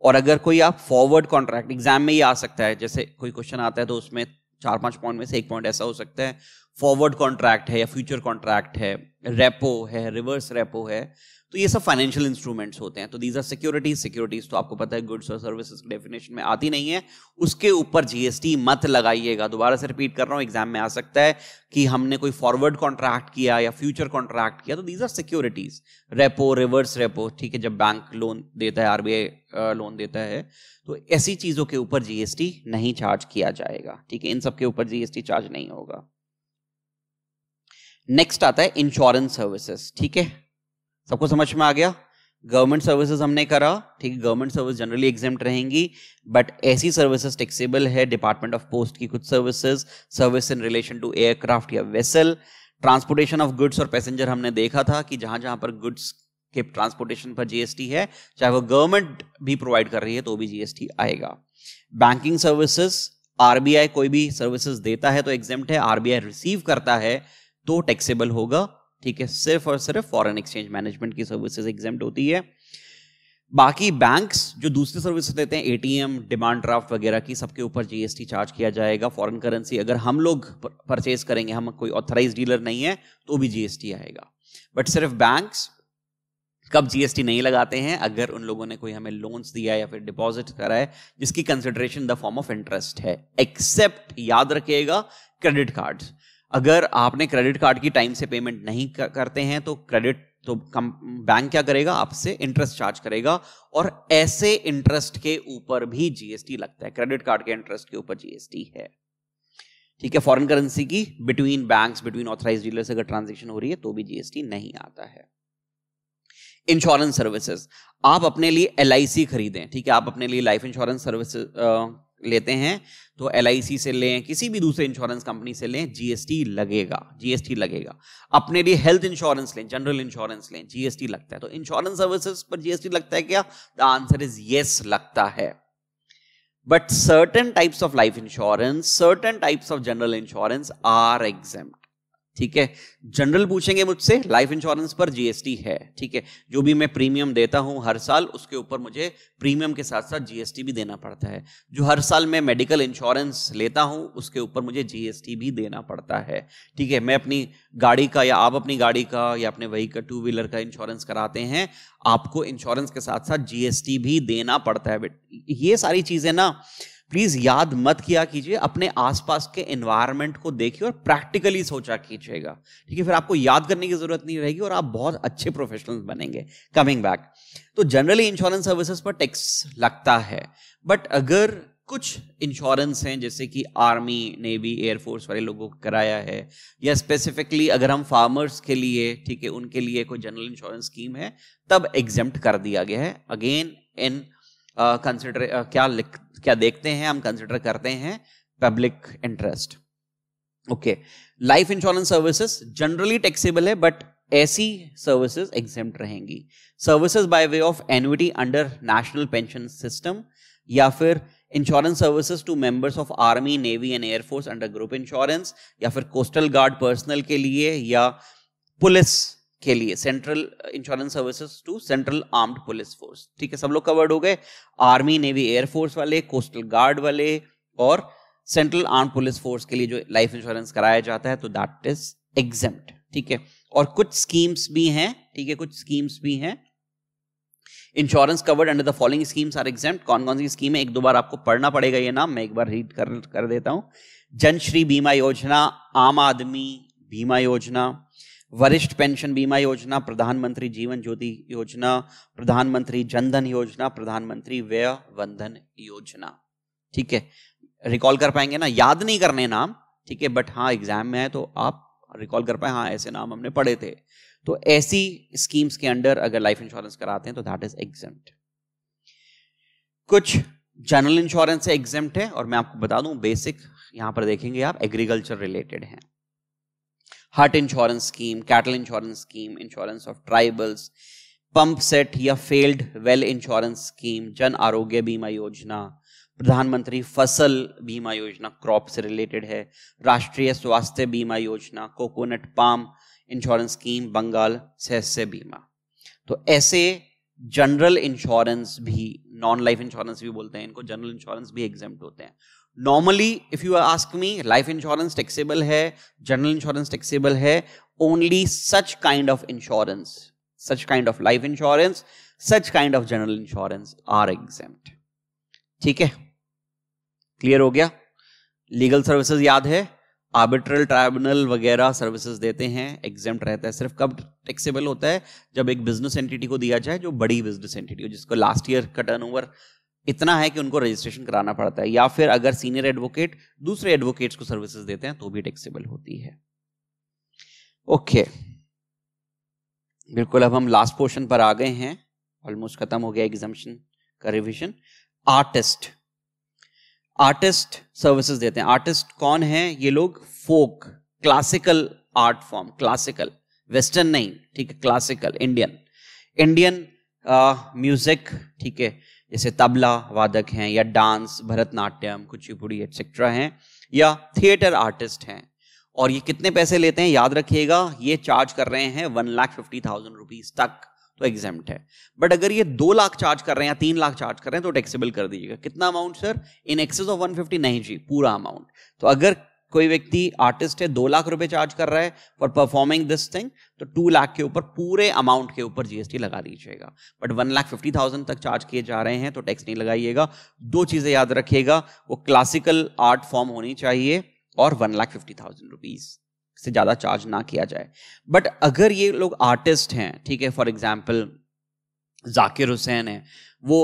और अगर कोई आप फॉरवर्ड कॉन्ट्रैक्ट एग्जाम में ही आ सकता है जैसे कोई क्वेश्चन आता है तो उसमें चार पांच पॉइंट में से एक पॉइंट ऐसा हो सकता है फॉरवर्ड कॉन्ट्रैक्ट है या फ्यूचर कॉन्ट्रैक्ट है रेपो है रिवर्स रेपो है तो ये सब फाइनेंशियल इंस्ट्रूमेंट्स होते हैं तो दीज आर सिक्योरिटीज सिक्योरिटीज तो आपको पता है गुड्स और सर्विसेज के डेफिनेशन में आती नहीं है उसके ऊपर जीएसटी मत लगाइएगा दोबारा से रिपीट कर रहा हूँ एग्जाम में आ सकता है कि हमने कोई फॉरवर्ड कॉन्ट्रैक्ट किया या फ्यूचर कॉन्ट्रैक्ट किया तो these are securities repo reverse repo ठीक है जब बैंक लोन देता है आरबीआई लोन देता है तो ऐसी चीजों के ऊपर जीएसटी नहीं चार्ज किया जाएगा ठीक है इन सब के ऊपर जीएसटी चार्ज नहीं होगा नेक्स्ट आता है इंश्योरेंस सर्विसेज ठीक है सबको समझ में आ गया गवर्नमेंट सर्विसेज हमने करा ठीक है गवर्नमेंट सर्विस जनरली एग्जाम रहेंगी बट ऐसी सर्विसेज टेक्सेबल है डिपार्टमेंट ऑफ पोस्ट की कुछ services service in relation to aircraft या वेसल ट्रांसपोर्टेशन ऑफ गुड्स और पैसेंजर हमने देखा था कि जहां जहां पर गुड्स के ट्रांसपोर्टेशन पर जीएसटी है चाहे वो गवर्नमेंट भी प्रोवाइड कर रही है तो भी जीएसटी आएगा बैंकिंग सर्विसेज आरबीआई कोई भी सर्विसेज देता है तो एग्जाम है आरबीआई रिसीव करता है तो टैक्सेबल होगा ठीक है सिर्फ और सिर्फ फॉरेन एक्सचेंज मैनेजमेंट की सर्विसेज एग्जेम्ड होती है बाकी बैंक्स जो दूसरी सर्विस देते हैं एटीएम डिमांड ड्राफ्ट वगैरह की सबके ऊपर जीएसटी चार्ज किया जाएगा फॉरेन करेंसी अगर हम लोग परचेज करेंगे हम कोई ऑथराइज डीलर नहीं है तो भी जीएसटी आएगा बट सिर्फ बैंक्स कब जीएसटी नहीं लगाते हैं अगर उन लोगों ने कोई हमें लोन्स दिया या फिर डिपॉजिट करा है जिसकी consideration the form of interest है एक्सेप्ट याद रखिएगा क्रेडिट कार्ड्स अगर आपने क्रेडिट कार्ड की टाइम से पेमेंट नहीं करते हैं तो क्रेडिट तो कम बैंक क्या करेगा आपसे इंटरेस्ट चार्ज करेगा और ऐसे इंटरेस्ट के ऊपर भी जीएसटी लगता है क्रेडिट कार्ड के इंटरेस्ट के ऊपर जीएसटी है ठीक है फॉरेन करेंसी की between banks between authorise dealer से अगर ट्रांजेक्शन हो रही है तो भी जीएसटी नहीं आता है इंश्योरेंस सर्विसेज आप अपने लिए एल खरीदें ठीक है आप अपने लिए लाइफ इंश्योरेंस सर्विसेज लेते हैं तो एल से लें किसी भी दूसरे इंश्योरेंस कंपनी से लें जीएसटी लगेगा जीएसटी लगेगा अपने लिए हेल्थ इंश्योरेंस लें जनरल इंश्योरेंस लें जीएसटी लगता है तो इंश्योरेंस सर्विसेज पर जीएसटी लगता है क्या द आंसर इज येस लगता है but certain types of life insurance certain types of general insurance are exempt ठीक है जनरल पूछेंगे मुझसे लाइफ इंश्योरेंस पर जीएसटी है ठीक है जो भी मैं प्रीमियम देता हूं हर साल उसके ऊपर मुझे प्रीमियम के साथ साथ जीएसटी भी देना पड़ता है जो हर साल मैं मेडिकल इंश्योरेंस लेता हूं उसके ऊपर मुझे जीएसटी भी देना पड़ता है ठीक है मैं अपनी गाड़ी का या आप अपनी गाड़ी का या अपने वही का टू व्हीलर का इंश्योरेंस कराते हैं आपको इंश्योरेंस के साथ साथ जीएसटी भी देना पड़ता है ये सारी चीज़ें ना प्लीज़ याद मत किया कीजिए अपने आसपास के एनवायरमेंट को देखिए और प्रैक्टिकली सोचा कीजिएगा ठीक है फिर आपको याद करने की ज़रूरत नहीं रहेगी और आप बहुत अच्छे प्रोफेशनल्स बनेंगे कमिंग बैक तो जनरली इंश्योरेंस सर्विसेज पर टैक्स लगता है बट अगर कुछ इंश्योरेंस हैं जैसे कि आर्मी नेवी एयरफोर्स वाले लोगों को कराया है या स्पेसिफिकली अगर हम फार्मर्स के लिए ठीक है उनके लिए कोई जनरल इंश्योरेंस स्कीम है तब एग्जेम्प्ट कर दिया गया है again in consider uh, uh, क्या लिख क्या देखते हैं हम कंसिडर करते हैं public interest okay life insurance services generally taxable है बट ऐसी सर्विसेज एग्जेम रहेंगी services by way of annuity under national pension system या फिर insurance services to members of army navy and air force under group insurance या फिर coastal guard personal के लिए या पुलिस के लिए central insurance services to central armed police force ठीक है सब लोग कवर्ड हो गए आर्मी नेवी एयरफोर्स वाले कोस्टल गार्ड वाले और सेंट्रल आर्म पुलिस फोर्स के लिए जो लाइफ इंश्योरेंस कराया जाता है तो दैट इज एग्जाम ठीक है और कुछ स्कीम्स भी हैं ठीक है कुछ स्कीम्स भी हैं insurance covered under the following schemes are exempt कौन कौन सी स्कीम है एक दो बार आपको पढ़ना पड़ेगा ये नाम मैं एक बार रीड कर कर देता हूं जनश्री बीमा योजना आम आदमी बीमा योजना वरिष्ठ पेंशन बीमा योजना प्रधानमंत्री जीवन ज्योति योजना प्रधानमंत्री जनधन योजना प्रधानमंत्री व्यय वंधन योजना ठीक है रिकॉल कर पाएंगे ना याद नहीं करने नाम ठीक है बट हाँ एग्जाम में है तो आप रिकॉल कर पाए हाँ ऐसे नाम हमने पढ़े थे तो ऐसी स्कीम्स के अंडर अगर लाइफ इंश्योरेंस कराते हैं तो दैट इज एग्जाम कुछ जनरल इंश्योरेंस से एग्जाम है और मैं आपको बता दूं बेसिक यहां पर देखेंगे आप एग्रीकल्चर रिलेटेड हैं hut insurance scheme cattle insurance scheme insurance of tribals pump set या failed well insurance scheme Jan Arogya बीमा योजना प्रधानमंत्री फसल बीमा योजना क्रॉप से रिलेटेड है राष्ट्रीय Swasthya Bima Yojana coconut palm insurance scheme Bengal Sasya Bima तो ऐसे जनरल इंश्योरेंस भी नॉन लाइफ इंश्योरेंस भी बोलते हैं इनको जनरल इंश्योरेंस भी एग्जाम होते हैं normally if you ask me life insurance taxable है जनरल इंश्योरेंस टैक्सेबल है only such kind of insurance such kind of life insurance such kind of general insurance are exempt ठीक है clear हो गया legal services याद है arbitral tribunal वगैरह services देते हैं एग्जाम रहता है सिर्फ कब टैक्सेबल होता है जब एक बिजनेस एंटिटी को दिया जाए जो बड़ी बिजनेस एंटिटी हो जिसको लास्ट ईयर का टर्नओवर इतना है कि उनको रजिस्ट्रेशन कराना पड़ता है या फिर अगर सीनियर एडवोकेट दूसरे एडवोकेट्स को सर्विसेज देते हैं तो भी टैक्सेबल होती है ओके okay. बिल्कुल अब हम लास्ट पोर्शन पर आ गए हैं ऑलमोस्ट खत्म हो गया एग्जामेशन का रिविजन आर्टिस्ट आर्टिस्ट सर्विसेज देते हैं आर्टिस्ट कौन है ये लोग folk classical art form classical western नहीं ठीक है क्लासिकल इंडियन इंडियन म्यूजिक ठीक है जैसे तबला वादक हैं या डांस भरतनाट्यम कुचिपुड़ी एक्सेट्रा हैं या थिएटर आर्टिस्ट हैं और ये कितने पैसे लेते हैं याद रखिएगा ये चार्ज कर रहे हैं one lakh fifty thousand rupees तक तो एग्जाम्ट है बट अगर ये दो लाख चार्ज कर रहे हैं या तीन लाख चार्ज कर रहे हैं तो टैक्सेबल कर दीजिएगा कितना amount sir in excess of one fifty नहीं जी पूरा अमाउंट तो अगर कोई व्यक्ति आर्टिस्ट है दो लाख रुपए चार्ज कर रहा है फॉर परफॉर्मिंग दिस थिंग तो टू लाख के ऊपर पूरे अमाउंट के ऊपर जीएसटी लगा दीजिएगा but one lakh fifty thousand तक चार्ज किए जा रहे हैं तो टैक्स नहीं लगाइएगा दो चीज़ें याद रखिएगा वो क्लासिकल आर्ट फॉर्म होनी चाहिए और one lakh fifty thousand rupees से ज़्यादा चार्ज ना किया जाए बट अगर ये लोग आर्टिस्ट हैं ठीक है फॉर एग्जाम्पल जाकिर हुसैन है वो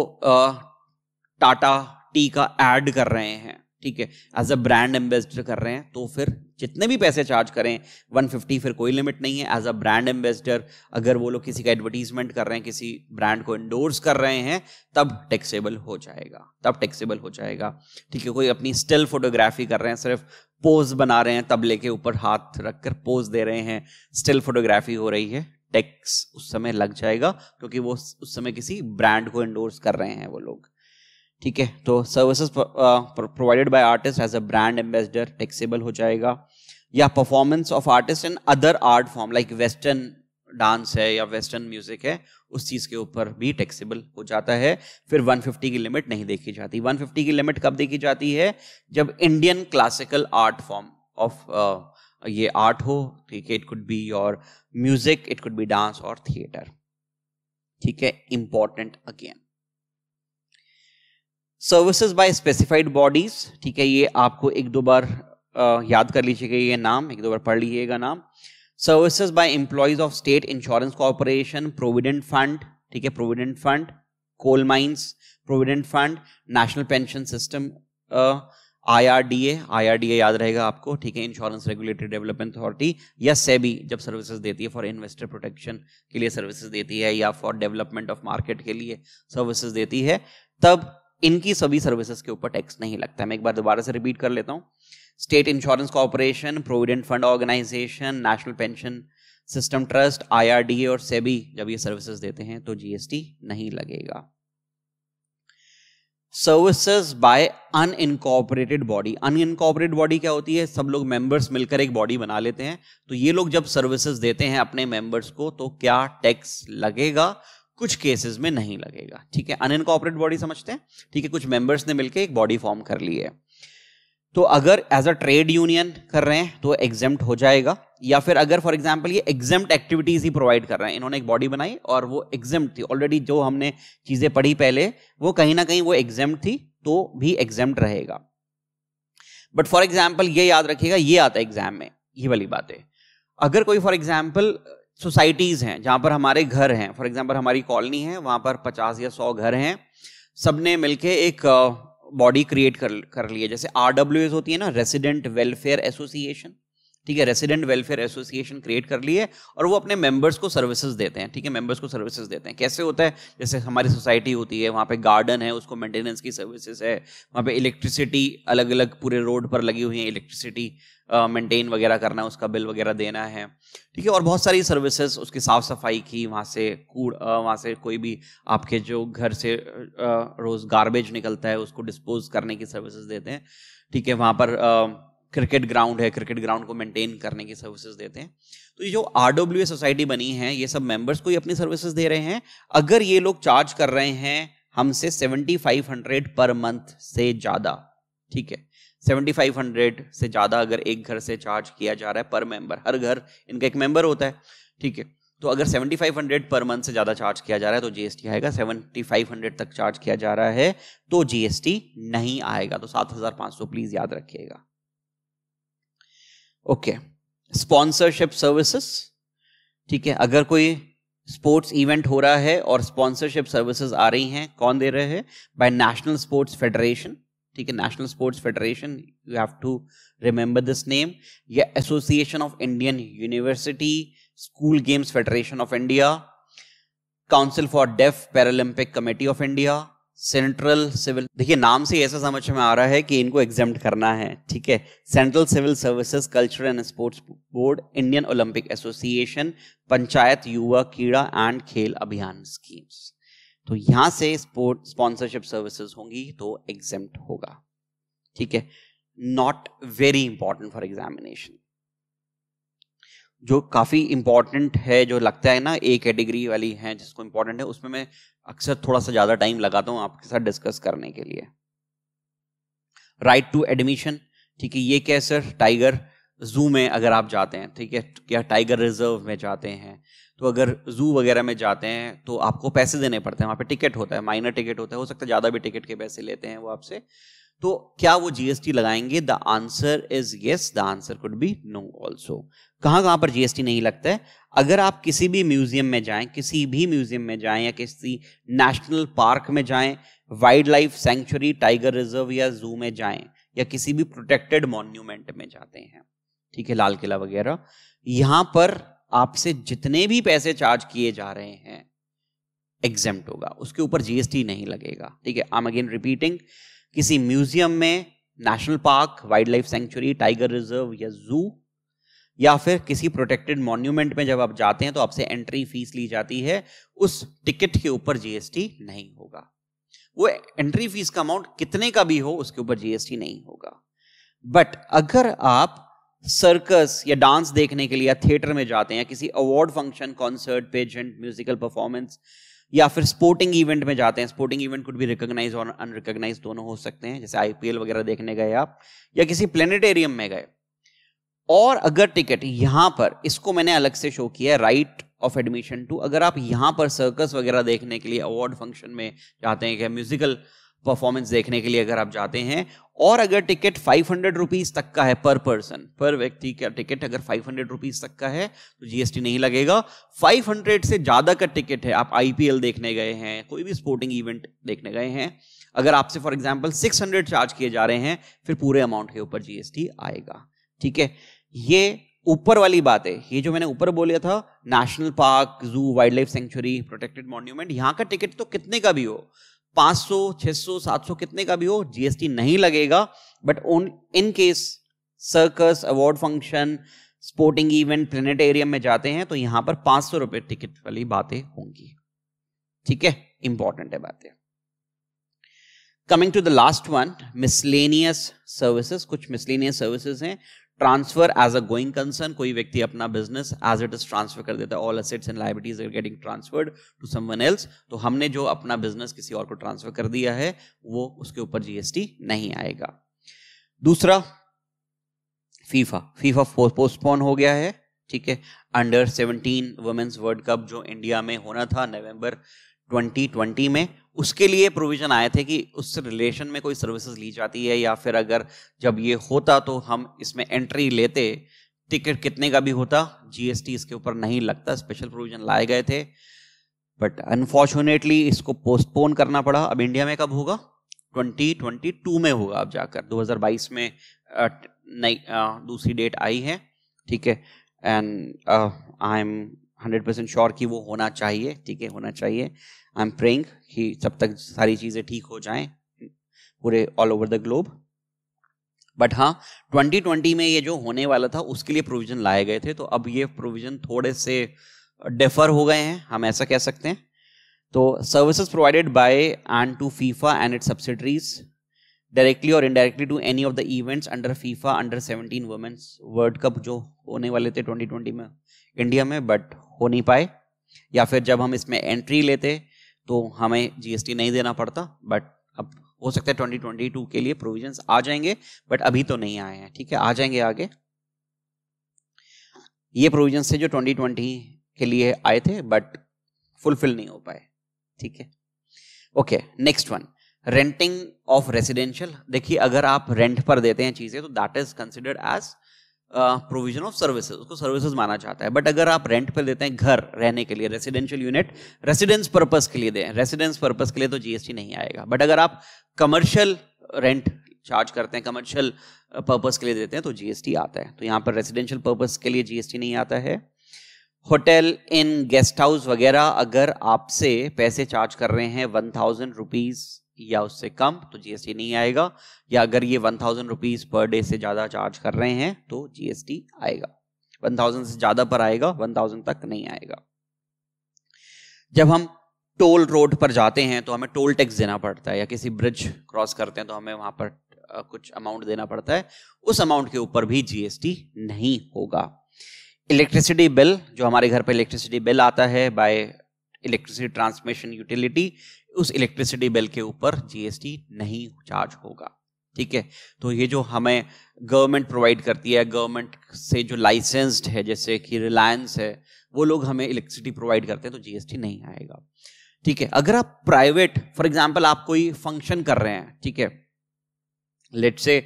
टाटा टी का एड कर रहे हैं ठीक है एज अ ब्रांड एम्बेसडर कर रहे हैं तो फिर जितने भी पैसे चार्ज करें 150 फिर कोई लिमिट नहीं है एज अ ब्रांड एम्बेसडर अगर वो लोग किसी का एडवर्टीजमेंट कर रहे हैं किसी ब्रांड को इंडोर्स कर रहे हैं तब टैक्सेबल हो जाएगा तब टैक्सेबल हो जाएगा ठीक है कोई अपनी स्टिल फोटोग्राफी कर रहे हैं सिर्फ पोज बना रहे हैं तबले के ऊपर हाथ रखकर पोज दे रहे हैं स्टिल फोटोग्राफी हो रही है टैक्स उस समय लग जाएगा क्योंकि वो उस समय किसी ब्रांड को इंडोर्स कर रहे हैं वो लोग ठीक है तो services provided by artist as a brand ambassador taxable हो जाएगा या performance of artist in other art form like western dance है या वेस्टर्न म्यूजिक है उस चीज़ के ऊपर भी टैक्सेबल हो जाता है फिर 150 की लिमिट नहीं देखी जाती 150 की लिमिट कब देखी जाती है जब Indian classical art form of ये आर्ट हो ठीक है it could be your music it could be dance और थिएटर ठीक है important again services by specified bodies ठीक है ये आपको एक दो बार याद कर लीजिएगा ये नाम एक दो बार पढ़ लीजिएगा नाम services by employees of state insurance corporation provident fund ठीक है provident fund coal mines provident fund national pension system IRDA IRDA याद रहेगा आपको ठीक है इंश्योरेंस रेगुलेटरी डेवलपमेंट अथॉरिटी या सेबी जब सर्विसेज देती है फॉर इन्वेस्टर प्रोटेक्शन के लिए सर्विसेज देती है या फॉर डेवलपमेंट ऑफ मार्केट के लिए सर्विसेज देती है तब इनकी सभी सर्विसेज के ऊपर टैक्स नहीं लगता मैं एक बार दोबारा से रिपीट कर लेता हूँ state insurance corporation provident fund organisation national pension system trust I और सेबी जब ये सर्विसेज देते हैं तो जीएसटी नहीं लगेगा services by unincorporated body unincorporated body क्या होती है सब लोग मेंबर्स मिलकर एक बॉडी बना लेते हैं तो ये लोग जब सर्विसेज देते हैं अपने मेंबर्स को तो क्या टैक्स लगेगा कुछ केसेस में नहीं लगेगा ठीक है अनइनकॉपरेट बॉडी समझते हैं ठीक है कुछ मेंबर्स ने मिलकर एक बॉडी फॉर्म कर ली है तो अगर एज अ ट्रेड यूनियन कर रहे हैं तो एग्जेम्प्ट हो जाएगा या फिर अगर फॉर एग्जाम्पल ये एग्जेम्प्ट एक्टिविटीज ही प्रोवाइड कर रहे हैं इन्होंने एक बॉडी बनाई और वो एग्जेम्प्ट थी ऑलरेडी जो हमने चीजें पढ़ी पहले वो कहीं ना कहीं वो एग्जेम्प्ट थी तो भी एग्जेम्प्ट रहेगा बट फॉर एग्जाम्पल ये याद रखिएगा ये आता है एग्जाम में ये वाली बात है अगर कोई फॉर एग्जाम्पल सोसाइटीज़ हैं जहाँ पर हमारे घर हैं फॉर एग्जाम्पल हमारी कॉलोनी है वहाँ पर पचास या सौ घर हैं सब ने मिलके एक बॉडी क्रिएट कर कर लिया जैसे आर डब्ल्यू एस होती है ना रेसिडेंट वेलफेयर एसोसिएशन ठीक है रेसिडेंट वेलफेयर एसोसिएशन क्रिएट कर ली है और वो अपने मेंबर्स को सर्विसेज देते हैं ठीक है मेंबर्स को सर्विसेज देते हैं कैसे होता है जैसे हमारी सोसाइटी होती है वहाँ पे गार्डन है उसको मेंटेनेंस की सर्विसेज है वहाँ पे इलेक्ट्रिसिटी अलग अलग पूरे रोड पर लगी हुई है इलेक्ट्रिसिटी मेंटेन uh, वगैरह करना है उसका बिल वगैरह देना है ठीक है और बहुत सारी सर्विसेज उसकी साफ सफाई की वहाँ से कूड़ वहाँ से कोई भी आपके जो घर से रोज़ गार्बेज निकलता है उसको डिस्पोज करने की सर्विसेज देते हैं ठीक है वहाँ पर क्रिकेट ग्राउंड है क्रिकेट ग्राउंड को मेंटेन करने की सर्विसेज देते हैं तो ये जो आर डब्ल्यू सोसाइटी बनी है ये सब मेंबर्स को ही अपनी सर्विसेज दे रहे हैं अगर ये लोग चार्ज कर रहे हैं हमसे seventy five hundred per month से ज़्यादा ठीक है 7500 से ज़्यादा अगर एक घर से चार्ज किया जा रहा है पर मेंबर हर घर इनका एक मेंबर होता है ठीक है तो अगर 7500 पर मंथ से ज़्यादा चार्ज किया जा रहा है तो जीएसटी आएगा 7500 तक चार्ज किया जा रहा है तो जीएसटी नहीं आएगा तो 7500 प्लीज याद रखिएगा ओके स्पॉन्सरशिप सर्विसेज ठीक है अगर कोई स्पोर्ट्स इवेंट हो रहा है और स्पॉन्सरशिप सर्विसेज आ रही हैं कौन दे रहे हैं बाय नेशनल स्पोर्ट्स फेडरेशन ठीक है national sports federation you have to remember this name या association of Indian university school games federation of India council for deaf paralympic committee of India central civil देखिए नाम से ऐसा समझ में आ रहा है कि इनको एग्जाम करना है ठीक है central civil services culture and sports board Indian olympic association Panchayat Yuva Krida and खेल अभियान स्कीम्स तो यहां से स्पोर्ट स्पॉन्सरशिप सर्विसेज होंगी तो एग्जाम होगा ठीक है not very important for examination जो काफी इंपॉर्टेंट है जो लगता है ना ए कैटेगरी वाली है जिसको इंपॉर्टेंट है उसमें मैं अक्सर थोड़ा सा ज्यादा टाइम लगाता हूं आपके साथ डिस्कस करने के लिए राइट टू एडमिशन ठीक है ये क्या है सर टाइगर जू में अगर आप जाते हैं ठीक है या टाइगर रिजर्व में जाते हैं तो अगर जू वगैरह में जाते हैं तो आपको पैसे देने पड़ते हैं वहाँ पे टिकट होता है माइनर टिकट होता है हो सकता है ज़्यादा भी टिकट के पैसे लेते हैं वो आपसे तो क्या वो जीएसटी लगाएंगे the answer is yes the answer could be no also कहाँ कहाँ पर जीएसटी नहीं लगता है अगर आप किसी भी म्यूजियम में जाएं किसी भी म्यूजियम में जाएं या किसी नेशनल पार्क में जाएं wildlife sanctuary tiger reserve या जू में जाएं या किसी भी प्रोटेक्टेड मॉन्यूमेंट में जाते हैं ठीक है लाल किला वगैरह यहाँ पर आपसे जितने भी पैसे चार्ज किए जा रहे हैं एग्जेम्प्ट होगा उसके ऊपर जीएसटी नहीं लगेगा ठीक है आई एम अगेन रिपीटिंग किसी म्यूजियम में national park wildlife sanctuary tiger reserve या जू या फिर किसी प्रोटेक्टेड मॉन्यूमेंट में जब आप जाते हैं तो आपसे एंट्री फीस ली जाती है उस टिकट के ऊपर जीएसटी नहीं होगा वो एंट्री फीस का अमाउंट कितने का भी हो उसके ऊपर जीएसटी नहीं होगा बट अगर आप सर्कस या डांस देखने के लिए या थिएटर में जाते हैं या किसी award function concert pageant musical performance या फिर स्पोर्टिंग इवेंट में जाते हैं स्पोर्टिंग इवेंट कुड भी रिकॉग्नाइज और अनरिकॉग्नाइज दोनों हो सकते हैं जैसे आईपीएल वगैरह देखने गए आप या किसी प्लेनेटेरियम में गए और अगर टिकट यहाँ पर इसको मैंने अलग से शो किया है राइट ऑफ एडमिशन टू अगर आप यहाँ पर सर्कस वगैरह देखने के लिए अवार्ड फंक्शन में जाते हैं क्या म्यूजिकल परफॉर्मेंस देखने के लिए अगर आप जाते हैं और अगर टिकट फाइव हंड्रेड रुपीज तक का है पर पर्सन पर व्यक्ति का टिकट अगर फाइव हंड्रेड रुपीज तक का है तो जीएसटी नहीं लगेगा फाइव हंड्रेड से ज्यादा का टिकट है आप आईपीएल देखने गए हैं कोई भी स्पोर्टिंग इवेंट देखने गए हैं अगर आपसे for example six hundred charge किए जा रहे हैं फिर पूरे अमाउंट के ऊपर जीएसटी आएगा ठीक है ये ऊपर वाली बात है ये जो मैंने ऊपर बोलिया था national park zoo wildlife sanctuary protected monument यहाँ का टिकट तो कितने का भी हो 500 600 700 कितने का भी हो जीएसटी नहीं लगेगा but on in case circus award function sporting event planetarium में जाते हैं तो यहां पर पांच सौ रुपए टिकट वाली बातें होंगी ठीक है इंपॉर्टेंट है बातें coming to the last one miscellaneous services कुछ मिसलेनियस सर्विसेज हैं transfer as a going concern कोई व्यक्ति अपना business as it is transfer कर देता है all assets and liabilities are getting transferred to someone else तो हमने जो अपना बिजनेस किसी और को ट्रांसफर कर दिया है वो उसके ऊपर जीएसटी नहीं आएगा दूसरा फीफा फीफा पोस्टपोन हो गया है ठीक है अंडर 17 वुमेन्स वर्ल्ड कप जो इंडिया में होना था नवंबर 2020 में उसके लिए प्रोविजन आए थे कि उस रिलेशन में कोई सर्विसेज ली जाती है या फिर अगर जब ये होता तो हम इसमें एंट्री लेते टिकट कितने का भी होता जीएसटी इसके ऊपर नहीं लगता स्पेशल प्रोविजन लाए गए थे बट अनफॉर्चुनेटली इसको पोस्टपोन करना पड़ा अब इंडिया में कब होगा 2022 में होगा अब जाकर 2022 में नई दूसरी डेट आई है ठीक है and I am hundred percent sure कि वो होना चाहिए ठीक है होना चाहिए आई एम प्रेइंग कि जब तक सारी चीज़ें ठीक हो जाएं पूरे all over the globe but हाँ 2020 में ये जो होने वाला था उसके लिए प्रोविज़न लाए गए थे तो अब ये प्रोविज़न थोड़े से डेफर हो गए हैं हम ऐसा कह सकते हैं तो services provided by and to FIFA and it subsidiaries directly और indirectly to any of the events under FIFA under 17 women's world cup जो होने वाले थे 2020 में इंडिया में बट हो नहीं पाए या फिर जब हम इसमें एंट्री लेते तो हमें जीएसटी नहीं देना पड़ता बट अब हो सकता है ट्वेंटी ट्वेंटी टू के लिए प्रोविजंस आ जाएंगे बट अभी तो नहीं आए हैं ठीक है आ जाएंगे आगे ये प्रोविजंस थे जो ट्वेंटी ट्वेंटी के लिए आए थे बट फुलफिल नहीं हो पाए ठीक है okay next one renting of residential देखिए अगर आप रेंट पर देते हैं चीजें तो that is considered as provision of services उसको सर्विसेज माना जाता है बट अगर आप रेंट पर देते हैं घर रहने के लिए रेसिडेंशियल यूनिट रेसिडेंस पर्पस के लिए दें रेसिडेंस पर्पस के लिए तो जीएसटी नहीं आएगा बट अगर आप कमर्शियल रेंट चार्ज करते हैं कमर्शियल पर्पस के लिए देते हैं तो जीएसटी आता है तो यहाँ पर रेसिडेंशियल पर्पस के लिए जीएसटी नहीं आता है होटल इन गेस्ट हाउस वगैरह अगर आपसे पैसे चार्ज कर रहे हैं वन थाउजेंड रुपीज़ या उससे कम तो जीएसटी नहीं आएगा या अगर ये one thousand rupees per day से ज़्यादा चार्ज कर रहे हैं तो जीएसटी आएगा वन थाउजेंड से ज़्यादा पर आएगा वन थाउजेंड तक नहीं आएगा जब हम टोल रोड पर जाते हैं तो हमें टोल टैक्स देना पड़ता है या किसी ब्रिज क्रॉस करते हैं तो हमें वहां पर कुछ अमाउंट देना पड़ता है उस अमाउंट के ऊपर भी जीएसटी नहीं होगा इलेक्ट्रिसिटी बिल जो हमारे घर पर इलेक्ट्रिसिटी बिल आता है बाय इलेक्ट्रिसिटी ट्रांसमिशन यूटिलिटी उस इलेक्ट्रिसिटी बिल के ऊपर जीएसटी नहीं चार्ज होगा ठीक है तो ये जो हमें गवर्नमेंट प्रोवाइड करती है गवर्नमेंट से जो लाइसेंस्ड है जैसे कि रिलायंस है वो लोग हमें इलेक्ट्रिसिटी प्रोवाइड करते हैं तो जीएसटी नहीं आएगा ठीक है अगर आप प्राइवेट फॉर एग्जाम्पल आप कोई फंक्शन कर रहे हैं ठीक है लेट से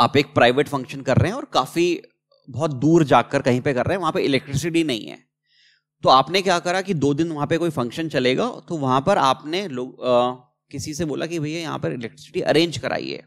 आप एक प्राइवेट फंक्शन कर रहे हैं और काफ़ी बहुत दूर जाकर कहीं पे कर रहे हैं वहां पे इलेक्ट्रिसिटी नहीं है तो आपने क्या करा कि दो दिन वहाँ पे कोई फंक्शन चलेगा तो वहाँ पर आपने लोग किसी से बोला कि भैया यहाँ पर इलेक्ट्रिसिटी अरेंज कराइए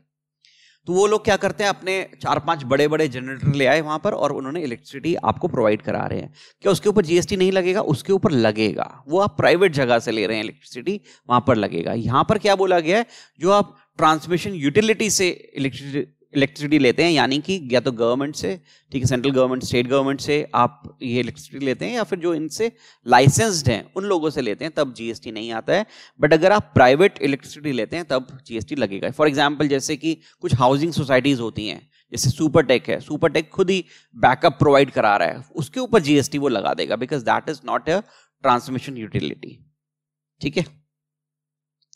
तो वो लोग क्या करते हैं अपने चार पांच बड़े बड़े जनरेटर ले आए वहाँ पर और उन्होंने इलेक्ट्रिसिटी आपको प्रोवाइड करा रहे हैं क्या उसके ऊपर जीएसटी नहीं लगेगा उसके ऊपर लगेगा वो आप प्राइवेट जगह से ले रहे हैं इलेक्ट्रिसिटी वहाँ पर लगेगा यहाँ पर क्या बोला गया है जो आप ट्रांसमिशन यूटिलिटी से इलेक्ट्रिसिटी इलेक्ट्रिसिटी लेते हैं यानी कि या तो गवर्नमेंट से ठीक है सेंट्रल गवर्नमेंट स्टेट गवर्नमेंट से आप ये इलेक्ट्रिसिटी लेते हैं या फिर जो इनसे लाइसेंस्ड हैं उन लोगों से लेते हैं तब जीएसटी नहीं आता है बट अगर आप प्राइवेट इलेक्ट्रिसिटी लेते हैं तब जीएसटी लगेगा फॉर एग्जाम्पल जैसे कि कुछ हाउसिंग सोसाइटीज होती हैं जैसे सुपरटेक है सुपरटेक खुद ही बैकअप प्रोवाइड करा रहा है उसके ऊपर जीएसटी वो लगा देगा because that is not a transmission utility ठीक है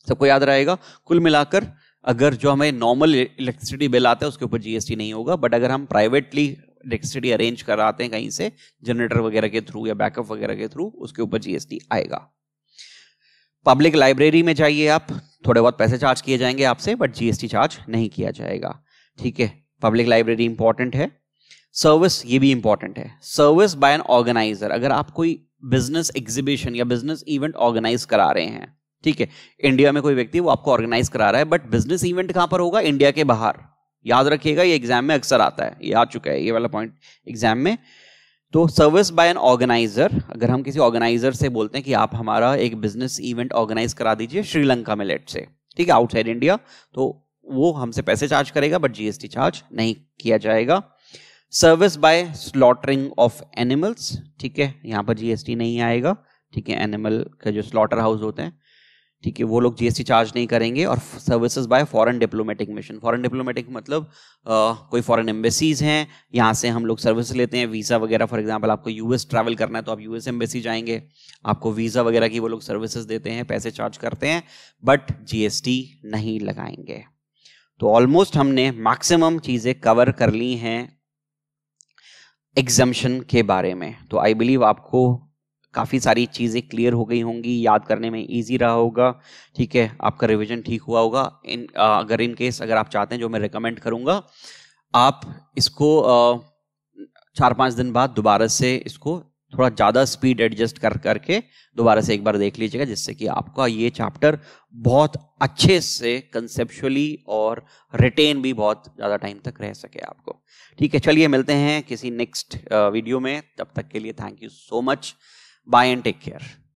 सबको याद रहेगा कुल मिलाकर अगर जो हमें नॉर्मल इलेक्ट्रिसिटी बिल आता है उसके ऊपर जीएसटी नहीं होगा बट अगर हम प्राइवेटली इलेक्ट्रिसिटी अरेंज कराते हैं कहीं से जनरेटर वगैरह के थ्रू या बैकअप वगैरह के थ्रू उसके ऊपर जीएसटी आएगा पब्लिक लाइब्रेरी में जाइए आप थोड़े बहुत पैसे चार्ज किए जाएंगे आपसे बट जीएसटी चार्ज नहीं किया जाएगा ठीक है पब्लिक लाइब्रेरी इंपॉर्टेंट है सर्विस ये भी इंपॉर्टेंट है सर्विस बाय एन ऑर्गेनाइजर अगर आप कोई बिजनेस एग्जीबिशन या बिजनेस इवेंट ऑर्गेनाइज करा रहे हैं ठीक है इंडिया में कोई व्यक्ति वो आपको ऑर्गेनाइज करा रहा है बट बिजनेस इवेंट कहां पर होगा इंडिया के बाहर याद रखिएगा ये एग्जाम में अक्सर आता है ये आ चुका है ये वाला पॉइंट एग्जाम में तो सर्विस बाय एन ऑर्गेनाइजर अगर हम किसी ऑर्गेनाइजर से बोलते हैं कि आप हमारा एक बिजनेस इवेंट ऑर्गेनाइज करा दीजिए श्रीलंका में लेट से ठीक है आउटसाइड इंडिया तो वो हमसे पैसे चार्ज करेगा बट जीएसटी चार्ज नहीं किया जाएगा service by slaughtering of animals ठीक है यहां पर जीएसटी नहीं आएगा ठीक है एनिमल का जो स्लॉटर हाउस होते हैं ठीक है वो लोग जीएसटी चार्ज नहीं करेंगे और services by foreign diplomatic mission foreign diplomatic मतलब आ, कोई फॉरेन एम्बेसीज हैं यहाँ से हम लोग सर्विस लेते हैं वीज़ा वगैरह फॉर एग्जांपल आपको यूएस ट्रैवल करना है तो आप यूएस एम्बेसी जाएंगे आपको वीज़ा वगैरह की वो लोग सर्विसेज देते हैं पैसे चार्ज करते हैं बट जीएसटी नहीं लगाएंगे तो ऑलमोस्ट हमने मैक्सिमम चीज़ें कवर कर ली हैं एग्जम्पन के बारे में तो आई बिलीव आपको काफ़ी सारी चीज़ें क्लियर हो गई होंगी याद करने में ईजी रहा होगा ठीक है आपका रिविजन ठीक हुआ होगा इन आ, अगर इन केस अगर आप चाहते हैं जो मैं रिकमेंड करूँगा आप इसको आ, चार पाँच दिन बाद दोबारा से इसको थोड़ा ज़्यादा स्पीड एडजस्ट कर करके दोबारा से एक बार देख लीजिएगा जिससे कि आपका ये चैप्टर बहुत अच्छे से कंसेप्चुअली और रिटेन भी बहुत ज़्यादा टाइम तक रह सके आपको ठीक है चलिए मिलते हैं किसी नेक्स्ट वीडियो में तब तक के लिए thank you so much Bye and take care.